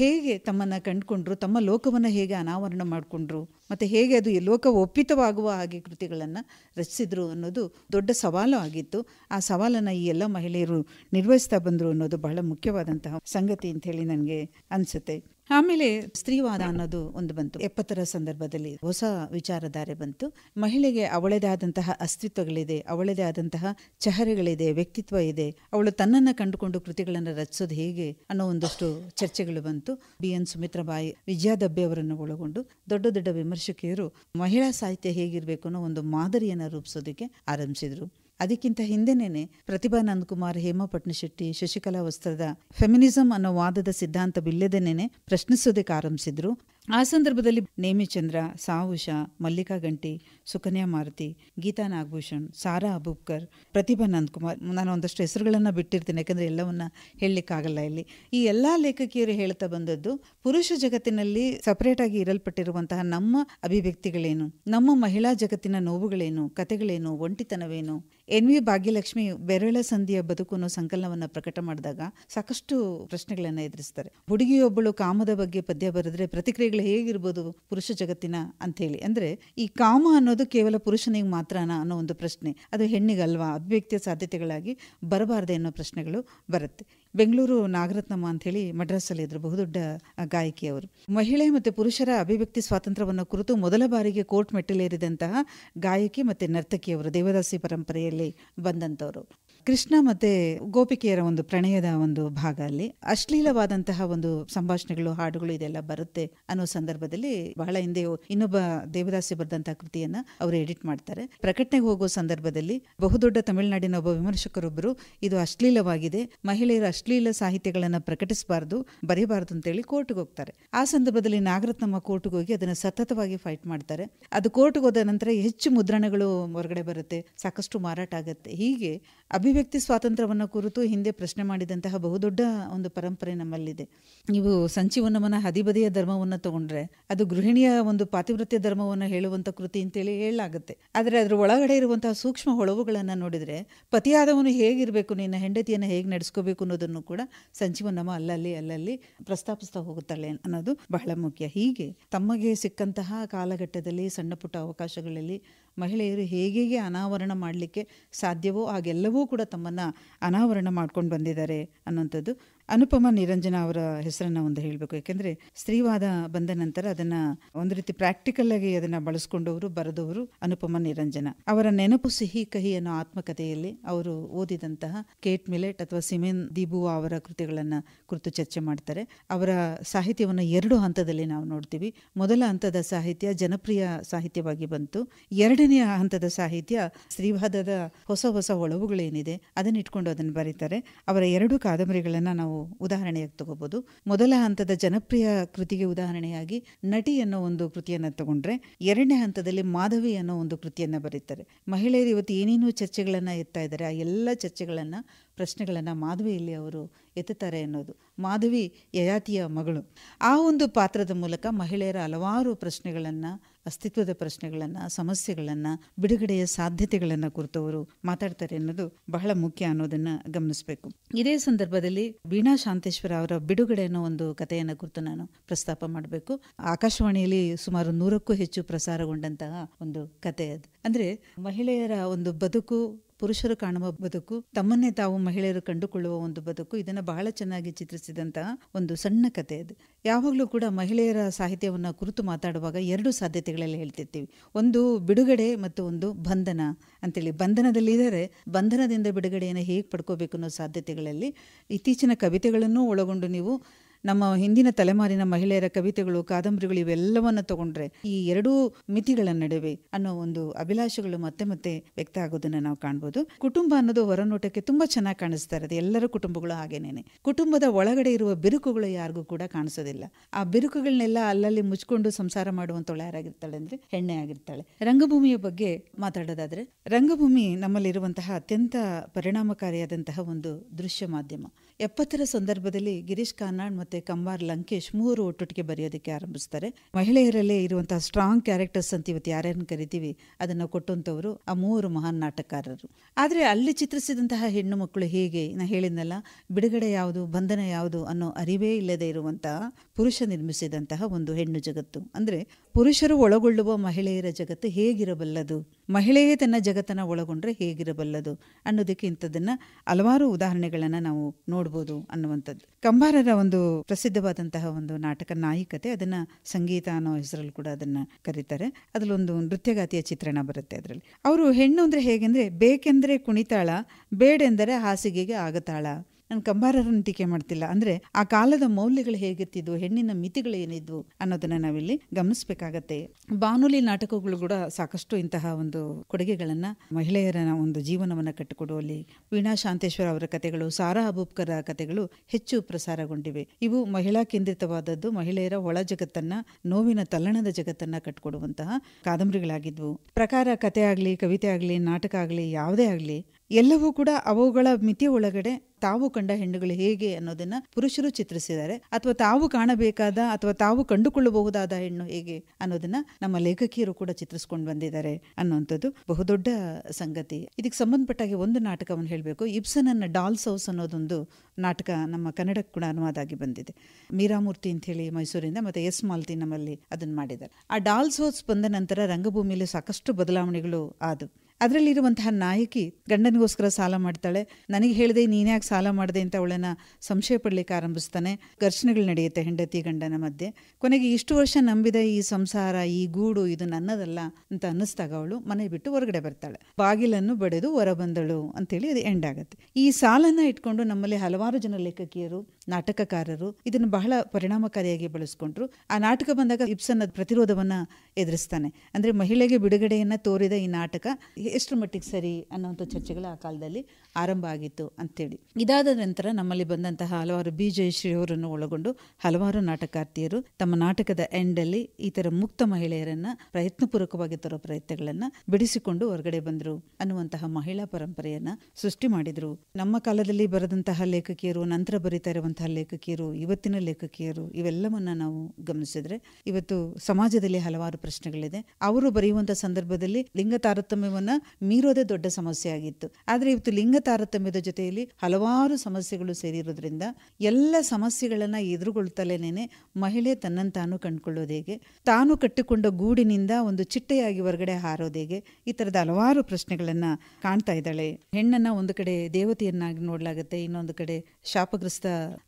ಹೇಗೆ ತಮ್ಮನ್ನು ಕಂಡುಕೊಂಡ್ರು ತಮ್ಮ ಲೋಕವನ್ನು ಹೇಗೆ ಅನಾವರಣ ಮಾಡಿಕೊಂಡ್ರು ಮತ್ತು ಹೇಗೆ ಅದು ಲೋಕ ಒಪ್ಪಿತವಾಗುವ ಹಾಗೆ ಕೃತಿಗಳನ್ನು ರಚಿಸಿದ್ರು ಅನ್ನೋದು ದೊಡ್ಡ ಸವಾಲು ಆಗಿತ್ತು ಆ ಸವಾಲನ್ನು ಈ ಎಲ್ಲ ಮಹಿಳೆಯರು ನಿರ್ವಹಿಸ್ತಾ ಬಂದರು ಅನ್ನೋದು ಬಹಳ ಮುಖ್ಯವಾದಂತಹ ಸಂಗತಿ ಅಂತ ಹೇಳಿ ನನಗೆ ಅನಿಸುತ್ತೆ ಆಮೇಲೆ ಸ್ತ್ರೀವಾದ ಅನ್ನೋದು ಒಂದು ಬಂತು ಎಪ್ಪತ್ತರ ಸಂದರ್ಭದಲ್ಲಿ ಹೊಸ ವಿಚಾರಧಾರೆ ಬಂತು ಮಹಿಳೆಗೆ ಅವಳದೇ ಆದಂತಹ ಅಸ್ತಿತ್ವಗಳಿದೆ ಅವಳದೇ ಆದಂತಹ ಚಹರೆಗಳಿದೆ ವ್ಯಕ್ತಿತ್ವ ಇದೆ ಅವಳು ತನ್ನನ್ನು ಕಂಡುಕೊಂಡು ಕೃತಿಗಳನ್ನು ರಚಿಸೋದು ಹೇಗೆ ಅನ್ನೋ ಒಂದಷ್ಟು ಚರ್ಚೆಗಳು ಬಂತು ಬಿ ಎನ್ ಸುಮಿತ್ರಾಬಾಯಿ ವಿಜಯಾದಬ್ಬೆ ಅವರನ್ನು ಒಳಗೊಂಡು ದೊಡ್ಡ ದೊಡ್ಡ ವಿಮರ್ಶಕಿಯರು ಮಹಿಳಾ ಸಾಹಿತ್ಯ ಹೇಗಿರಬೇಕು ಅನ್ನೋ ಒಂದು ಮಾದರಿಯನ್ನು ರೂಪಿಸೋದಕ್ಕೆ ಆರಂಭಿಸಿದರು ಅದಕ್ಕಿಂತ ಹಿಂದೆನೇನೆ ಪ್ರತಿಭಾ ನಂದಕುಮಾರ್ ಹೇಮಪಟ್ನ ಶೆಟ್ಟಿ ಶಶಿಕಲಾ ವಸ್ತ್ರದ ಫೆಮಿನಿಸಂ ಅನ್ನೋ ವಾದದ ಸಿದ್ಧಾಂತ ಬಿಲ್ಲದೆನೇನೆ ಪ್ರಶ್ನಿಸೋದಕ್ಕೆ ಆರಂಭಿಸಿದ್ರು ಆ ಸಂದರ್ಭದಲ್ಲಿ ನೇಮಿಚಂದ್ರ ಸಾವುಷ ಮಲ್ಲಿಕಾ ಗಂಟಿ ಸುಕನ್ಯಾ ಮಾರುತಿ ಗೀತಾ ನಾಗಭೂಷಣ್ ಸಾರಾ ಅಬೂಬ್ಕರ್ ಪ್ರತಿಭಾ ನಂದ್ಕುಮಾರ್ ನಾನು ಒಂದಷ್ಟು ಹೆಸರುಗಳನ್ನು ಬಿಟ್ಟಿರ್ತೀನಿ ಯಾಕಂದರೆ ಎಲ್ಲವನ್ನ ಹೇಳಲಿಕ್ಕಾಗಲ್ಲ ಇಲ್ಲಿ ಈ ಎಲ್ಲ ಲೇಖಕಿಯರು ಹೇಳ್ತಾ ಬಂದದ್ದು ಪುರುಷ ಜಗತ್ತಿನಲ್ಲಿ ಆಗಿ ಇರಲ್ಪಟ್ಟಿರುವಂತಹ ನಮ್ಮ ಅಭಿವ್ಯಕ್ತಿಗಳೇನು ನಮ್ಮ ಮಹಿಳಾ ಜಗತ್ತಿನ ನೋವುಗಳೇನು ಕತೆಗಳೇನು ಒಂಟಿತನವೇನು ಎನ್ ವಿ ಭಾಗ್ಯಲಕ್ಷ್ಮಿ ಬೆರಳ ಸಂಧಿಯ ಬದುಕನ್ನು ಸಂಕಲನವನ್ನು ಪ್ರಕಟ ಮಾಡಿದಾಗ ಸಾಕಷ್ಟು ಪ್ರಶ್ನೆಗಳನ್ನ ಎದುರಿಸ್ತಾರೆ ಹುಡುಗಿಯೊಬ್ಬಳು ಕಾಮದ ಬಗ್ಗೆ ಪದ್ಯ ಬರೆದ್ರೆ ಪ್ರತಿಕ್ರಿಯೆ ಹೇಗಿರಬಹುದು ಹೇಗಿರ್ಬೋದು ಪುರುಷ ಜಗತ್ತಿನ ಅಂಥೇಳಿ ಅಂದರೆ ಈ ಕಾಮ ಅನ್ನೋದು ಕೇವಲ ಪುರುಷನಿಗೆ ಮಾತ್ರನಾ ಅನ್ನೋ ಒಂದು ಪ್ರಶ್ನೆ ಅದು ಹೆಣ್ಣಿಗಲ್ವಾ ಅಭಿವ್ಯಕ್ತಿಯ ಸಾಧ್ಯತೆಗಳಾಗಿ ಬರಬಾರದೆ ಅನ್ನೋ ಪ್ರಶ್ನೆಗಳು ಬರುತ್ತೆ ಬೆಂಗಳೂರು ನಾಗರತ್ನಮ್ಮ ಅಂಥೇಳಿ ಮಡ್ರಾಸಲ್ಲಿ ಇದ್ರು ಬಹುದೊಡ್ಡ ಗಾಯಕಿಯವರು ಮಹಿಳೆ ಮತ್ತು ಪುರುಷರ ಅಭಿವ್ಯಕ್ತಿ ಸ್ವಾತಂತ್ರ್ಯವನ್ನು ಕುರಿತು ಮೊದಲ ಬಾರಿಗೆ ಕೋರ್ಟ್ ಮೆಟ್ಟಿಲೇರಿದಂತಹ ಗಾಯಕಿ ಮತ್ತು ನರ್ತಕಿಯವರು ದೇವದಾಸಿ ಪರಂಪರೆಯಲ್ಲಿ ಬಂದಂಥವರು ಕೃಷ್ಣ ಮತ್ತೆ ಗೋಪಿಕೆಯರ ಒಂದು ಪ್ರಣಯದ ಒಂದು ಭಾಗ ಅಲ್ಲಿ ಅಶ್ಲೀಲವಾದಂತಹ ಒಂದು ಸಂಭಾಷಣೆಗಳು ಹಾಡುಗಳು ಇದೆಲ್ಲ ಬರುತ್ತೆ ಅನ್ನೋ ಸಂದರ್ಭದಲ್ಲಿ ಬಹಳ ಹಿಂದೆ ಇನ್ನೊಬ್ಬ ದೇವದಾಸಿ ಬರೆದಂತಹ ಕೃತಿಯನ್ನ ಅವರು ಎಡಿಟ್ ಮಾಡ್ತಾರೆ ಪ್ರಕಟಣೆಗೆ ಹೋಗೋ ಸಂದರ್ಭದಲ್ಲಿ ಬಹುದೊಡ್ಡ ತಮಿಳುನಾಡಿನ ಒಬ್ಬ ವಿಮರ್ಶಕರೊಬ್ಬರು ಇದು ಅಶ್ಲೀಲವಾಗಿದೆ ಮಹಿಳೆಯರ ಅಶ್ಲೀಲ ಸಾಹಿತ್ಯಗಳನ್ನ ಪ್ರಕಟಿಸಬಾರದು ಬರೀಬಾರದು ಹೇಳಿ ಕೋರ್ಟ್ಗೆ ಹೋಗ್ತಾರೆ ಆ ಸಂದರ್ಭದಲ್ಲಿ ನಾಗರತ್ನಮ್ಮ ಕೋರ್ಟ್ಗೆ ಹೋಗಿ ಅದನ್ನ ಸತತವಾಗಿ ಫೈಟ್ ಮಾಡ್ತಾರೆ ಅದು ಕೋರ್ಟ್ಗೆ ಹೋದ ನಂತರ ಹೆಚ್ಚು ಮುದ್ರಣಗಳು ಹೊರಗಡೆ ಬರುತ್ತೆ ಸಾಕಷ್ಟು ಮಾರಾಟ ಆಗುತ್ತೆ ಹೀಗೆ ಅಭಿ ಅಭಿವ್ಯಕ್ತಿ ಸ್ವಾತಂತ್ರ್ಯವನ್ನು ಕುರಿತು ಹಿಂದೆ ಪ್ರಶ್ನೆ ಮಾಡಿದಂತಹ ಬಹುದೊಡ್ಡ ಒಂದು ಪರಂಪರೆ ನಮ್ಮಲ್ಲಿದೆ ನೀವು ನಮ್ಮನ ಹದಿಬದಿಯ ಧರ್ಮವನ್ನು ತಗೊಂಡ್ರೆ ಅದು ಗೃಹಿಣಿಯ ಒಂದು ಪಾತಿವೃತ್ಯ ಧರ್ಮವನ್ನು ಹೇಳುವಂಥ ಕೃತಿ ಅಂತೇಳಿ ಹೇಳಲಾಗುತ್ತೆ ಆದರೆ ಅದರ ಒಳಗಡೆ ಇರುವಂತಹ ಸೂಕ್ಷ್ಮ ಹೊಳವುಗಳನ್ನು ನೋಡಿದರೆ ಪತಿಯಾದವನು ಹೇಗಿರಬೇಕು ನಿನ್ನ ಹೆಂಡತಿಯನ್ನು ಹೇಗೆ ನಡೆಸ್ಕೋಬೇಕು ಅನ್ನೋದನ್ನು ಕೂಡ ನಮ್ಮ ಅಲ್ಲಲ್ಲಿ ಅಲ್ಲಲ್ಲಿ ಪ್ರಸ್ತಾಪಿಸ್ತಾ ಹೋಗುತ್ತಾಳೆ ಅನ್ನೋದು ಬಹಳ ಮುಖ್ಯ ಹೀಗೆ ತಮಗೆ ಸಿಕ್ಕಂತಹ ಕಾಲಘಟ್ಟದಲ್ಲಿ ಸಣ್ಣ ಪುಟ್ಟ ಅವಕಾಶಗಳಲ್ಲಿ ಮಹಿಳೆಯರು ಹೇಗೆ ಅನಾವರಣ ಮಾಡಲಿಕ್ಕೆ ಸಾಧ್ಯವೋ ಹಾಗೆಲ್ಲವೂ ಕೂಡ ತಮ್ಮನ್ನು ಅನಾವರಣ ಮಾಡ್ಕೊಂಡು ಬಂದಿದ್ದಾರೆ ಅನ್ನೋಂಥದ್ದು ಅನುಪಮ ನಿರಂಜನ ಅವರ ಹೆಸರನ್ನ ಒಂದು ಹೇಳಬೇಕು ಯಾಕೆಂದ್ರೆ ಸ್ತ್ರೀವಾದ ಬಂದ ನಂತರ ಅದನ್ನ ಒಂದು ರೀತಿ ಪ್ರಾಕ್ಟಿಕಲ್ ಆಗಿ ಅದನ್ನ ಬಳಸ್ಕೊಂಡವರು ಬರೆದವರು ಅನುಪಮ ನಿರಂಜನ ಅವರ ನೆನಪು ಸಿಹಿ ಕಹಿ ಅನ್ನೋ ಆತ್ಮಕಥೆಯಲ್ಲಿ ಅವರು ಓದಿದಂತಹ ಕೇಟ್ ಮಿಲೆಟ್ ಅಥವಾ ಸಿಮೆನ್ ದಿಬುವಾ ಅವರ ಕೃತಿಗಳನ್ನು ಕುರಿತು ಚರ್ಚೆ ಮಾಡ್ತಾರೆ ಅವರ ಸಾಹಿತ್ಯವನ್ನು ಎರಡು ಹಂತದಲ್ಲಿ ನಾವು ನೋಡ್ತೀವಿ ಮೊದಲ ಹಂತದ ಸಾಹಿತ್ಯ ಜನಪ್ರಿಯ ಸಾಹಿತ್ಯವಾಗಿ ಬಂತು ಎರಡನೆಯ ಹಂತದ ಸಾಹಿತ್ಯ ಸ್ತ್ರೀವಾದದ ಹೊಸ ಹೊಸ ಒಳವುಗಳೇನಿದೆ ಅದನ್ನಿಟ್ಕೊಂಡು ಅದನ್ನು ಬರೀತಾರೆ ಅವರ ಎರಡು ಕಾದಂಬರಿಗಳನ್ನು ನಾವು ನಾವು ಉದಾಹರಣೆಯಾಗಿ ತಗೋಬಹುದು ಮೊದಲ ಹಂತದ ಜನಪ್ರಿಯ ಕೃತಿಗೆ ಉದಾಹರಣೆಯಾಗಿ ನಟಿ ಅನ್ನೋ ಒಂದು ಕೃತಿಯನ್ನ ತಗೊಂಡ್ರೆ ಎರಡನೇ ಹಂತದಲ್ಲಿ ಮಾಧವಿ ಅನ್ನೋ ಒಂದು ಕೃತಿಯನ್ನ ಬರೀತಾರೆ ಮಹಿಳೆಯರು ಇವತ್ತು ಏನೇನು ಚರ್ಚೆಗಳನ್ನ ಎತ್ತಾ ಇದ್ದಾರೆ ಆ ಎಲ್ಲ ಚರ್ಚೆಗಳನ್ನ ಪ್ರಶ್ನೆಗಳನ್ನ ಮಾಧವಿಯಲ್ಲಿ ಅವರು ಎತ್ತುತ್ತಾರೆ ಅನ್ನೋದು ಮಾಧವಿ ಯಯಾತಿಯ ಮಗಳು ಆ ಒಂದು ಪಾತ್ರದ ಮೂಲಕ ಮಹಿಳೆಯರ ಹಲವಾರು ಪ್ರಶ್ನೆಗಳನ್ನ ಅಸ್ತಿತ್ವದ ಪ್ರಶ್ನೆಗಳನ್ನು ಸಮಸ್ಯೆಗಳನ್ನು ಬಿಡುಗಡೆಯ ಸಾಧ್ಯತೆಗಳನ್ನು ಕುರಿತವರು ಮಾತಾಡ್ತಾರೆ ಅನ್ನೋದು ಬಹಳ ಮುಖ್ಯ ಅನ್ನೋದನ್ನ ಗಮನಿಸಬೇಕು ಇದೇ ಸಂದರ್ಭದಲ್ಲಿ ವೀಣಾ ಶಾಂತೇಶ್ವರ ಅವರ ಬಿಡುಗಡೆ ಅನ್ನೋ ಒಂದು ಕಥೆಯನ್ನು ಕುರಿತು ನಾನು ಪ್ರಸ್ತಾಪ ಮಾಡಬೇಕು ಆಕಾಶವಾಣಿಯಲ್ಲಿ ಸುಮಾರು ನೂರಕ್ಕೂ ಹೆಚ್ಚು ಪ್ರಸಾರಗೊಂಡಂತಹ ಒಂದು ಕಥೆ ಅದು ಅಂದ್ರೆ ಮಹಿಳೆಯರ ಒಂದು ಬದುಕು ಪುರುಷರು ಕಾಣುವ ಬದುಕು ತಮ್ಮನ್ನೇ ತಾವು ಮಹಿಳೆಯರು ಕಂಡುಕೊಳ್ಳುವ ಒಂದು ಬದುಕು ಇದನ್ನು ಬಹಳ ಚೆನ್ನಾಗಿ ಚಿತ್ರಿಸಿದಂತಹ ಒಂದು ಸಣ್ಣ ಕತೆ ಅದು ಯಾವಾಗಲೂ ಕೂಡ ಮಹಿಳೆಯರ ಸಾಹಿತ್ಯವನ್ನು ಕುರಿತು ಮಾತಾಡುವಾಗ ಎರಡು ಸಾಧ್ಯತೆಗಳಲ್ಲಿ ಹೇಳ್ತಿರ್ತೀವಿ ಒಂದು ಬಿಡುಗಡೆ ಮತ್ತು ಒಂದು ಬಂಧನ ಅಂತೇಳಿ ಬಂಧನದಲ್ಲಿ ಇದ್ದಾರೆ ಬಂಧನದಿಂದ ಬಿಡುಗಡೆಯನ್ನು ಹೇಗೆ ಪಡ್ಕೋಬೇಕು ಅನ್ನೋ ಸಾಧ್ಯತೆಗಳಲ್ಲಿ ಇತ್ತೀಚಿನ ಕವಿತೆಗಳನ್ನು ಒಳಗೊಂಡು ನೀವು ನಮ್ಮ ಹಿಂದಿನ ತಲೆಮಾರಿನ ಮಹಿಳೆಯರ ಕವಿತೆಗಳು ಕಾದಂಬರಿಗಳು ಇವೆಲ್ಲವನ್ನ ತಗೊಂಡ್ರೆ ಈ ಎರಡೂ ಮಿತಿಗಳ ನಡುವೆ ಅನ್ನೋ ಒಂದು ಅಭಿಲಾಷೆಗಳು ಮತ್ತೆ ಮತ್ತೆ ವ್ಯಕ್ತ ಆಗೋದನ್ನ ನಾವು ಕಾಣ್ಬೋದು ಕುಟುಂಬ ಅನ್ನೋದು ಹೊರನೋಟಕ್ಕೆ ತುಂಬಾ ಚೆನ್ನಾಗಿ ಕಾಣಿಸ್ತಾ ಇರೋದು ಎಲ್ಲರ ಕುಟುಂಬಗಳು ಹಾಗೇನೇನೆ ಕುಟುಂಬದ ಒಳಗಡೆ ಇರುವ ಬಿರುಕುಗಳು ಯಾರಿಗೂ ಕೂಡ ಕಾಣಿಸೋದಿಲ್ಲ ಆ ಬಿರುಕುಗಳನ್ನೆಲ್ಲ ಅಲ್ಲಲ್ಲಿ ಮುಚ್ಕೊಂಡು ಸಂಸಾರ ಒಳ ಯಾರಾಗಿರ್ತಾಳೆ ಅಂದ್ರೆ ಹೆಣ್ಣೆ ಆಗಿರ್ತಾಳೆ ರಂಗಭೂಮಿಯ ಬಗ್ಗೆ ಮಾತಾಡೋದಾದ್ರೆ ರಂಗಭೂಮಿ ನಮ್ಮಲ್ಲಿರುವಂತಹ ಅತ್ಯಂತ ಪರಿಣಾಮಕಾರಿಯಾದಂತಹ ಒಂದು ದೃಶ್ಯ ಮಾಧ್ಯಮ ಎಪ್ಪತ್ತರ ಸಂದರ್ಭದಲ್ಲಿ ಗಿರೀಶ್ ಕಾರ್ನಾಡ್ ಮತ್ತೆ ಕಂಬಾರ್ ಲಂಕೇಶ್ ಮೂರು ಒಟ್ಟೊಟ್ಟಿಗೆ ಬರೆಯೋದಕ್ಕೆ ಆರಂಭಿಸ್ತಾರೆ ಮಹಿಳೆಯರಲ್ಲೇ ಇರುವಂತಹ ಸ್ಟ್ರಾಂಗ್ ಕ್ಯಾರೆಕ್ಟರ್ಸ್ ಅಂತ ಇವತ್ತು ಯಾರ್ಯಾರನ್ನು ಕರಿತೀವಿ ಅದನ್ನ ಕೊಟ್ಟಂಥವರು ಆ ಮೂರು ಮಹಾನ್ ನಾಟಕಕಾರರು ಆದ್ರೆ ಅಲ್ಲಿ ಚಿತ್ರಿಸಿದಂತಹ ಹೆಣ್ಣು ಮಕ್ಕಳು ಹೇಗೆ ನಾನು ಹೇಳಿದ್ನಲ್ಲ ಬಿಡುಗಡೆ ಯಾವುದು ಬಂಧನ ಯಾವುದು ಅನ್ನೋ ಅರಿವೇ ಇಲ್ಲದೆ ಇರುವಂತಹ ಪುರುಷ ನಿರ್ಮಿಸಿದಂತಹ ಒಂದು ಹೆಣ್ಣು ಜಗತ್ತು ಅಂದ್ರೆ ಪುರುಷರು ಒಳಗೊಳ್ಳುವ ಮಹಿಳೆಯರ ಜಗತ್ತು ಹೇಗಿರಬಲ್ಲದು ಮಹಿಳೆಯೇ ತನ್ನ ಜಗತ್ತನ್ನು ಒಳಗೊಂಡ್ರೆ ಹೇಗಿರಬಲ್ಲದು ಅನ್ನೋದಕ್ಕೆ ಇಂಥದ್ದನ್ನು ಹಲವಾರು ಉದಾಹರಣೆಗಳನ್ನು ನಾವು ನೋಡ್ಬೋದು ಅನ್ನುವಂಥದ್ದು ಕಂಬಾರರ ಒಂದು ಪ್ರಸಿದ್ಧವಾದಂತಹ ಒಂದು ನಾಟಕ ನಾಯಿಕತೆ ಅದನ್ನು ಸಂಗೀತ ಅನ್ನೋ ಹೆಸರಲ್ಲಿ ಕೂಡ ಅದನ್ನು ಕರೀತಾರೆ ಅದರಲ್ಲೊಂದು ನೃತ್ಯಗಾತಿಯ ಚಿತ್ರಣ ಬರುತ್ತೆ ಅದರಲ್ಲಿ ಅವರು ಹೆಣ್ಣು ಅಂದರೆ ಹೇಗೆಂದರೆ ಬೇಕೆಂದರೆ ಕುಣಿತಾಳ ಬೇಡೆಂದರೆ ಹಾಸಿಗೆಗೆ ಆಗತಾಳ ನಾನು ಕಂಬಾರರನ್ನು ಟೀಕೆ ಮಾಡ್ತಿಲ್ಲ ಅಂದರೆ ಆ ಕಾಲದ ಮೌಲ್ಯಗಳು ಹೇಗಿರ್ತಿದ್ವು ಹೆಣ್ಣಿನ ಮಿತಿಗಳು ಏನಿದ್ವು ಅನ್ನೋದನ್ನ ನಾವಿಲ್ಲಿ ಗಮನಿಸಬೇಕಾಗತ್ತೆ ಬಾನುಲಿ ನಾಟಕಗಳು ಕೂಡ ಸಾಕಷ್ಟು ಇಂತಹ ಒಂದು ಕೊಡುಗೆಗಳನ್ನು ಮಹಿಳೆಯರ ಒಂದು ಜೀವನವನ್ನು ಕಟ್ಟಿಕೊಡುವಲ್ಲಿ ವೀಣಾ ಶಾಂತೇಶ್ವರ ಅವರ ಕಥೆಗಳು ಸಾರಾ ಅಬೂಬ್ಕರ ಕಥೆಗಳು ಹೆಚ್ಚು ಪ್ರಸಾರಗೊಂಡಿವೆ ಇವು ಮಹಿಳಾ ಕೇಂದ್ರಿತವಾದದ್ದು ಮಹಿಳೆಯರ ಒಳ ಜಗತ್ತನ್ನ ನೋವಿನ ತಲ್ಲಣದ ಜಗತ್ತನ್ನ ಕಟ್ಟಿಕೊಡುವಂತಹ ಕಾದಂಬರಿಗಳಾಗಿದ್ವು ಪ್ರಕಾರ ಕಥೆ ಆಗಲಿ ಕವಿತೆ ಆಗಲಿ ನಾಟಕ ಆಗಲಿ ಯಾವುದೇ ಆಗಲಿ ಎಲ್ಲವೂ ಕೂಡ ಅವುಗಳ ಮಿತಿ ಒಳಗಡೆ ತಾವು ಕಂಡ ಹೆಣ್ಣುಗಳು ಹೇಗೆ ಅನ್ನೋದನ್ನ ಪುರುಷರು ಚಿತ್ರಿಸಿದ್ದಾರೆ ಅಥವಾ ತಾವು ಕಾಣಬೇಕಾದ ಅಥವಾ ತಾವು ಕಂಡುಕೊಳ್ಳಬಹುದಾದ ಹೆಣ್ಣು ಹೇಗೆ ಅನ್ನೋದನ್ನ ನಮ್ಮ ಲೇಖಕಿಯರು ಕೂಡ ಚಿತ್ರಿಸ್ಕೊಂಡು ಬಂದಿದ್ದಾರೆ ಅನ್ನುವಂಥದ್ದು ಬಹುದೊಡ್ಡ ಸಂಗತಿ ಇದಕ್ಕೆ ಸಂಬಂಧಪಟ್ಟಾಗಿ ಒಂದು ನಾಟಕವನ್ನು ಹೇಳಬೇಕು ಅನ್ನ ಡಾಲ್ಸ್ ಹೌಸ್ ಅನ್ನೋದೊಂದು ನಾಟಕ ನಮ್ಮ ಕನ್ನಡಕ್ಕೆ ಕೂಡ ಆಗಿ ಬಂದಿದೆ ಮೀರಾಮೂರ್ತಿ ಅಂತ ಹೇಳಿ ಮೈಸೂರಿಂದ ಮತ್ತೆ ಎಸ್ ಮಾಲ್ತಿ ನಮ್ಮಲ್ಲಿ ಅದನ್ನ ಮಾಡಿದ್ದಾರೆ ಆ ಡಾಲ್ಸ್ ಹೌಸ್ ಬಂದ ನಂತರ ರಂಗಭೂಮಿಯಲ್ಲಿ ಸಾಕಷ್ಟು ಬದಲಾವಣೆಗಳು ಆದವು ಅದರಲ್ಲಿರುವಂತಹ ನಾಯಕಿ ಗಂಡನಿಗೋಸ್ಕರ ಸಾಲ ಮಾಡ್ತಾಳೆ ನನಗೆ ಹೇಳಿದೆ ನೀನ್ಯಾಕೆ ಸಾಲ ಮಾಡಿದೆ ಅಂತ ಅವಳನ್ನ ಸಂಶಯ ಪಡ್ಲಿಕ್ಕೆ ಆರಂಭಿಸ್ತಾನೆ ಘರ್ಷಣೆಗಳು ನಡೆಯುತ್ತೆ ಹೆಂಡತಿ ಗಂಡನ ಮಧ್ಯೆ ಕೊನೆಗೆ ಇಷ್ಟು ವರ್ಷ ನಂಬಿದ ಈ ಸಂಸಾರ ಈ ಗೂಡು ಇದು ನನ್ನದಲ್ಲ ಅಂತ ಅನ್ನಿಸ್ದಾಗ ಅವಳು ಮನೆ ಬಿಟ್ಟು ಹೊರಗಡೆ ಬರ್ತಾಳೆ ಬಾಗಿಲನ್ನು ಬಡೆದು ಹೊರ ಬಂದಳು ಅಂತೇಳಿ ಅದು ಎಂಡ್ ಆಗುತ್ತೆ ಈ ಸಾಲನ್ನ ಇಟ್ಕೊಂಡು ನಮ್ಮಲ್ಲಿ ಹಲವಾರು ಜನ ಲೇಖಕಿಯರು ನಾಟಕಕಾರರು ಇದನ್ನು ಬಹಳ ಪರಿಣಾಮಕಾರಿಯಾಗಿ ಬಳಸ್ಕೊಂಡ್ರು ಆ ನಾಟಕ ಬಂದಾಗ ಇಬ್ಸನ್ನ ಪ್ರತಿರೋಧವನ್ನ ಎದುರಿಸ್ತಾನೆ ಅಂದ್ರೆ ಮಹಿಳೆಗೆ ಬಿಡುಗಡೆಯನ್ನ ತೋರಿದ ಈ ನಾಟಕ ಎಷ್ಟರ ಮಟ್ಟಿಗೆ ಸರಿ ಅನ್ನೋಂಥ ಚರ್ಚೆಗಳು ಆ ಕಾಲದಲ್ಲಿ ಆರಂಭ ಆಗಿತ್ತು ಅಂಥೇಳಿ ಇದಾದ ನಂತರ ನಮ್ಮಲ್ಲಿ ಬಂದಂತಹ ಹಲವಾರು ಬಿ ಜಯಶ್ರೀಯವರನ್ನು ಒಳಗೊಂಡು ಹಲವಾರು ನಾಟಕಾರ್ತಿಯರು ತಮ್ಮ ನಾಟಕದ ಎಂಡಲ್ಲಿ ಈ ಥರ ಮುಕ್ತ ಮಹಿಳೆಯರನ್ನು ಪ್ರಯತ್ನಪೂರ್ವಕವಾಗಿ ತರೋ ಪ್ರಯತ್ನಗಳನ್ನ ಬಿಡಿಸಿಕೊಂಡು ಹೊರಗಡೆ ಬಂದರು ಅನ್ನುವಂತಹ ಮಹಿಳಾ ಪರಂಪರೆಯನ್ನ ಸೃಷ್ಟಿ ಮಾಡಿದ್ರು ನಮ್ಮ ಕಾಲದಲ್ಲಿ ಬರೆದಂತಹ ಲೇಖಕಿಯರು ನಂತರ ಬರಿತಾ ಇರುವಂತಹ ಲೇಖಕಿಯರು ಇವತ್ತಿನ ಲೇಖಕಿಯರು ಇವೆಲ್ಲವನ್ನ ನಾವು ಗಮನಿಸಿದ್ರೆ ಇವತ್ತು ಸಮಾಜದಲ್ಲಿ ಹಲವಾರು ಪ್ರಶ್ನೆಗಳಿದೆ ಅವರು ಬರೆಯುವಂತಹ ಸಂದರ್ಭದಲ್ಲಿ ಲಿಂಗ ತಾರತಮ್ಯವನ್ನ ಮೀರೋದೇ ದೊಡ್ಡ ಸಮಸ್ಯೆ ಆಗಿತ್ತು ಆದ್ರೆ ಇವತ್ತು ಲಿಂಗ ತಾರತಮ್ಯದ ಜೊತೆಯಲ್ಲಿ ಹಲವಾರು ಸಮಸ್ಯೆಗಳು ಸೇರಿರೋದ್ರಿಂದ ಎಲ್ಲ ಸಮಸ್ಯೆಗಳನ್ನ ಎದುರುಗೊಳ್ತಲೇನೆ ಮಹಿಳೆ ತನ್ನನ್ನು ತಾನು ಕಂಡುಕೊಳ್ಳೋದು ಹೇಗೆ ತಾನು ಕಟ್ಟಿಕೊಂಡ ಗೂಡಿನಿಂದ ಒಂದು ಚಿಟ್ಟೆಯಾಗಿ ಹೊರಗಡೆ ಹಾರೋದು ಹೇಗೆ ಈ ಥರದ ಹಲವಾರು ಪ್ರಶ್ನೆಗಳನ್ನ ಕಾಣ್ತಾ ಇದ್ದಾಳೆ ಹೆಣ್ಣನ್ನ ಒಂದು ಕಡೆ ದೇವತೆಯನ್ನಾಗಿ ನೋಡ್ಲಾಗತ್ತೆ ಇನ್ನೊಂದು ಕಡೆ ಶಾಪಗ್ರಸ್ತ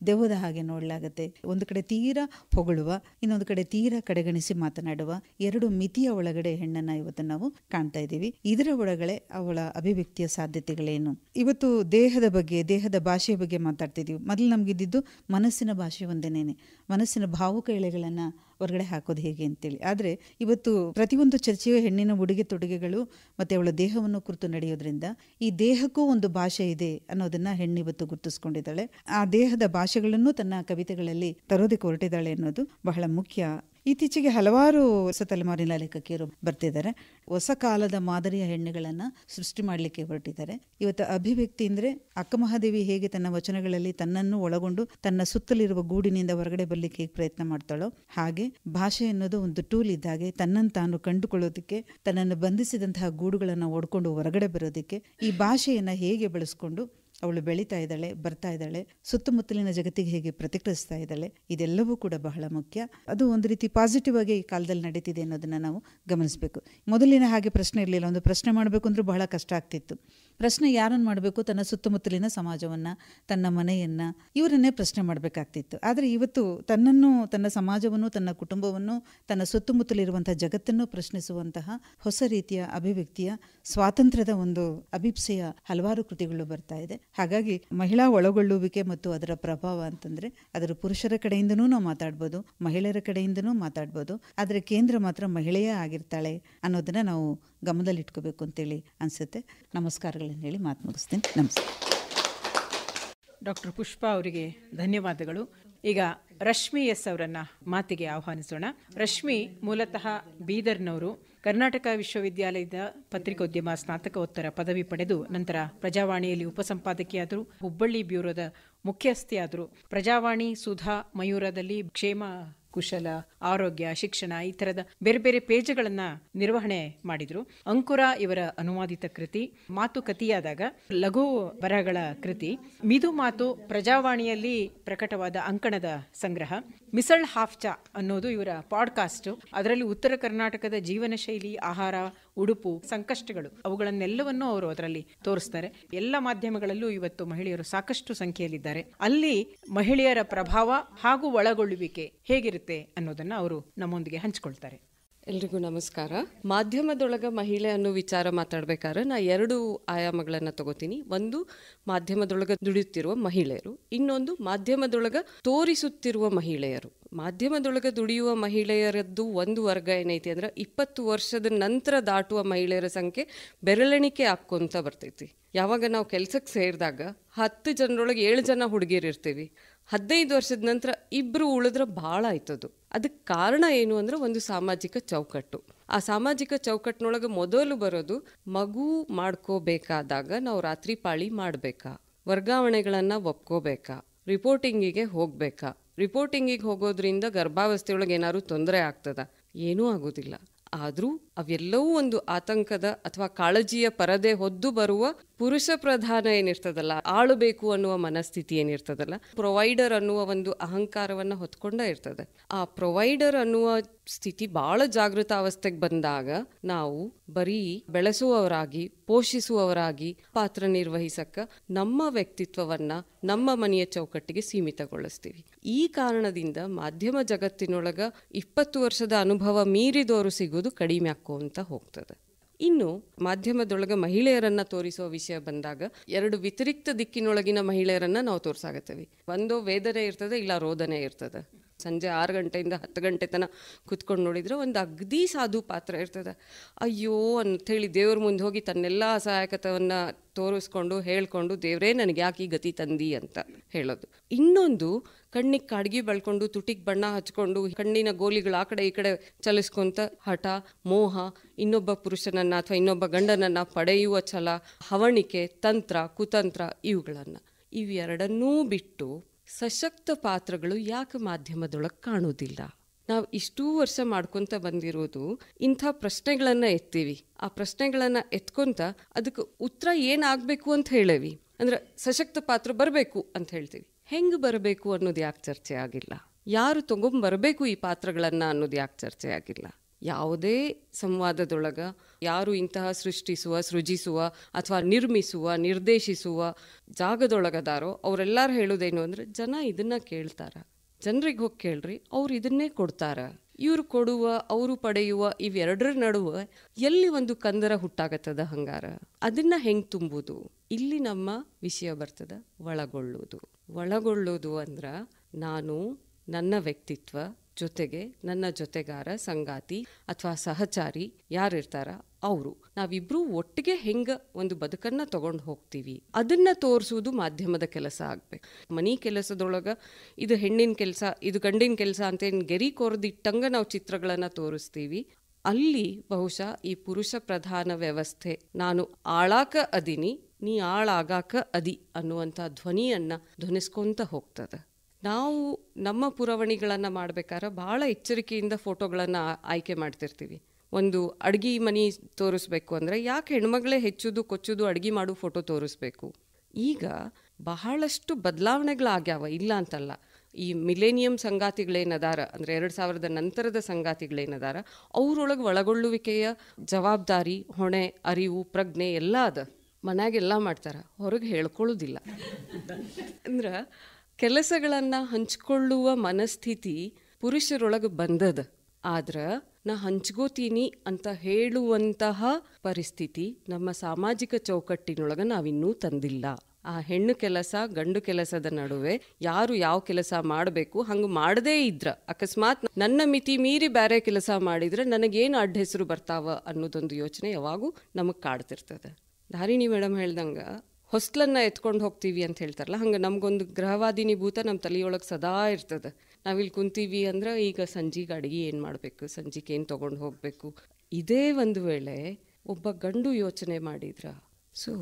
ದೆವ್ವದ ಹಾಗೆ ನೋಡಲಾಗುತ್ತೆ ಒಂದು ಕಡೆ ತೀರಾ ಹೊಗಳುವ ಇನ್ನೊಂದು ಕಡೆ ತೀರಾ ಕಡೆಗಣಿಸಿ ಮಾತನಾಡುವ ಎರಡು ಮಿತಿಯ ಒಳಗಡೆ ಹೆಣ್ಣನ್ನ ಇವತ್ತು ನಾವು ಕಾಣ್ತಾ ಇದ್ದೀವಿ ಇದರ ಒಳಗಡೆ ಅವಳ ಅಭಿವ್ಯಕ್ತಿಯ ಸಾಧ್ಯತೆಗಳೇನು ಇವತ್ತು ದೇಹದ ಬಗ್ಗೆ ದೇಹದ ಭಾಷೆಯ ಬಗ್ಗೆ ಮಾತಾಡ್ತಿದ್ದೀವಿ ಮೊದಲು ಇದ್ದಿದ್ದು ಮನಸ್ಸಿನ ಭಾಷೆ ಒಂದೇನೇನೆ ಮನಸ್ಸಿನ ಭಾವುಕ ಎಳೆಗಳನ್ನು ಹೊರಗಡೆ ಹಾಕೋದು ಹೇಗೆ ಅಂತೇಳಿ ಆದರೆ ಇವತ್ತು ಪ್ರತಿಯೊಂದು ಚರ್ಚೆಯು ಹೆಣ್ಣಿನ ಉಡುಗೆ ತೊಡುಗೆಗಳು ಮತ್ತು ಅವಳ ದೇಹವನ್ನು ಕುರಿತು ನಡೆಯೋದ್ರಿಂದ ಈ ದೇಹಕ್ಕೂ ಒಂದು ಭಾಷೆ ಇದೆ ಅನ್ನೋದನ್ನು ಹೆಣ್ಣು ಇವತ್ತು ಗುರುತಿಸ್ಕೊಂಡಿದ್ದಾಳೆ ಆ ದೇಹದ ಭಾಷೆಗಳನ್ನು ತನ್ನ ಕವಿತೆಗಳಲ್ಲಿ ತರೋದಕ್ಕೆ ಹೊರಟಿದ್ದಾಳೆ ಅನ್ನೋದು ಬಹಳ ಮುಖ್ಯ ಇತ್ತೀಚೆಗೆ ಹಲವಾರು ಹೊಸ ತಲೆಮಾರಿನ ಲೇಖಕಿಯರು ಬರ್ತಿದ್ದಾರೆ ಹೊಸ ಕಾಲದ ಮಾದರಿಯ ಹೆಣ್ಣುಗಳನ್ನು ಸೃಷ್ಟಿ ಮಾಡಲಿಕ್ಕೆ ಹೊರಟಿದ್ದಾರೆ ಇವತ್ತು ಅಭಿವ್ಯಕ್ತಿ ಅಂದರೆ ಅಕ್ಕಮಹಾದೇವಿ ಹೇಗೆ ತನ್ನ ವಚನಗಳಲ್ಲಿ ತನ್ನನ್ನು ಒಳಗೊಂಡು ತನ್ನ ಸುತ್ತಲಿರುವ ಗೂಡಿನಿಂದ ಹೊರಗಡೆ ಬರಲಿಕ್ಕೆ ಪ್ರಯತ್ನ ಮಾಡ್ತಾಳೋ ಹಾಗೆ ಭಾಷೆ ಅನ್ನೋದು ಒಂದು ಟೂಲ್ ಇದ್ದಾಗೆ ತನ್ನನ್ನು ತಾನು ಕಂಡುಕೊಳ್ಳೋದಕ್ಕೆ ತನ್ನನ್ನು ಬಂಧಿಸಿದಂತಹ ಗೂಡುಗಳನ್ನು ಒಡ್ಕೊಂಡು ಹೊರಗಡೆ ಬರೋದಕ್ಕೆ ಈ ಭಾಷೆಯನ್ನು ಹೇಗೆ ಬಳಸ್ಕೊಂಡು ಅವಳು ಬೆಳೀತಾ ಇದ್ದಾಳೆ ಬರ್ತಾ ಇದ್ದಾಳೆ ಸುತ್ತಮುತ್ತಲಿನ ಜಗತ್ತಿಗೆ ಹೇಗೆ ಪ್ರತಿಕ್ರಿಯಿಸ್ತಾ ಇದ್ದಾಳೆ ಇದೆಲ್ಲವೂ ಕೂಡ ಬಹಳ ಮುಖ್ಯ ಅದು ಒಂದು ರೀತಿ ಪಾಸಿಟಿವ್ ಆಗಿ ಈ ಕಾಲದಲ್ಲಿ ನಡೀತಿದೆ ಅನ್ನೋದನ್ನ ನಾವು ಗಮನಿಸಬೇಕು ಮೊದಲಿನ ಹಾಗೆ ಪ್ರಶ್ನೆ ಇರಲಿಲ್ಲ ಒಂದು ಪ್ರಶ್ನೆ ಮಾಡಬೇಕು ಅಂದರೂ ಬಹಳ ಕಷ್ಟ ಆಗ್ತಿತ್ತು ಪ್ರಶ್ನೆ ಯಾರನ್ನು ಮಾಡಬೇಕು ತನ್ನ ಸುತ್ತಮುತ್ತಲಿನ ಸಮಾಜವನ್ನು ತನ್ನ ಮನೆಯನ್ನು ಇವರನ್ನೇ ಪ್ರಶ್ನೆ ಮಾಡಬೇಕಾಗ್ತಿತ್ತು ಆದರೆ ಇವತ್ತು ತನ್ನನ್ನು ತನ್ನ ಸಮಾಜವನ್ನು ತನ್ನ ಕುಟುಂಬವನ್ನು ತನ್ನ ಸುತ್ತಮುತ್ತಲಿರುವಂತಹ ಜಗತ್ತನ್ನು ಪ್ರಶ್ನಿಸುವಂತಹ ಹೊಸ ರೀತಿಯ ಅಭಿವ್ಯಕ್ತಿಯ ಸ್ವಾತಂತ್ರ್ಯದ ಒಂದು ಅಭಿಪ್ಸೆಯ ಹಲವಾರು ಕೃತಿಗಳು ಬರ್ತಾ ಇದೆ ಹಾಗಾಗಿ ಮಹಿಳಾ ಒಳಗೊಳ್ಳುವಿಕೆ ಮತ್ತು ಅದರ ಪ್ರಭಾವ ಅಂತಂದ್ರೆ ಅದರ ಪುರುಷರ ಕಡೆಯಿಂದನೂ ನಾವು ಮಾತಾಡ್ಬೋದು ಮಹಿಳೆಯರ ಕಡೆಯಿಂದನೂ ಮಾತಾಡ್ಬೋದು ಆದರೆ ಕೇಂದ್ರ ಮಾತ್ರ ಮಹಿಳೆಯೇ ಆಗಿರ್ತಾಳೆ ಅನ್ನೋದನ್ನ ನಾವು ಗಮನದಲ್ಲಿಟ್ಕೋಬೇಕು ಅಂತೇಳಿ ಅನ್ಸುತ್ತೆ ನಮಸ್ಕಾರಗಳು ಇಷ್ಟೆಲ್ಲನ ಹೇಳಿ ಮಾತು ಮುಗಿಸ್ತೀನಿ ನಮಸ್ಕಾರ ಡಾಕ್ಟರ್ ಪುಷ್ಪ ಅವರಿಗೆ ಧನ್ಯವಾದಗಳು ಈಗ ರಶ್ಮಿ ಎಸ್ ಅವರನ್ನ ಮಾತಿಗೆ ಆಹ್ವಾನಿಸೋಣ ರಶ್ಮಿ ಮೂಲತಃ ಬೀದರ್ನವರು ಕರ್ನಾಟಕ ವಿಶ್ವವಿದ್ಯಾಲಯದ ಪತ್ರಿಕೋದ್ಯಮ ಸ್ನಾತಕೋತ್ತರ ಪದವಿ ಪಡೆದು ನಂತರ ಪ್ರಜಾವಾಣಿಯಲ್ಲಿ ಉಪಸಂಪಾದಕಿಯಾದರು ಹುಬ್ಬಳ್ಳಿ ಬ್ಯೂರೋದ ಮುಖ್ಯಸ್ಥೆಯಾದರು ಪ್ರಜಾವಾಣಿ ಸುಧಾ ಮಯೂರದಲ್ಲಿ ಕ್ಷೇಮ ಕುಶಲ ಆರೋಗ್ಯ ಶಿಕ್ಷಣ ಈ ಬೇರೆ ಬೇರೆ ಪೇಜ್ಗಳನ್ನ ನಿರ್ವಹಣೆ ಮಾಡಿದ್ರು ಅಂಕುರ ಇವರ ಅನುವಾದಿತ ಕೃತಿ ಮಾತು ಕತಿಯಾದಾಗ ಲಘು ಬರಹಗಳ ಕೃತಿ ಮಿದು ಮಾತು ಪ್ರಜಾವಾಣಿಯಲ್ಲಿ ಪ್ರಕಟವಾದ ಅಂಕಣದ ಸಂಗ್ರಹ ಮಿಸಳ್ ಹಾಫ್ಚಾ ಅನ್ನೋದು ಇವರ ಪಾಡ್ಕಾಸ್ಟ್ ಅದರಲ್ಲಿ ಉತ್ತರ ಕರ್ನಾಟಕದ ಜೀವನ ಶೈಲಿ ಆಹಾರ ಉಡುಪು ಸಂಕಷ್ಟಗಳು ಅವುಗಳನ್ನೆಲ್ಲವನ್ನೂ ಅವರು ಅದರಲ್ಲಿ ತೋರಿಸ್ತಾರೆ ಎಲ್ಲ ಮಾಧ್ಯಮಗಳಲ್ಲೂ ಇವತ್ತು ಮಹಿಳೆಯರು ಸಾಕಷ್ಟು ಸಂಖ್ಯೆಯಲ್ಲಿದ್ದಾರೆ ಅಲ್ಲಿ ಮಹಿಳೆಯರ ಪ್ರಭಾವ ಹಾಗೂ ಒಳಗೊಳ್ಳುವಿಕೆ ಹೇಗಿರುತ್ತೆ ಅನ್ನೋದನ್ನ ಅವರು ನಮ್ಮೊಂದಿಗೆ ಹಂಚಿಕೊಳ್ತಾರೆ ಎಲ್ರಿಗೂ ನಮಸ್ಕಾರ ಮಾಧ್ಯಮದೊಳಗೆ ಮಹಿಳೆ ಅನ್ನೋ ವಿಚಾರ ಮಾತಾಡ್ಬೇಕಾದ್ರೆ ನಾ ಎರಡು ಆಯಾಮಗಳನ್ನು ತಗೋತೀನಿ ಒಂದು ಮಾಧ್ಯಮದೊಳಗೆ ದುಡಿಯುತ್ತಿರುವ ಮಹಿಳೆಯರು ಇನ್ನೊಂದು ಮಾಧ್ಯಮದೊಳಗೆ ತೋರಿಸುತ್ತಿರುವ ಮಹಿಳೆಯರು ಮಾಧ್ಯಮದೊಳಗೆ ದುಡಿಯುವ ಮಹಿಳೆಯರದ್ದು ಒಂದು ವರ್ಗ ಏನೈತಿ ಅಂದ್ರೆ ಇಪ್ಪತ್ತು ವರ್ಷದ ನಂತರ ದಾಟುವ ಮಹಿಳೆಯರ ಸಂಖ್ಯೆ ಬೆರಳೆಣಿಕೆ ಹಾಕ್ಕೊಂತ ಬರ್ತೈತಿ ಯಾವಾಗ ನಾವು ಕೆಲಸಕ್ಕೆ ಸೇರಿದಾಗ ಹತ್ತು ಜನರೊಳಗೆ ಏಳು ಜನ ಹುಡುಗಿಯರು ಇರ್ತೀವಿ ಹದಿನೈದು ವರ್ಷದ ನಂತರ ಇಬ್ಬರು ಉಳಿದ್ರೆ ಭಾಳ ಆಯ್ತದು ಅದಕ್ಕೆ ಕಾರಣ ಏನು ಅಂದ್ರೆ ಒಂದು ಸಾಮಾಜಿಕ ಚೌಕಟ್ಟು ಆ ಸಾಮಾಜಿಕ ಚೌಕಟ್ಟಿನೊಳಗೆ ಮೊದಲು ಬರೋದು ಮಗು ಮಾಡ್ಕೋಬೇಕಾದಾಗ ನಾವು ರಾತ್ರಿ ಪಾಳಿ ಮಾಡಬೇಕಾ ವರ್ಗಾವಣೆಗಳನ್ನು ಒಪ್ಕೋಬೇಕಾ ರಿಪೋರ್ಟಿಂಗಿಗೆ ಹೋಗ್ಬೇಕಾ ರಿಪೋರ್ಟಿಂಗಿಗೆ ಹೋಗೋದ್ರಿಂದ ಗರ್ಭಾವಸ್ಥೆಯೊಳಗೆ ಏನಾದ್ರು ತೊಂದರೆ ಆಗ್ತದ ಏನೂ ಆಗೋದಿಲ್ಲ ಆದರೂ ಅವೆಲ್ಲವೂ ಒಂದು ಆತಂಕದ ಅಥವಾ ಕಾಳಜಿಯ ಪರದೆ ಹೊದ್ದು ಬರುವ ಪುರುಷ ಪ್ರಧಾನ ಏನಿರ್ತದಲ್ಲ ಆಳಬೇಕು ಅನ್ನುವ ಮನಸ್ಥಿತಿ ಏನಿರ್ತದಲ್ಲ ಪ್ರೊವೈಡರ್ ಅನ್ನುವ ಒಂದು ಅಹಂಕಾರವನ್ನ ಹೊತ್ಕೊಂಡ ಇರ್ತದೆ ಆ ಪ್ರೊವೈಡರ್ ಅನ್ನುವ ಸ್ಥಿತಿ ಬಹಳ ಜಾಗೃತ ಅವಸ್ಥೆಗೆ ಬಂದಾಗ ನಾವು ಬರೀ ಬೆಳೆಸುವವರಾಗಿ ಪೋಷಿಸುವವರಾಗಿ ಪಾತ್ರ ನಿರ್ವಹಿಸಕ್ಕ ನಮ್ಮ ವ್ಯಕ್ತಿತ್ವವನ್ನ ನಮ್ಮ ಮನೆಯ ಚೌಕಟ್ಟಿಗೆ ಸೀಮಿತಗೊಳಿಸ್ತೀವಿ ಈ ಕಾರಣದಿಂದ ಮಾಧ್ಯಮ ಜಗತ್ತಿನೊಳಗ ಇಪ್ಪತ್ತು ವರ್ಷದ ಅನುಭವ ಮೀರಿದೋರು ಸಿಗುವುದು ಕಡಿಮೆ ಆಗ್ತದೆ ಅಂತ ಹೋಗ್ತದೆ ಇನ್ನು ಮಾಧ್ಯಮದೊಳಗೆ ಮಹಿಳೆಯರನ್ನು ತೋರಿಸೋ ವಿಷಯ ಬಂದಾಗ ಎರಡು ವ್ಯತಿರಿಕ್ತ ದಿಕ್ಕಿನೊಳಗಿನ ಮಹಿಳೆಯರನ್ನು ನಾವು ತೋರಿಸಾಗತ್ತೀವಿ ಒಂದು ವೇದನೆ ಇರ್ತದೆ ಇಲ್ಲ ರೋದನೆ ಇರ್ತದೆ ಸಂಜೆ ಆರು ಗಂಟೆಯಿಂದ ಹತ್ತು ಗಂಟೆ ತನಕ ಕುತ್ಕೊಂಡು ನೋಡಿದ್ರೆ ಒಂದು ಅಗ್ದಿ ಸಾಧು ಪಾತ್ರ ಇರ್ತದೆ ಅಯ್ಯೋ ಅಂಥೇಳಿ ದೇವ್ರ ಮುಂದೆ ಹೋಗಿ ತನ್ನೆಲ್ಲ ಅಸಹಾಯಕತವನ್ನು ತೋರಿಸ್ಕೊಂಡು ಹೇಳ್ಕೊಂಡು ದೇವರೇ ನನಗೆ ಯಾಕೆ ಈ ಗತಿ ತಂದಿ ಅಂತ ಹೇಳೋದು ಇನ್ನೊಂದು ಕಣ್ಣಿಗೆ ಕಾಡ್ಗಿ ಬಳ್ಕೊಂಡು ತುಟಿಗೆ ಬಣ್ಣ ಹಚ್ಕೊಂಡು ಕಣ್ಣಿನ ಗೋಲಿಗಳು ಆ ಕಡೆ ಈ ಕಡೆ ಚಲಿಸ್ಕೊಂತ ಹಠ ಮೋಹ ಇನ್ನೊಬ್ಬ ಪುರುಷನನ್ನ ಅಥವಾ ಇನ್ನೊಬ್ಬ ಗಂಡನನ್ನ ಪಡೆಯುವ ಛಲ ಹವಣಿಕೆ ತಂತ್ರ ಕುತಂತ್ರ ಇವುಗಳನ್ನು ಇವೆರಡನ್ನೂ ಬಿಟ್ಟು ಸಶಕ್ತ ಪಾತ್ರಗಳು ಯಾಕೆ ಮಾಧ್ಯಮದೊಳಗೆ ಕಾಣೋದಿಲ್ಲ ನಾವು ಇಷ್ಟೂ ವರ್ಷ ಮಾಡ್ಕೊಂತ ಬಂದಿರೋದು ಇಂಥ ಪ್ರಶ್ನೆಗಳನ್ನ ಎತ್ತೀವಿ ಆ ಪ್ರಶ್ನೆಗಳನ್ನ ಎತ್ಕೊಂತ ಅದಕ್ಕೆ ಉತ್ತರ ಏನಾಗಬೇಕು ಅಂತ ಹೇಳೇವಿ ಅಂದ್ರೆ ಸಶಕ್ತ ಪಾತ್ರ ಬರಬೇಕು ಅಂತ ಹೇಳ್ತೀವಿ ಹೆಂಗ್ ಬರಬೇಕು ಅನ್ನೋದು ಯಾಕೆ ಚರ್ಚೆ ಆಗಿಲ್ಲ ಯಾರು ಬರಬೇಕು ಈ ಪಾತ್ರಗಳನ್ನ ಅನ್ನೋದು ಯಾಕೆ ಚರ್ಚೆ ಆಗಿಲ್ಲ ಯಾವುದೇ ಸಂವಾದದೊಳಗ ಯಾರು ಇಂತಹ ಸೃಷ್ಟಿಸುವ ಸೃಜಿಸುವ ಅಥವಾ ನಿರ್ಮಿಸುವ ನಿರ್ದೇಶಿಸುವ ಜಾಗದೊಳಗದಾರೋ ಅವರೆಲ್ಲರೂ ಹೇಳೋದೇನು ಅಂದರೆ ಜನ ಇದನ್ನು ಕೇಳ್ತಾರ ಜನರಿಗೆ ಹೋಗಿ ಕೇಳ್ರಿ ಅವ್ರು ಇದನ್ನೇ ಕೊಡ್ತಾರ ಇವರು ಕೊಡುವ ಅವರು ಪಡೆಯುವ ಇವೆರಡರ ನಡುವೆ ಎಲ್ಲಿ ಒಂದು ಕಂದರ ಹುಟ್ಟಾಗತ್ತದ ಹಂಗಾರ ಅದನ್ನ ಹೆಂಗ್ ತುಂಬುದು ಇಲ್ಲಿ ನಮ್ಮ ವಿಷಯ ಬರ್ತದ ಒಳಗೊಳ್ಳೋದು ಒಳಗೊಳ್ಳೋದು ಅಂದ್ರ ನಾನು ನನ್ನ ವ್ಯಕ್ತಿತ್ವ ಜೊತೆಗೆ ನನ್ನ ಜೊತೆಗಾರ ಸಂಗಾತಿ ಅಥವಾ ಸಹಚಾರಿ ಯಾರಿರ್ತಾರ ಅವರು ನಾವಿಬ್ರು ಒಟ್ಟಿಗೆ ಹೆಂಗ ಒಂದು ಬದುಕನ್ನ ತಗೊಂಡು ಹೋಗ್ತೀವಿ ಅದನ್ನ ತೋರಿಸುವುದು ಮಾಧ್ಯಮದ ಕೆಲಸ ಆಗ್ಬೇಕು ಮನಿ ಕೆಲಸದೊಳಗ ಇದು ಹೆಣ್ಣಿನ ಕೆಲಸ ಇದು ಗಂಡಿನ ಕೆಲಸ ಅಂತ ಏನು ಗೆರಿ ಕೋರದಿಟ್ಟಂಗ ನಾವು ಚಿತ್ರಗಳನ್ನ ತೋರಿಸ್ತೀವಿ ಅಲ್ಲಿ ಬಹುಶಃ ಈ ಪುರುಷ ಪ್ರಧಾನ ವ್ಯವಸ್ಥೆ ನಾನು ಆಳಾಕ ಅದಿನಿ ನೀ ಆಳಾಗಾಕ ಅದಿ ಅನ್ನುವಂತ ಧ್ವನಿಯನ್ನ ಧ್ವನಿಸ್ಕೊಂತ ಹೋಗ್ತದೆ ನಾವು ನಮ್ಮ ಪುರವಣಿಗಳನ್ನು ಮಾಡಬೇಕಾದ್ರೆ ಭಾಳ ಎಚ್ಚರಿಕೆಯಿಂದ ಫೋಟೋಗಳನ್ನು ಆಯ್ಕೆ ಮಾಡ್ತಿರ್ತೀವಿ ಒಂದು ಅಡುಗೆ ಮನಿ ತೋರಿಸ್ಬೇಕು ಅಂದರೆ ಯಾಕೆ ಹೆಣ್ಮಗಳೇ ಹೆಚ್ಚುದು ಕೊಚ್ಚುದು ಅಡುಗೆ ಮಾಡು ಫೋಟೋ ತೋರಿಸ್ಬೇಕು ಈಗ ಬಹಳಷ್ಟು ಬದಲಾವಣೆಗಳಾಗ್ಯಾವ ಇಲ್ಲ ಅಂತಲ್ಲ ಈ ಮಿಲೇನಿಯಂ ಸಂಗಾತಿಗಳೇನದಾರ ಅಂದರೆ ಎರಡು ಸಾವಿರದ ನಂತರದ ಸಂಗಾತಿಗಳೇನದಾರ ಅವರೊಳಗೆ ಒಳಗೊಳ್ಳುವಿಕೆಯ ಜವಾಬ್ದಾರಿ ಹೊಣೆ ಅರಿವು ಪ್ರಜ್ಞೆ ಎಲ್ಲ ಅದ ಮನೆಯಾಗೆಲ್ಲ ಮಾಡ್ತಾರ ಹೊರಗೆ ಹೇಳ್ಕೊಳ್ಳೋದಿಲ್ಲ ಅಂದ್ರೆ ಕೆಲಸಗಳನ್ನ ಹಂಚ್ಕೊಳ್ಳುವ ಮನಸ್ಥಿತಿ ಪುರುಷರೊಳಗೆ ಬಂದದ ಆದ್ರ ನಾ ಹಂಚ್ಕೋತೀನಿ ಅಂತ ಹೇಳುವಂತಹ ಪರಿಸ್ಥಿತಿ ನಮ್ಮ ಸಾಮಾಜಿಕ ಚೌಕಟ್ಟಿನೊಳಗೆ ನಾವಿನ್ನೂ ತಂದಿಲ್ಲ ಆ ಹೆಣ್ಣು ಕೆಲಸ ಗಂಡು ಕೆಲಸದ ನಡುವೆ ಯಾರು ಯಾವ ಕೆಲಸ ಮಾಡಬೇಕು ಹಂಗೆ ಮಾಡದೇ ಇದ್ರ ಅಕಸ್ಮಾತ್ ನನ್ನ ಮಿತಿ ಮೀರಿ ಬೇರೆ ಕೆಲಸ ಮಾಡಿದ್ರೆ ನನಗೇನು ಅಡ್ಡ ಹೆಸರು ಬರ್ತಾವ ಅನ್ನೋದೊಂದು ಯೋಚನೆ ಯಾವಾಗೂ ನಮಗೆ ಕಾಡ್ತಿರ್ತದೆ ಧಾರಿಣಿ ಮೇಡಮ್ ಹೇಳ್ದಂಗ ಹೊಸ್ಲನ್ನ ಎತ್ಕೊಂಡು ಹೋಗ್ತೀವಿ ಅಂತ ಹೇಳ್ತಾರಲ್ಲ ಹಂಗೆ ನಮಗೊಂದು ಗ್ರಹವಾದಿನಿ ಭೂತ ನಮ್ಮ ತಲೆಯೊಳಗೆ ಸದಾ ಇರ್ತದೆ ನಾವಿಲ್ಲಿ ಕುಂತೀವಿ ಅಂದ್ರೆ ಈಗ ಸಂಜೆಗೆ ಅಡಿಗೆ ಏನು ಮಾಡಬೇಕು ಸಂಜೆಗೆ ಏನು ತೊಗೊಂಡು ಹೋಗಬೇಕು ಇದೇ ಒಂದು ವೇಳೆ ಒಬ್ಬ ಗಂಡು ಯೋಚನೆ ಮಾಡಿದ್ರ ಸೊ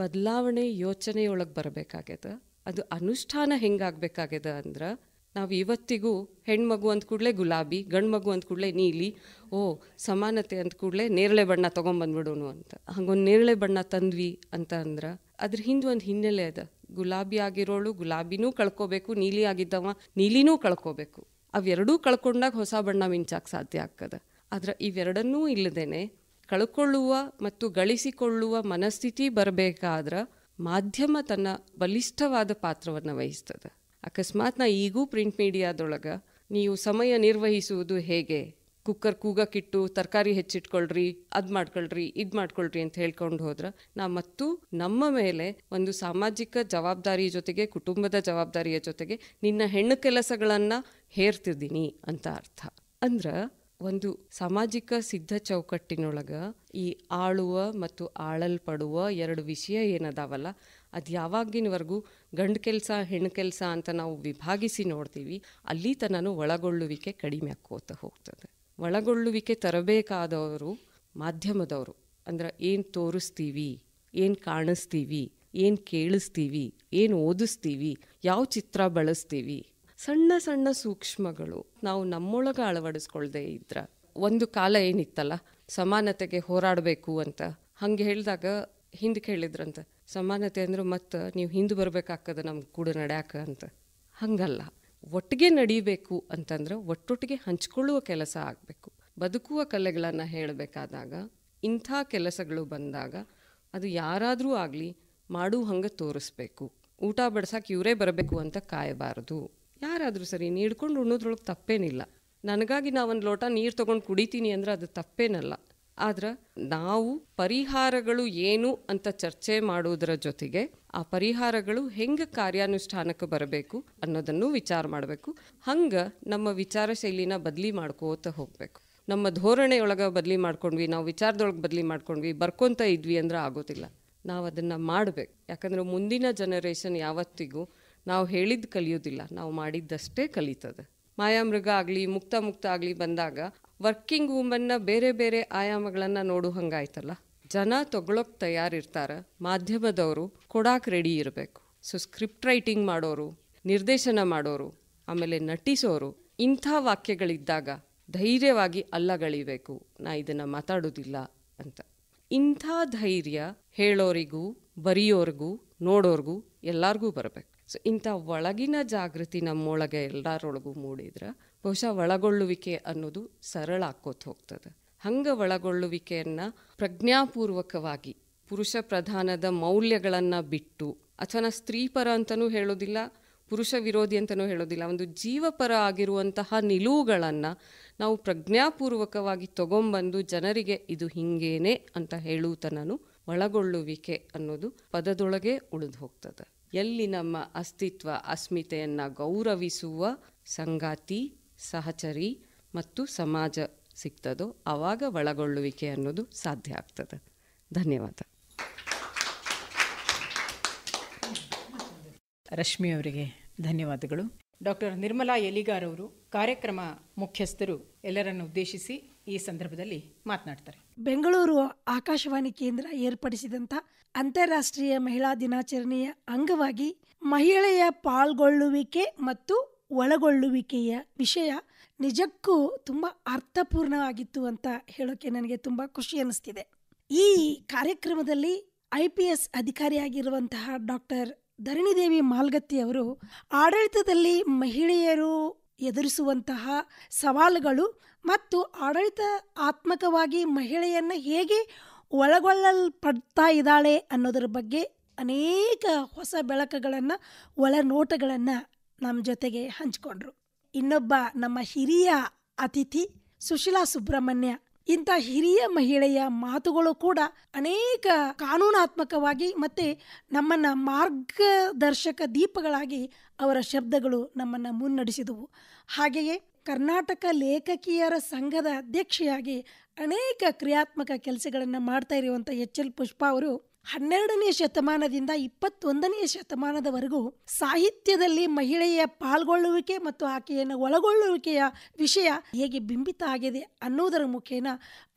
ಬದಲಾವಣೆ ಯೋಚನೆಯೊಳಗೆ ಬರಬೇಕಾಗ್ಯದ ಅದು ಅನುಷ್ಠಾನ ಹೆಂಗಾಗಬೇಕಾಗ್ಯದ ಅಂದ್ರೆ ನಾವು ಇವತ್ತಿಗೂ ಹೆಣ್ಮಗು ಅಂದ ಕೂಡಲೇ ಗುಲಾಬಿ ಗಂಡು ಮಗು ಅಂದ ಕೂಡಲೇ ನೀಲಿ ಓ ಸಮಾನತೆ ಅಂದ ಕೂಡಲೇ ನೇರಳೆ ಬಣ್ಣ ತೊಗೊಂಬಂದ್ಬಿಡೋನು ಅಂತ ಹಂಗೊಂದು ನೇರಳೆ ಬಣ್ಣ ತಂದ್ವಿ ಅಂತ ಅಂದ್ರೆ ಅದ್ರ ಹಿಂದೆ ಒಂದು ಹಿನ್ನೆಲೆ ಅದ ಗುಲಾಬಿ ಆಗಿರೋಳು ಗುಲಾಬಿನೂ ಕಳ್ಕೋಬೇಕು ನೀಲಿ ಆಗಿದ್ದವ ನೀಲಿನೂ ಕಳ್ಕೋಬೇಕು ಅವೆರಡೂ ಕಳ್ಕೊಂಡಾಗ ಹೊಸ ಬಣ್ಣ ಮಿಂಚಾಕ್ ಸಾಧ್ಯ ಆಗ್ತದ ಆದ್ರೆ ಇವೆರಡನ್ನೂ ಇಲ್ಲದೇನೆ ಕಳ್ಕೊಳ್ಳುವ ಮತ್ತು ಗಳಿಸಿಕೊಳ್ಳುವ ಮನಸ್ಥಿತಿ ಬರಬೇಕಾದ್ರ ಮಾಧ್ಯಮ ತನ್ನ ಬಲಿಷ್ಠವಾದ ಪಾತ್ರವನ್ನು ವಹಿಸ್ತದೆ ಅಕಸ್ಮಾತ್ ನಾ ಈಗೂ ಪ್ರಿಂಟ್ ಮೀಡಿಯಾದೊಳಗ ನೀವು ಸಮಯ ನಿರ್ವಹಿಸುವುದು ಹೇಗೆ ಕುಕ್ಕರ್ ಕೂಗಕ್ಕಿಟ್ಟು ತರಕಾರಿ ಹೆಚ್ಚಿಟ್ಕೊಳ್ರಿ ಅದ್ ಮಾಡ್ಕೊಳ್ರಿ ಇದು ಮಾಡ್ಕೊಳ್ರಿ ಅಂತ ಹೇಳ್ಕೊಂಡು ಹೋದ್ರೆ ನಾ ಮತ್ತು ನಮ್ಮ ಮೇಲೆ ಒಂದು ಸಾಮಾಜಿಕ ಜವಾಬ್ದಾರಿ ಜೊತೆಗೆ ಕುಟುಂಬದ ಜವಾಬ್ದಾರಿಯ ಜೊತೆಗೆ ನಿನ್ನ ಹೆಣ್ಣು ಕೆಲಸಗಳನ್ನ ಹೇರ್ತಿದ್ದೀನಿ ಅಂತ ಅರ್ಥ ಅಂದ್ರ ಒಂದು ಸಾಮಾಜಿಕ ಸಿದ್ಧ ಚೌಕಟ್ಟಿನೊಳಗ ಈ ಆಳುವ ಮತ್ತು ಆಳಲ್ಪಡುವ ಎರಡು ವಿಷಯ ಏನದಾವಲ್ಲ ಅದು ಯಾವಾಗಿನವರೆಗೂ ಗಂಡು ಕೆಲಸ ಹೆಣ್ಣು ಕೆಲಸ ಅಂತ ನಾವು ವಿಭಾಗಿಸಿ ನೋಡ್ತೀವಿ ಅಲ್ಲಿ ತನನು ಒಳಗೊಳ್ಳುವಿಕೆ ಕಡಿಮೆ ಆಕೋತ ಹೋಗ್ತದೆ ಒಳಗೊಳ್ಳುವಿಕೆ ತರಬೇಕಾದವರು ಮಾಧ್ಯಮದವರು ಅಂದ್ರೆ ಏನು ತೋರಿಸ್ತೀವಿ ಏನು ಕಾಣಿಸ್ತೀವಿ ಏನು ಕೇಳಿಸ್ತೀವಿ ಏನು ಓದಿಸ್ತೀವಿ ಯಾವ ಚಿತ್ರ ಬಳಸ್ತೀವಿ ಸಣ್ಣ ಸಣ್ಣ ಸೂಕ್ಷ್ಮಗಳು ನಾವು ನಮ್ಮೊಳಗೆ ಅಳವಡಿಸ್ಕೊಳ್ದೇ ಇದ್ರ ಒಂದು ಕಾಲ ಏನಿತ್ತಲ್ಲ ಸಮಾನತೆಗೆ ಹೋರಾಡಬೇಕು ಅಂತ ಹಂಗೆ ಹೇಳಿದಾಗ ಹಿಂದಕ್ಕೆ ಹೇಳಿದ್ರಂತ ಸಮಾನತೆ ಅಂದ್ರೆ ಮತ್ತೆ ನೀವು ಹಿಂದೆ ಬರಬೇಕಾಗ್ತದೆ ನಮ್ಗೆ ಕೂಡ ನಡ್ಯಾಕ ಅಂತ ಹಂಗಲ್ಲ ಒಟ್ಟಿಗೆ ನಡೀಬೇಕು ಅಂತಂದರೆ ಒಟ್ಟೊಟ್ಟಿಗೆ ಹಂಚಿಕೊಳ್ಳುವ ಕೆಲಸ ಆಗಬೇಕು ಬದುಕುವ ಕಲೆಗಳನ್ನು ಹೇಳಬೇಕಾದಾಗ ಇಂಥ ಕೆಲಸಗಳು ಬಂದಾಗ ಅದು ಯಾರಾದರೂ ಆಗಲಿ ಮಾಡು ಹಂಗೆ ತೋರಿಸ್ಬೇಕು ಊಟ ಬಡ್ಸಕ್ಕೆ ಇವರೇ ಬರಬೇಕು ಅಂತ ಕಾಯಬಾರದು ಯಾರಾದರೂ ಸರಿ ನೀಡ್ಕೊಂಡು ಉಣ್ಣೋದ್ರೊಳಗೆ ತಪ್ಪೇನಿಲ್ಲ ನನಗಾಗಿ ಒಂದು ಲೋಟ ನೀರು ತೊಗೊಂಡು ಕುಡಿತೀನಿ ಅಂದರೆ ಅದು ತಪ್ಪೇನಲ್ಲ ಆದ್ರೆ ನಾವು ಪರಿಹಾರಗಳು ಏನು ಅಂತ ಚರ್ಚೆ ಮಾಡುವುದರ ಜೊತೆಗೆ ಆ ಪರಿಹಾರಗಳು ಹೆಂಗೆ ಕಾರ್ಯಾನುಷ್ಠಾನಕ್ಕೆ ಬರಬೇಕು ಅನ್ನೋದನ್ನು ವಿಚಾರ ಮಾಡಬೇಕು ಹಂಗೆ ನಮ್ಮ ವಿಚಾರ ಶೈಲಿನ ಬದಲಿ ಮಾಡ್ಕೋತ ಹೋಗಬೇಕು ನಮ್ಮ ಧೋರಣೆಯೊಳಗೆ ಬದಲಿ ಮಾಡ್ಕೊಂಡ್ವಿ ನಾವು ವಿಚಾರದೊಳಗೆ ಬದಲಿ ಮಾಡ್ಕೊಂಡ್ವಿ ಬರ್ಕೊಂತ ಇದ್ವಿ ಅಂದ್ರೆ ಆಗೋದಿಲ್ಲ ನಾವು ಅದನ್ನು ಮಾಡಬೇಕು ಯಾಕಂದ್ರೆ ಮುಂದಿನ ಜನರೇಷನ್ ಯಾವತ್ತಿಗೂ ನಾವು ಹೇಳಿದ್ದು ಕಲಿಯೋದಿಲ್ಲ ನಾವು ಮಾಡಿದ್ದಷ್ಟೇ ಕಲಿತದೆ ಮಾಯಾಮೃಗ ಆಗಲಿ ಮುಕ್ತ ಮುಕ್ತ ಆಗಲಿ ಬಂದಾಗ ವರ್ಕಿಂಗ್ ವುಮನ್ನ ಬೇರೆ ಬೇರೆ ಆಯಾಮಗಳನ್ನು ನೋಡು ಹಂಗಾಯ್ತಲ್ಲ ಜನ ತಗೊಳಕ್ ತಯಾರಿರ್ತಾರೆ ಮಾಧ್ಯಮದವರು ಕೊಡಾಕ್ ರೆಡಿ ಇರಬೇಕು ಸೊ ಸ್ಕ್ರಿಪ್ಟ್ ರೈಟಿಂಗ್ ಮಾಡೋರು ನಿರ್ದೇಶನ ಮಾಡೋರು ಆಮೇಲೆ ನಟಿಸೋರು ಇಂಥ ವಾಕ್ಯಗಳಿದ್ದಾಗ ಧೈರ್ಯವಾಗಿ ಅಲ್ಲಗಳಿಬೇಕು ನಾ ಇದನ್ನು ಮಾತಾಡೋದಿಲ್ಲ ಅಂತ ಇಂಥ ಧೈರ್ಯ ಹೇಳೋರಿಗೂ ಬರೆಯೋರಿಗೂ ನೋಡೋರಿಗೂ ಎಲ್ಲರಿಗೂ ಬರಬೇಕು ಸೊ ಇಂಥ ಒಳಗಿನ ಜಾಗೃತಿ ನಮ್ಮೊಳಗೆ ಎಲ್ಲರೊಳಗೂ ಮೂಡಿದ್ರೆ ಬಹುಶಃ ಒಳಗೊಳ್ಳುವಿಕೆ ಅನ್ನೋದು ಸರಳ ಆಕೋತ್ ಹೋಗ್ತದೆ ಹಂಗೆ ಒಳಗೊಳ್ಳುವಿಕೆಯನ್ನು ಪ್ರಜ್ಞಾಪೂರ್ವಕವಾಗಿ ಪುರುಷ ಪ್ರಧಾನದ ಮೌಲ್ಯಗಳನ್ನು ಬಿಟ್ಟು ಅಥವಾ ನಾ ಸ್ತ್ರೀಪರ ಅಂತಲೂ ಹೇಳೋದಿಲ್ಲ ಪುರುಷ ವಿರೋಧಿ ಅಂತಲೂ ಹೇಳೋದಿಲ್ಲ ಒಂದು ಜೀವಪರ ಆಗಿರುವಂತಹ ನಿಲುವುಗಳನ್ನು ನಾವು ಪ್ರಜ್ಞಾಪೂರ್ವಕವಾಗಿ ತಗೊಂಬಂದು ಜನರಿಗೆ ಇದು ಹಿಂಗೇನೆ ಅಂತ ಹೇಳುವುತನೂ ಒಳಗೊಳ್ಳುವಿಕೆ ಅನ್ನೋದು ಪದದೊಳಗೆ ಉಳಿದು ಹೋಗ್ತದೆ ಎಲ್ಲಿ ನಮ್ಮ ಅಸ್ತಿತ್ವ ಅಸ್ಮಿತೆಯನ್ನು ಗೌರವಿಸುವ ಸಂಗಾತಿ ಸಹಚರಿ ಮತ್ತು ಸಮಾಜ ಸಿಗ್ತದೋ ಆವಾಗ ಒಳಗೊಳ್ಳುವಿಕೆ ಅನ್ನೋದು ಸಾಧ್ಯ ಆಗ್ತದೆ ಧನ್ಯವಾದ ರಶ್ಮಿ ಅವರಿಗೆ ಧನ್ಯವಾದಗಳು ಡಾಕ್ಟರ್ ನಿರ್ಮಲಾ ಎಲಿಗಾರ್ ಅವರು ಕಾರ್ಯಕ್ರಮ ಮುಖ್ಯಸ್ಥರು ಎಲ್ಲರನ್ನು ಉದ್ದೇಶಿಸಿ ಈ ಸಂದರ್ಭದಲ್ಲಿ ಮಾತನಾಡ್ತಾರೆ ಬೆಂಗಳೂರು ಆಕಾಶವಾಣಿ ಕೇಂದ್ರ ಏರ್ಪಡಿಸಿದಂಥ ಅಂತಾರಾಷ್ಟ್ರೀಯ ಮಹಿಳಾ ದಿನಾಚರಣೆಯ ಅಂಗವಾಗಿ ಮಹಿಳೆಯ ಪಾಲ್ಗೊಳ್ಳುವಿಕೆ ಮತ್ತು ಒಳಗೊಳ್ಳುವಿಕೆಯ ವಿಷಯ ನಿಜಕ್ಕೂ ತುಂಬ ಅರ್ಥಪೂರ್ಣವಾಗಿತ್ತು ಅಂತ ಹೇಳೋಕೆ ನನಗೆ ತುಂಬಾ ಖುಷಿ ಅನಿಸ್ತಿದೆ ಈ ಕಾರ್ಯಕ್ರಮದಲ್ಲಿ ಐ ಪಿ ಎಸ್ ಅಧಿಕಾರಿಯಾಗಿರುವಂತಹ ಡಾಕ್ಟರ್ ಧರಣಿದೇವಿ ಮಾಲ್ಗತ್ತಿ ಅವರು ಆಡಳಿತದಲ್ಲಿ ಮಹಿಳೆಯರು ಎದುರಿಸುವಂತಹ ಸವಾಲುಗಳು ಮತ್ತು ಆಡಳಿತ ಆತ್ಮಕವಾಗಿ ಮಹಿಳೆಯನ್ನು ಹೇಗೆ ಒಳಗೊಳ್ಳಲ್ಪಡ್ತಾ ಇದ್ದಾಳೆ ಅನ್ನೋದರ ಬಗ್ಗೆ ಅನೇಕ ಹೊಸ ಬೆಳಕುಗಳನ್ನು ನೋಟಗಳನ್ನು ನಮ್ಮ ಜೊತೆಗೆ ಹಂಚಿಕೊಂಡ್ರು ಇನ್ನೊಬ್ಬ ನಮ್ಮ ಹಿರಿಯ ಅತಿಥಿ ಸುಶೀಲಾ ಸುಬ್ರಹ್ಮಣ್ಯ ಇಂಥ ಹಿರಿಯ ಮಹಿಳೆಯ ಮಾತುಗಳು ಕೂಡ ಅನೇಕ ಕಾನೂನಾತ್ಮಕವಾಗಿ ಮತ್ತೆ ನಮ್ಮನ್ನ ಮಾರ್ಗದರ್ಶಕ ದೀಪಗಳಾಗಿ ಅವರ ಶಬ್ದಗಳು ನಮ್ಮನ್ನು ಮುನ್ನಡೆಸಿದವು ಹಾಗೆಯೇ ಕರ್ನಾಟಕ ಲೇಖಕಿಯರ ಸಂಘದ ಅಧ್ಯಕ್ಷೆಯಾಗಿ ಅನೇಕ ಕ್ರಿಯಾತ್ಮಕ ಕೆಲಸಗಳನ್ನು ಮಾಡ್ತಾ ಇರುವಂಥ ಎಚ್ ಎಲ್ ಪುಷ್ಪ ಅವರು ಹನ್ನೆರಡನೇ ಶತಮಾನದಿಂದ ಇಪ್ಪತ್ತೊಂದನೆಯ ಶತಮಾನದವರೆಗೂ ಸಾಹಿತ್ಯದಲ್ಲಿ ಮಹಿಳೆಯ ಪಾಲ್ಗೊಳ್ಳುವಿಕೆ ಮತ್ತು ಆಕೆಯನ್ನು ಒಳಗೊಳ್ಳುವಿಕೆಯ ವಿಷಯ ಹೇಗೆ ಬಿಂಬಿತ ಆಗಿದೆ ಅನ್ನೋದರ ಮುಖೇನ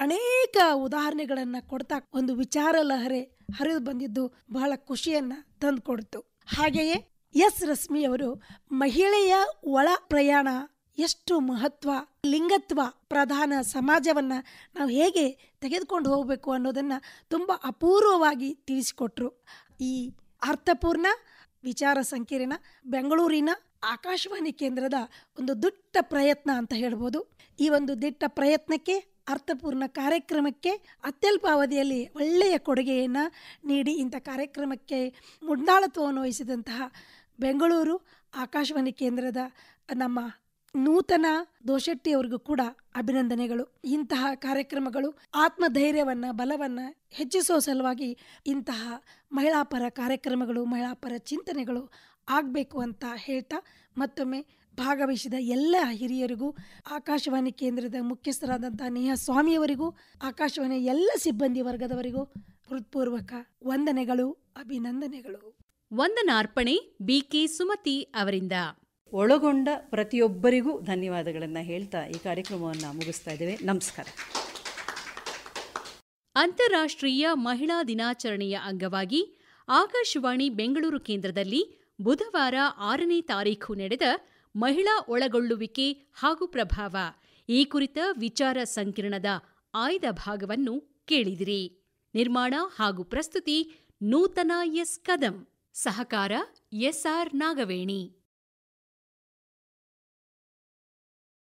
ಅನೇಕ ಉದಾಹರಣೆಗಳನ್ನು ಕೊಡ್ತಾ ಒಂದು ವಿಚಾರ ಲಹರೆ ಹರಿದು ಬಂದಿದ್ದು ಬಹಳ ಖುಷಿಯನ್ನ ತಂದುಕೊಡ್ತು ಹಾಗೆಯೇ ಎಸ್ ರಶ್ಮಿಯವರು ಮಹಿಳೆಯ ಒಳ ಪ್ರಯಾಣ ಎಷ್ಟು ಮಹತ್ವ ಲಿಂಗತ್ವ ಪ್ರಧಾನ ಸಮಾಜವನ್ನು ನಾವು ಹೇಗೆ ತೆಗೆದುಕೊಂಡು ಹೋಗಬೇಕು ಅನ್ನೋದನ್ನು ತುಂಬ ಅಪೂರ್ವವಾಗಿ ತಿಳಿಸಿಕೊಟ್ರು ಈ ಅರ್ಥಪೂರ್ಣ ವಿಚಾರ ಸಂಕಿರಣ ಬೆಂಗಳೂರಿನ ಆಕಾಶವಾಣಿ ಕೇಂದ್ರದ ಒಂದು ದಿಟ್ಟ ಪ್ರಯತ್ನ ಅಂತ ಹೇಳ್ಬೋದು ಈ ಒಂದು ದಿಟ್ಟ ಪ್ರಯತ್ನಕ್ಕೆ ಅರ್ಥಪೂರ್ಣ ಕಾರ್ಯಕ್ರಮಕ್ಕೆ ಅತ್ಯಲ್ಪ ಅವಧಿಯಲ್ಲಿ ಒಳ್ಳೆಯ ಕೊಡುಗೆಯನ್ನು ನೀಡಿ ಇಂಥ ಕಾರ್ಯಕ್ರಮಕ್ಕೆ ಮುಂದಾಳತ್ವವನ್ನು ವಹಿಸಿದಂತಹ ಬೆಂಗಳೂರು ಆಕಾಶವಾಣಿ ಕೇಂದ್ರದ ನಮ್ಮ ನೂತನ ದೋಶೆಟ್ಟಿ ಅವರಿಗೂ ಕೂಡ ಅಭಿನಂದನೆಗಳು ಇಂತಹ ಕಾರ್ಯಕ್ರಮಗಳು ಆತ್ಮಧೈರ್ಯವನ್ನ ಬಲವನ್ನ ಹೆಚ್ಚಿಸುವ ಸಲುವಾಗಿ ಇಂತಹ ಮಹಿಳಾಪರ ಕಾರ್ಯಕ್ರಮಗಳು ಮಹಿಳಾಪರ ಚಿಂತನೆಗಳು ಆಗಬೇಕು ಅಂತ ಹೇಳ್ತಾ ಮತ್ತೊಮ್ಮೆ ಭಾಗವಹಿಸಿದ ಎಲ್ಲ ಹಿರಿಯರಿಗೂ ಆಕಾಶವಾಣಿ ಕೇಂದ್ರದ ಮುಖ್ಯಸ್ಥರಾದಂಥ ನೇಹ ಸ್ವಾಮಿಯವರಿಗೂ ಆಕಾಶವಾಣಿಯ ಎಲ್ಲ ಸಿಬ್ಬಂದಿ ವರ್ಗದವರಿಗೂ ಹೃತ್ಪೂರ್ವಕ ವಂದನೆಗಳು ಅಭಿನಂದನೆಗಳು ವಂದನಾರ್ಪಣೆ ಬಿ ಕೆ ಸುಮತಿ ಅವರಿಂದ ಒಳಗೊಂಡ ಪ್ರತಿಯೊಬ್ಬರಿಗೂ ಧನ್ಯವಾದಗಳನ್ನು ಹೇಳ್ತಾ ಈ ಕಾರ್ಯಕ್ರಮವನ್ನು ಮುಗಿಸ್ತಾ ಇದ್ದೇವೆ ನಮಸ್ಕಾರ ಅಂತಾರಾಷ್ಟ್ರೀಯ ಮಹಿಳಾ ದಿನಾಚರಣೆಯ ಅಂಗವಾಗಿ ಆಕಾಶವಾಣಿ ಬೆಂಗಳೂರು ಕೇಂದ್ರದಲ್ಲಿ ಬುಧವಾರ ಆರನೇ ತಾರೀಖು ನಡೆದ ಮಹಿಳಾ ಒಳಗೊಳ್ಳುವಿಕೆ ಹಾಗೂ ಪ್ರಭಾವ ಈ ಕುರಿತ ವಿಚಾರ ಸಂಕಿರಣದ ಆಯ್ದ ಭಾಗವನ್ನು ಕೇಳಿದಿರಿ ನಿರ್ಮಾಣ ಹಾಗೂ ಪ್ರಸ್ತುತಿ ನೂತನ ಎಸ್ ಕದಂ ಸಹಕಾರ ಎಸ್ಆರ್ ನಾಗವೇಣಿ